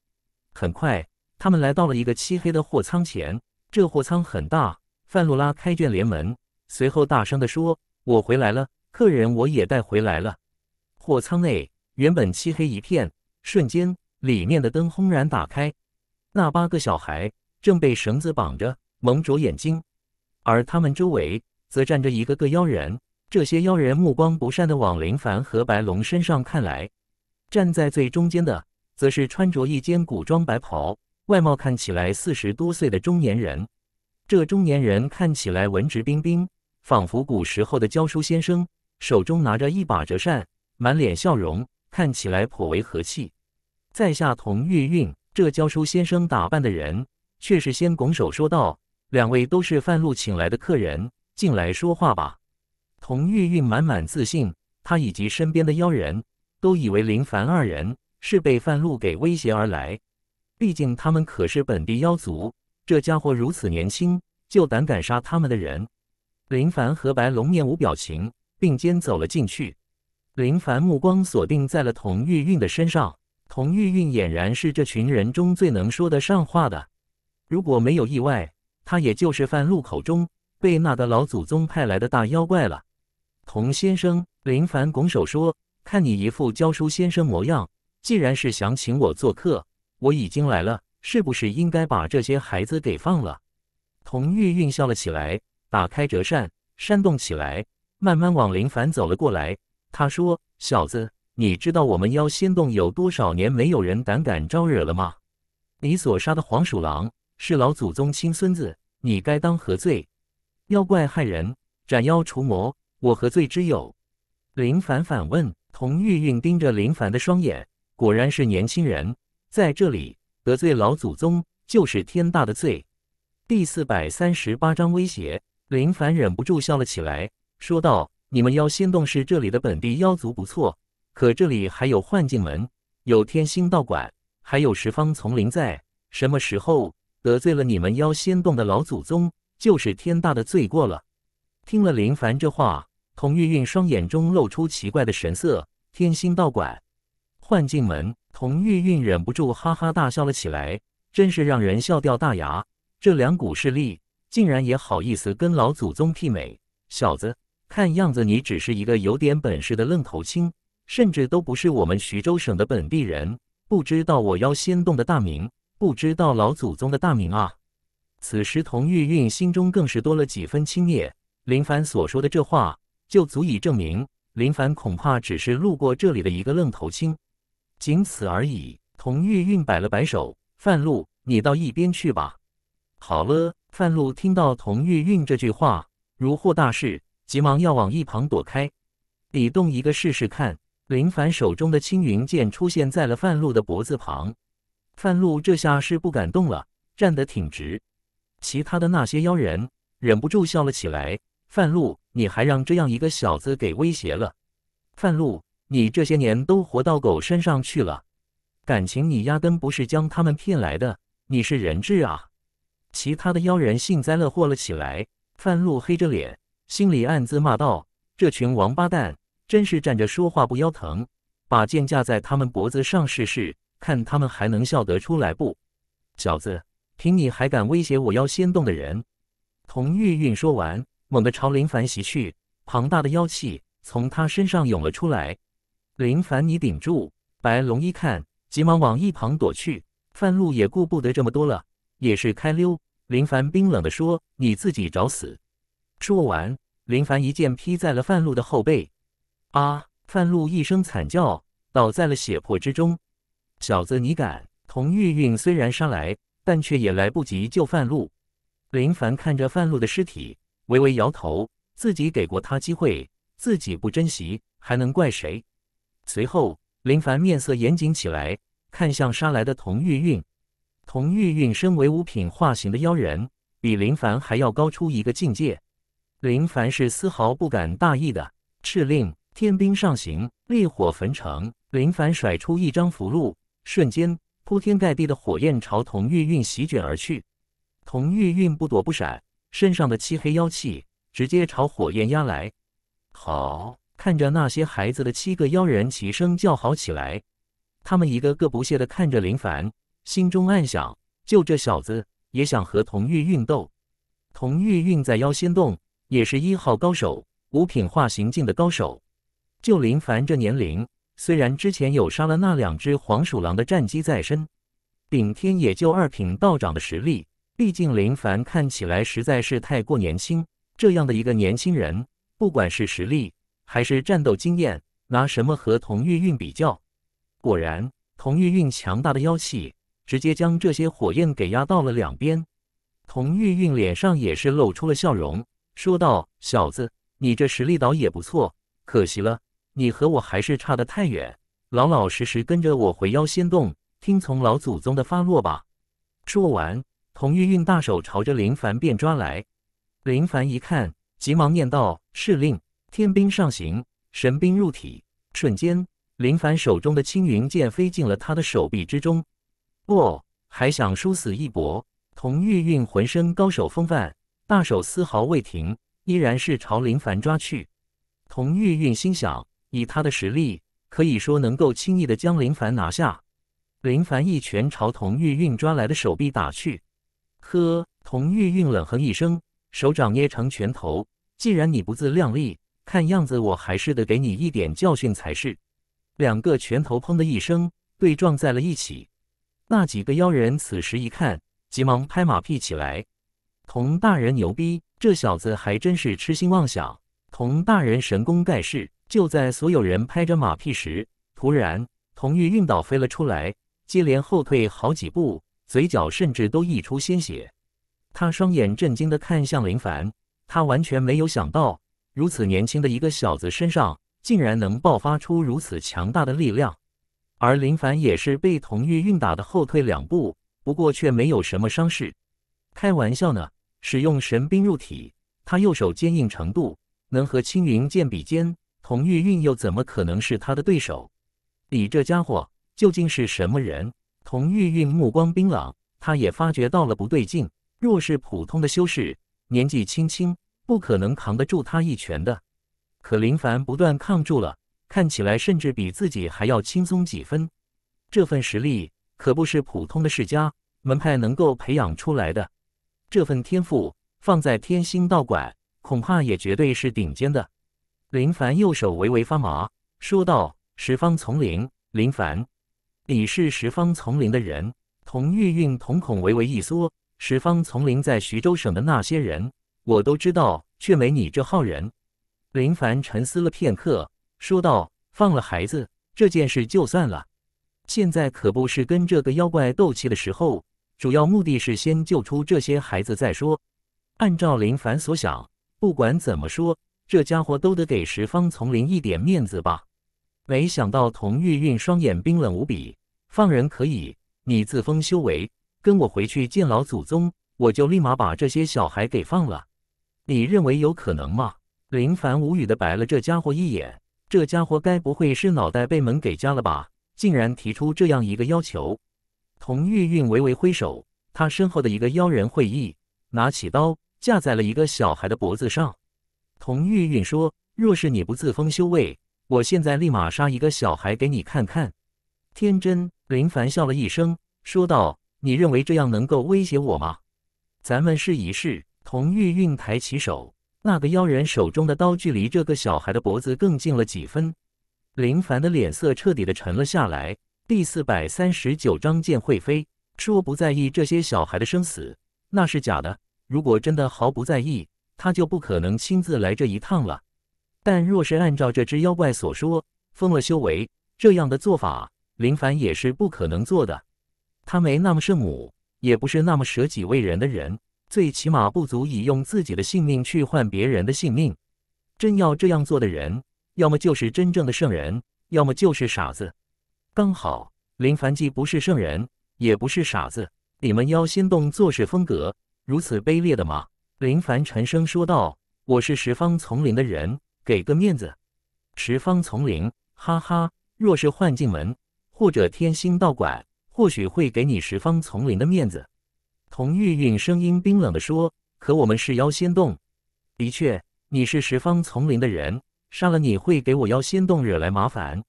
很快，他们来到了一个漆黑的货仓前。这货仓很大，范洛拉开卷帘门。随后大声的说：“我回来了，客人我也带回来了。”货舱内原本漆黑一片，瞬间里面的灯轰然打开。那八个小孩正被绳子绑着，蒙着眼睛，而他们周围则站着一个个妖人。这些妖人目光不善的往林凡和白龙身上看来。站在最中间的，则是穿着一件古装白袍，外貌看起来四十多岁的中年人。这中年人看起来文质彬彬。仿佛古时候的教书先生，手中拿着一把折扇，满脸笑容，看起来颇为和气。在下童玉韵，这教书先生打扮的人，却是先拱手说道：“两位都是范禄请来的客人，进来说话吧。”童玉韵满满自信，他以及身边的妖人都以为林凡二人是被范禄给威胁而来。毕竟他们可是本地妖族，这家伙如此年轻，就胆敢杀他们的人。林凡和白龙面无表情，并肩走了进去。林凡目光锁定在了童玉韵的身上。童玉韵俨然是这群人中最能说得上话的。如果没有意外，他也就是范路口中被那个老祖宗派来的大妖怪了。童先生，林凡拱手说：“看你一副教书先生模样，既然是想请我做客，我已经来了，是不是应该把这些孩子给放了？”童玉韵笑了起来。打开折扇，扇动起来，慢慢往林凡走了过来。他说：“小子，你知道我们妖仙洞有多少年没有人胆敢招惹了吗？你所杀的黄鼠狼是老祖宗亲孙子，你该当何罪？妖怪害人，斩妖除魔，我何罪之有？”林凡反问。童玉韵盯着林凡的双眼，果然是年轻人，在这里得罪老祖宗就是天大的罪。第四百三十八章威胁。林凡忍不住笑了起来，说道：“你们妖仙洞是这里的本地妖族，不错。可这里还有幻境门，有天星道馆，还有十方丛林在。什么时候得罪了你们妖仙洞的老祖宗，就是天大的罪过了。”听了林凡这话，童玉韵双眼中露出奇怪的神色。天星道馆、幻境门，童玉韵忍不住哈哈大笑了起来，真是让人笑掉大牙。这两股势力。竟然也好意思跟老祖宗媲美，小子，看样子你只是一个有点本事的愣头青，甚至都不是我们徐州省的本地人，不知道我妖仙洞的大名，不知道老祖宗的大名啊！此时，童玉韵心中更是多了几分轻蔑。林凡所说的这话，就足以证明林凡恐怕只是路过这里的一个愣头青，仅此而已。童玉韵摆了摆手：“范路，你到一边去吧。”好了。范禄听到童玉韵这句话，如获大赦，急忙要往一旁躲开。李动一个试试看，林凡手中的青云剑出现在了范禄的脖子旁。范禄这下是不敢动了，站得挺直。其他的那些妖人忍不住笑了起来：“范禄，你还让这样一个小子给威胁了？范禄，你这些年都活到狗身上去了，感情你压根不是将他们骗来的，你是人质啊！”其他的妖人幸灾乐祸了起来，范禄黑着脸，心里暗自骂道：“这群王八蛋，真是站着说话不腰疼！把剑架在他们脖子上试试，看他们还能笑得出来不？”小子，凭你还敢威胁我妖仙洞的人？童玉韵说完，猛地朝林凡袭去，庞大的妖气从他身上涌了出来。林凡，你顶住！白龙一看，急忙往一旁躲去。范禄也顾不得这么多了。也是开溜！林凡冰冷地说：“你自己找死！”说完，林凡一剑劈在了范路的后背。啊！范路一声惨叫，倒在了血泊之中。小子，你敢！童玉韵虽然杀来，但却也来不及救范禄。林凡看着范禄的尸体，微微摇头。自己给过他机会，自己不珍惜，还能怪谁？随后，林凡面色严谨起来，看向杀来的童玉韵。童玉运身为五品化形的妖人，比林凡还要高出一个境界。林凡是丝毫不敢大意的，敕令天兵上行，烈火焚城。林凡甩出一张符箓，瞬间铺天盖地的火焰朝童玉运席卷而去。童玉运不躲不闪，身上的漆黑妖气直接朝火焰压来。好，看着那些孩子的七个妖人齐声叫好起来，他们一个个不屑地看着林凡。心中暗想：就这小子也想和童玉运斗？童玉运在妖仙洞也是一号高手，五品化形境的高手。就林凡这年龄，虽然之前有杀了那两只黄鼠狼的战机在身，顶天也就二品道长的实力。毕竟林凡看起来实在是太过年轻，这样的一个年轻人，不管是实力还是战斗经验，拿什么和童玉运比较？果然，童玉运强大的妖气。直接将这些火焰给压到了两边，童玉韵脸上也是露出了笑容，说道：“小子，你这实力倒也不错，可惜了，你和我还是差得太远。老老实实跟着我回妖仙洞，听从老祖宗的发落吧。”说完，童玉韵大手朝着林凡便抓来。林凡一看，急忙念道：“是令天兵上行，神兵入体。”瞬间，林凡手中的青云剑飞进了他的手臂之中。不，还想殊死一搏。童玉韵浑身高手风范，大手丝毫未停，依然是朝林凡抓去。童玉韵心想：以他的实力，可以说能够轻易的将林凡拿下。林凡一拳朝童玉韵抓来的手臂打去。呵，童玉韵冷哼一声，手掌捏成拳头。既然你不自量力，看样子我还是得给你一点教训才是。两个拳头砰的一声对撞在了一起。那几个妖人此时一看，急忙拍马屁起来。童大人牛逼，这小子还真是痴心妄想。童大人神功盖世。就在所有人拍着马屁时，突然童玉晕倒飞了出来，接连后退好几步，嘴角甚至都溢出鲜血。他双眼震惊的看向林凡，他完全没有想到，如此年轻的一个小子身上，竟然能爆发出如此强大的力量。而林凡也是被童玉韵打得后退两步，不过却没有什么伤势。开玩笑呢，使用神兵入体，他右手坚硬程度能和青云剑比肩，童玉韵又怎么可能是他的对手？你这家伙究竟是什么人？童玉韵目光冰冷，他也发觉到了不对劲。若是普通的修士，年纪轻轻，不可能扛得住他一拳的。可林凡不断抗住了。看起来甚至比自己还要轻松几分，这份实力可不是普通的世家门派能够培养出来的。这份天赋放在天星道馆，恐怕也绝对是顶尖的。林凡右手微微发麻，说道：“十方丛林，林凡，你是十方丛林的人？”童玉韵瞳孔微微一缩，十方丛林在徐州省的那些人我都知道，却没你这号人。林凡沉思了片刻。说道：“放了孩子这件事就算了，现在可不是跟这个妖怪斗气的时候，主要目的是先救出这些孩子再说。”按照林凡所想，不管怎么说，这家伙都得给十方丛林一点面子吧？没想到童玉运双眼冰冷无比：“放人可以，你自封修为，跟我回去见老祖宗，我就立马把这些小孩给放了。你认为有可能吗？”林凡无语的白了这家伙一眼。这家伙该不会是脑袋被门给夹了吧？竟然提出这样一个要求！童玉韵微微挥手，他身后的一个妖人会意，拿起刀架在了一个小孩的脖子上。童玉韵说：“若是你不自封修为，我现在立马杀一个小孩给你看看。”天真，林凡笑了一声，说道：“你认为这样能够威胁我吗？”咱们试一试。童玉韵抬起手。那个妖人手中的刀距离这个小孩的脖子更近了几分，林凡的脸色彻底的沉了下来。第四百三十九章剑会飞，说不在意这些小孩的生死，那是假的。如果真的毫不在意，他就不可能亲自来这一趟了。但若是按照这只妖怪所说，封了修为，这样的做法，林凡也是不可能做的。他没那么圣母，也不是那么舍己为人的人。最起码不足以用自己的性命去换别人的性命。真要这样做的人，要么就是真正的圣人，要么就是傻子。刚好林凡既不是圣人，也不是傻子。你们妖心动做事风格如此卑劣的吗？林凡沉声说道：“我是十方丛林的人，给个面子。”十方丛林，哈哈。若是幻境门或者天星道馆，或许会给你十方丛林的面子。童玉韵声音冰冷地说：“可我们是妖仙洞，的确，你是十方丛林的人，杀了你会给我妖仙洞惹来麻烦。”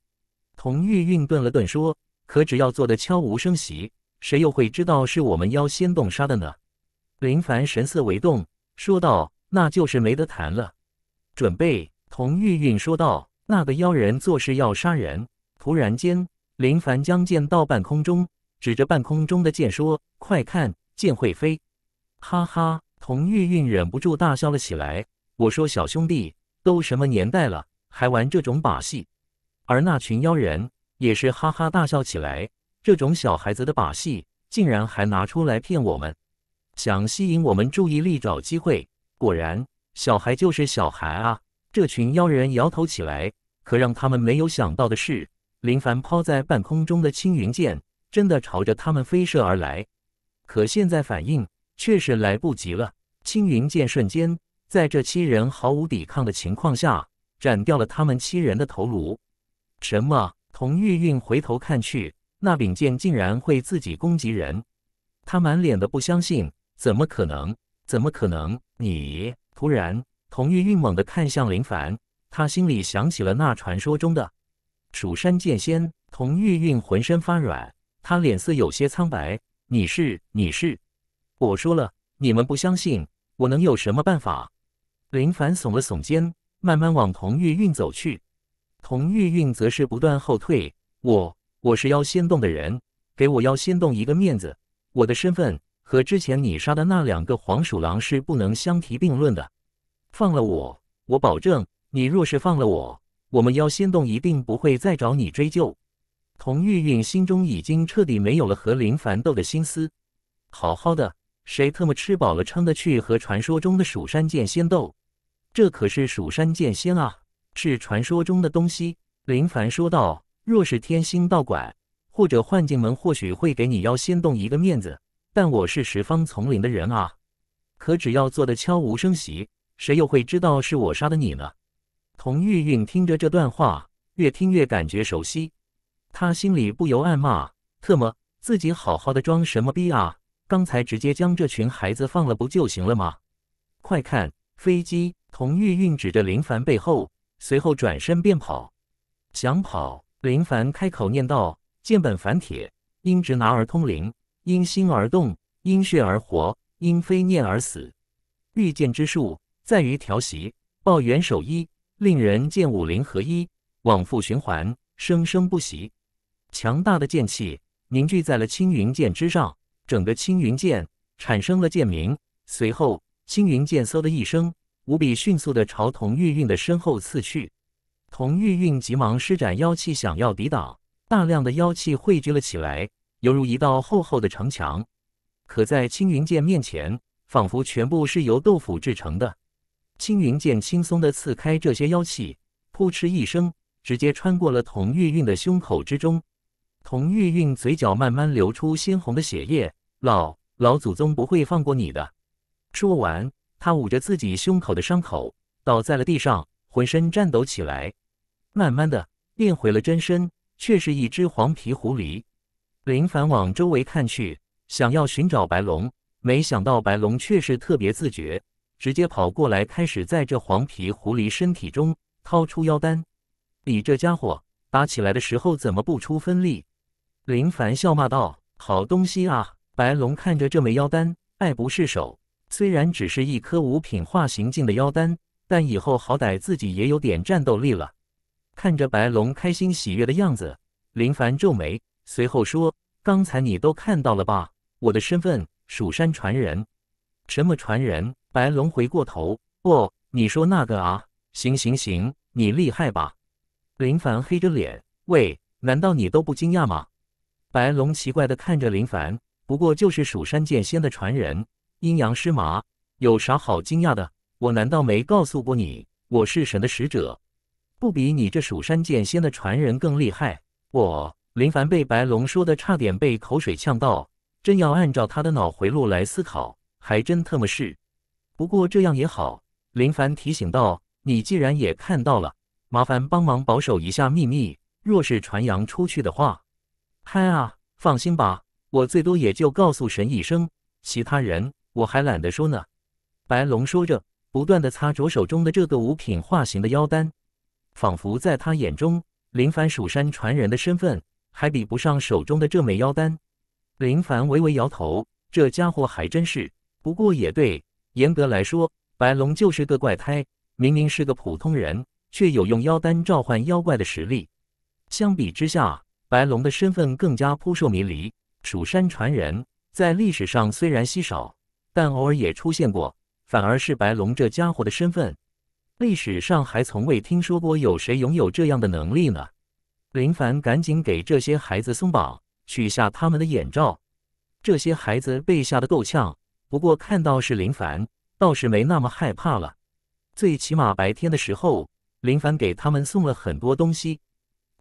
童玉韵顿了顿说：“可只要做的悄无声息，谁又会知道是我们妖仙洞杀的呢？”林凡神色微动，说道：“那就是没得谈了。”准备，童玉韵说道：“那个妖人做事要杀人。”突然间，林凡将剑到半空中，指着半空中的剑说：“快看！”剑会飞，哈哈！童玉韵忍不住大笑了起来。我说小兄弟，都什么年代了，还玩这种把戏？而那群妖人也是哈哈大笑起来。这种小孩子的把戏，竟然还拿出来骗我们，想吸引我们注意力找机会。果然，小孩就是小孩啊！这群妖人摇头起来。可让他们没有想到的是，林凡抛在半空中的青云剑，真的朝着他们飞射而来。可现在反应却是来不及了。青云剑瞬间在这七人毫无抵抗的情况下，斩掉了他们七人的头颅。什么？童玉韵回头看去，那柄剑竟然会自己攻击人？他满脸的不相信，怎么可能？怎么可能？你突然，童玉韵猛地看向林凡，他心里想起了那传说中的蜀山剑仙。童玉韵浑身发软，他脸色有些苍白。你是你是，我说了，你们不相信，我能有什么办法？林凡耸了耸肩，慢慢往童玉韵走去。童玉韵则是不断后退。我我是妖仙洞的人，给我妖仙洞一个面子。我的身份和之前你杀的那两个黄鼠狼是不能相提并论的。放了我，我保证，你若是放了我，我们妖仙洞一定不会再找你追究。童玉韵心中已经彻底没有了和林凡斗的心思。好好的，谁特么吃饱了撑的去和传说中的蜀山剑仙斗？这可是蜀山剑仙啊，是传说中的东西。林凡说道：“若是天星道馆或者幻境门，或许会给你妖仙洞一个面子。但我是十方丛林的人啊，可只要做的悄无声息，谁又会知道是我杀的你呢？”童玉韵听着这段话，越听越感觉熟悉。他心里不由暗骂：“特么，自己好好的装什么逼啊？刚才直接将这群孩子放了不就行了吗？”快看，飞机！童玉运指着林凡背后，随后转身便跑。想跑，林凡开口念道：“见本凡铁，因执拿而通灵，因心而动，因血而活，因非念而死。御剑之术在于调息、抱元守一，令人剑武灵合一，往复循环，生生不息。”强大的剑气凝聚在了青云剑之上，整个青云剑产生了剑鸣。随后，青云剑嗖的一声，无比迅速的朝童玉韵的身后刺去。童玉韵急忙施展妖气，想要抵挡。大量的妖气汇聚了起来，犹如一道厚厚的城墙。可在青云剑面前，仿佛全部是由豆腐制成的。青云剑轻松的刺开这些妖气，扑哧一声，直接穿过了童玉韵的胸口之中。童玉韵嘴角慢慢流出鲜红的血液，老老祖宗不会放过你的。说完，她捂着自己胸口的伤口，倒在了地上，浑身颤抖起来，慢慢的变回了真身，却是一只黄皮狐狸。林凡往周围看去，想要寻找白龙，没想到白龙却是特别自觉，直接跑过来，开始在这黄皮狐狸身体中掏出妖丹。你这家伙打起来的时候怎么不出分力？林凡笑骂道：“好东西啊！”白龙看着这枚妖丹，爱不释手。虽然只是一颗五品化形境的妖丹，但以后好歹自己也有点战斗力了。看着白龙开心喜悦的样子，林凡皱眉，随后说：“刚才你都看到了吧？我的身份，蜀山传人。什么传人？”白龙回过头：“哦，你说那个啊？行行行，你厉害吧？”林凡黑着脸：“喂，难道你都不惊讶吗？”白龙奇怪的看着林凡，不过就是蜀山剑仙的传人，阴阳师麻，有啥好惊讶的？我难道没告诉过你，我是神的使者，不比你这蜀山剑仙的传人更厉害？我林凡被白龙说的差点被口水呛到，真要按照他的脑回路来思考，还真特么是。不过这样也好，林凡提醒道：“你既然也看到了，麻烦帮忙保守一下秘密，若是传扬出去的话。”嗨啊，放心吧，我最多也就告诉神医生，其他人我还懒得说呢。白龙说着，不断的擦着手中的这个五品化形的妖丹，仿佛在他眼中，林凡蜀山传人的身份还比不上手中的这枚妖丹。林凡微微摇头，这家伙还真是。不过也对，严格来说，白龙就是个怪胎，明明是个普通人，却有用妖丹召唤妖怪的实力。相比之下。白龙的身份更加扑朔迷离。蜀山传人在历史上虽然稀少，但偶尔也出现过。反而是白龙这家伙的身份，历史上还从未听说过有谁拥有这样的能力呢。林凡赶紧给这些孩子松绑，取下他们的眼罩。这些孩子被吓得够呛，不过看到是林凡，倒是没那么害怕了。最起码白天的时候，林凡给他们送了很多东西。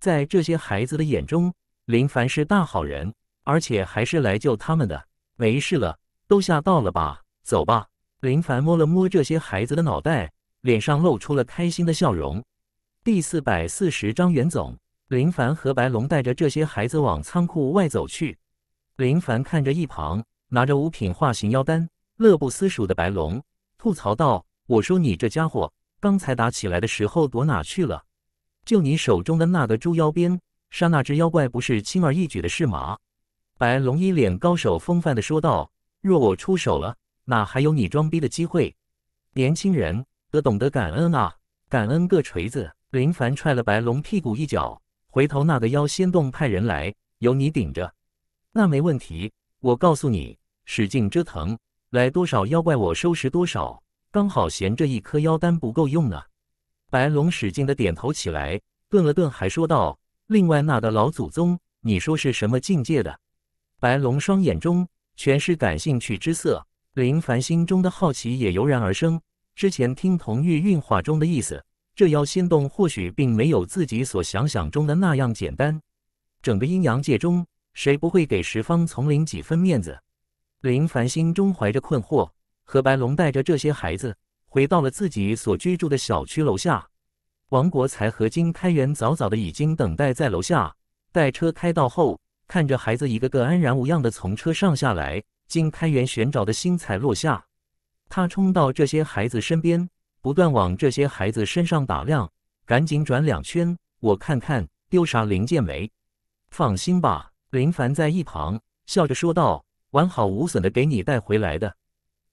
在这些孩子的眼中，林凡是大好人，而且还是来救他们的。没事了，都吓到了吧？走吧。林凡摸了摸这些孩子的脑袋，脸上露出了开心的笑容。第四百四十章袁总。林凡和白龙带着这些孩子往仓库外走去。林凡看着一旁拿着五品化形妖丹、乐不思蜀的白龙，吐槽道：“我说你这家伙，刚才打起来的时候躲哪去了？”就你手中的那个猪妖鞭，杀那只妖怪不是轻而易举的，事吗？白龙一脸高手风范的说道：“若我出手了，哪还有你装逼的机会？年轻人，得懂得感恩啊！感恩个锤子！”林凡踹了白龙屁股一脚，回头那个妖仙洞派人来，由你顶着。那没问题，我告诉你，使劲折腾，来多少妖怪我收拾多少。刚好闲这一颗妖丹不够用啊。白龙使劲的点头起来，顿了顿，还说道：“另外那个老祖宗，你说是什么境界的？”白龙双眼中全是感兴趣之色，林凡心中的好奇也油然而生。之前听童玉运话中的意思，这妖心动或许并没有自己所想象中的那样简单。整个阴阳界中，谁不会给十方丛林几分面子？林凡心中怀着困惑，和白龙带着这些孩子。回到了自己所居住的小区楼下，王国才和金开元早早的已经等待在楼下。待车开到后，看着孩子一个个安然无恙的从车上下来，金开元悬着的心才落下。他冲到这些孩子身边，不断往这些孩子身上打量，赶紧转两圈，我看看丢啥零件没。放心吧，林凡在一旁笑着说道：“完好无损的给你带回来的，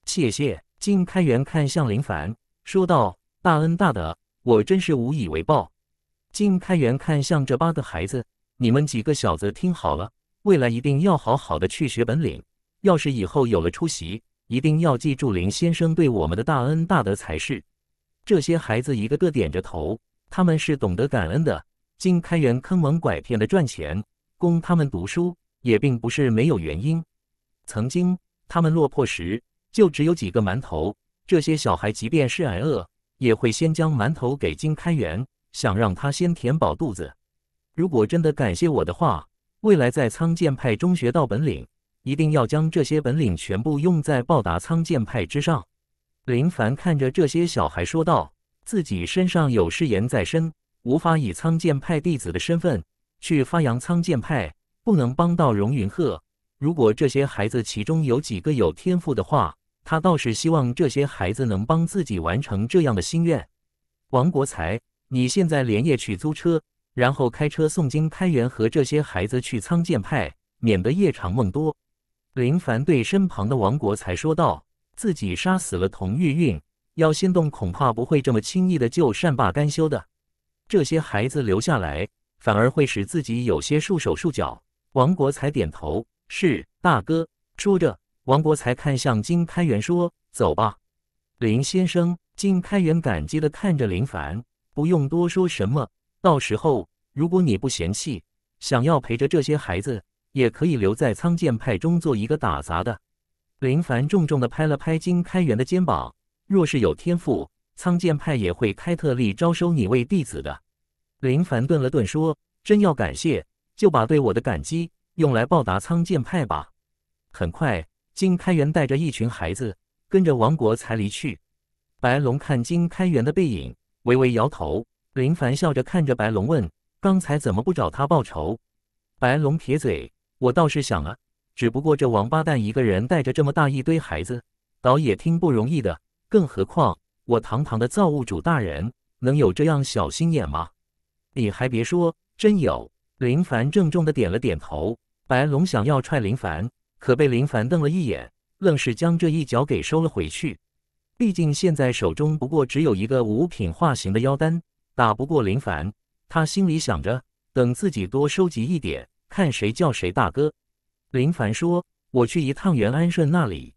谢谢。”金开元看向林凡，说道：“大恩大德，我真是无以为报。”金开元看向这八个孩子：“你们几个小子听好了，未来一定要好好的去学本领。要是以后有了出息，一定要记住林先生对我们的大恩大德才是。”这些孩子一个个点着头，他们是懂得感恩的。金开元坑蒙拐骗的赚钱供他们读书，也并不是没有原因。曾经他们落魄时。就只有几个馒头，这些小孩即便是挨饿，也会先将馒头给金开元，想让他先填饱肚子。如果真的感谢我的话，未来在苍剑派中学到本领，一定要将这些本领全部用在报答苍剑派之上。林凡看着这些小孩说道：“自己身上有誓言在身，无法以苍剑派弟子的身份去发扬苍剑派，不能帮到荣云鹤。如果这些孩子其中有几个有天赋的话，”他倒是希望这些孩子能帮自己完成这样的心愿。王国才，你现在连夜去租车，然后开车送金开元和这些孩子去苍剑派，免得夜长梦多。林凡对身旁的王国才说道：“自己杀死了童玉韵，要心动恐怕不会这么轻易的就善罢甘休的。这些孩子留下来，反而会使自己有些束手束脚。”王国才点头：“是，大哥。”说着。王博才看向金开元说：“走吧，林先生。”金开元感激的看着林凡，不用多说什么，到时候如果你不嫌弃，想要陪着这些孩子，也可以留在苍剑派中做一个打杂的。林凡重重的拍了拍金开元的肩膀：“若是有天赋，苍剑派也会开特例招收你为弟子的。”林凡顿了顿说：“真要感谢，就把对我的感激用来报答苍剑派吧。”很快。金开元带着一群孩子跟着王国才离去，白龙看金开元的背影，微微摇头。林凡笑着看着白龙问：“刚才怎么不找他报仇？”白龙撇嘴：“我倒是想啊，只不过这王八蛋一个人带着这么大一堆孩子，倒也挺不容易的。更何况我堂堂的造物主大人，能有这样小心眼吗？你还别说，真有。”林凡郑重的点了点头。白龙想要踹林凡。可被林凡瞪了一眼，愣是将这一脚给收了回去。毕竟现在手中不过只有一个五品化形的妖丹，打不过林凡。他心里想着，等自己多收集一点，看谁叫谁大哥。林凡说：“我去一趟袁安顺那里，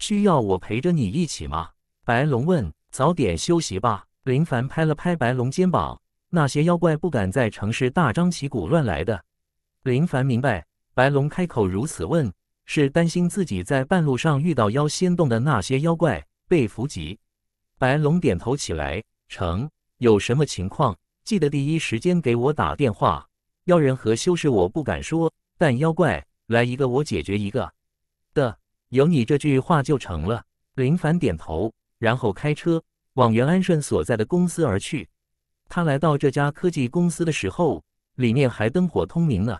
需要我陪着你一起吗？”白龙问：“早点休息吧。”林凡拍了拍白龙肩膀：“那些妖怪不敢在城市大张旗鼓乱来的。”林凡明白，白龙开口如此问。是担心自己在半路上遇到妖仙洞的那些妖怪被伏击。白龙点头起来，成，有什么情况记得第一时间给我打电话。妖人和修士我不敢说，但妖怪来一个我解决一个的，有你这句话就成了。林凡点头，然后开车往袁安顺所在的公司而去。他来到这家科技公司的时候，里面还灯火通明呢。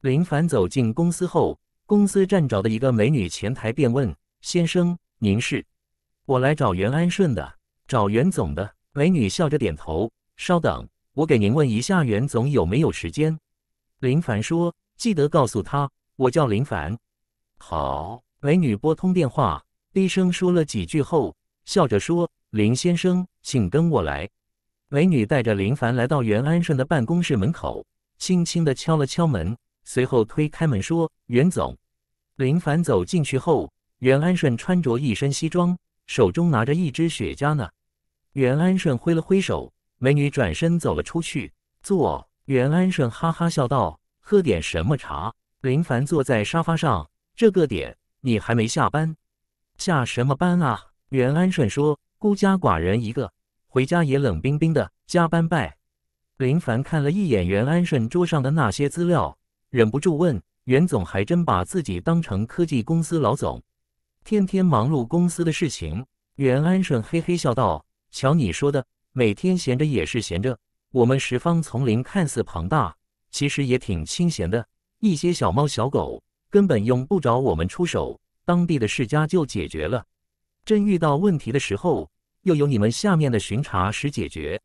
林凡走进公司后。公司站着的一个美女前台便问：“先生，您是？我来找袁安顺的，找袁总的。”美女笑着点头：“稍等，我给您问一下袁总有没有时间。”林凡说：“记得告诉他，我叫林凡。”好，美女拨通电话，低声说了几句后，笑着说：“林先生，请跟我来。”美女带着林凡来到袁安顺的办公室门口，轻轻的敲了敲门。随后推开门说：“袁总，林凡走进去后，袁安顺穿着一身西装，手中拿着一支雪茄呢。”袁安顺挥了挥手，美女转身走了出去。坐。袁安顺哈哈笑道：“喝点什么茶？”林凡坐在沙发上。这个点你还没下班？下什么班啊？袁安顺说：“孤家寡人一个，回家也冷冰冰的。加班呗。”林凡看了一眼袁安顺桌上的那些资料。忍不住问袁总，还真把自己当成科技公司老总，天天忙碌公司的事情。袁安顺嘿嘿笑道：“瞧你说的，每天闲着也是闲着。我们十方丛林看似庞大，其实也挺清闲的。一些小猫小狗根本用不着我们出手，当地的世家就解决了。真遇到问题的时候，又有你们下面的巡查使解决。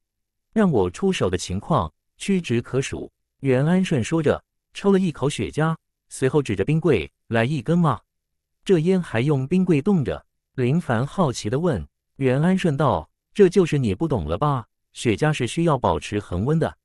让我出手的情况屈指可数。”袁安顺说着。抽了一口雪茄，随后指着冰柜：“来一根吗？这烟还用冰柜冻着？”林凡好奇地问。袁安顺道：“这就是你不懂了吧？雪茄是需要保持恒温的。”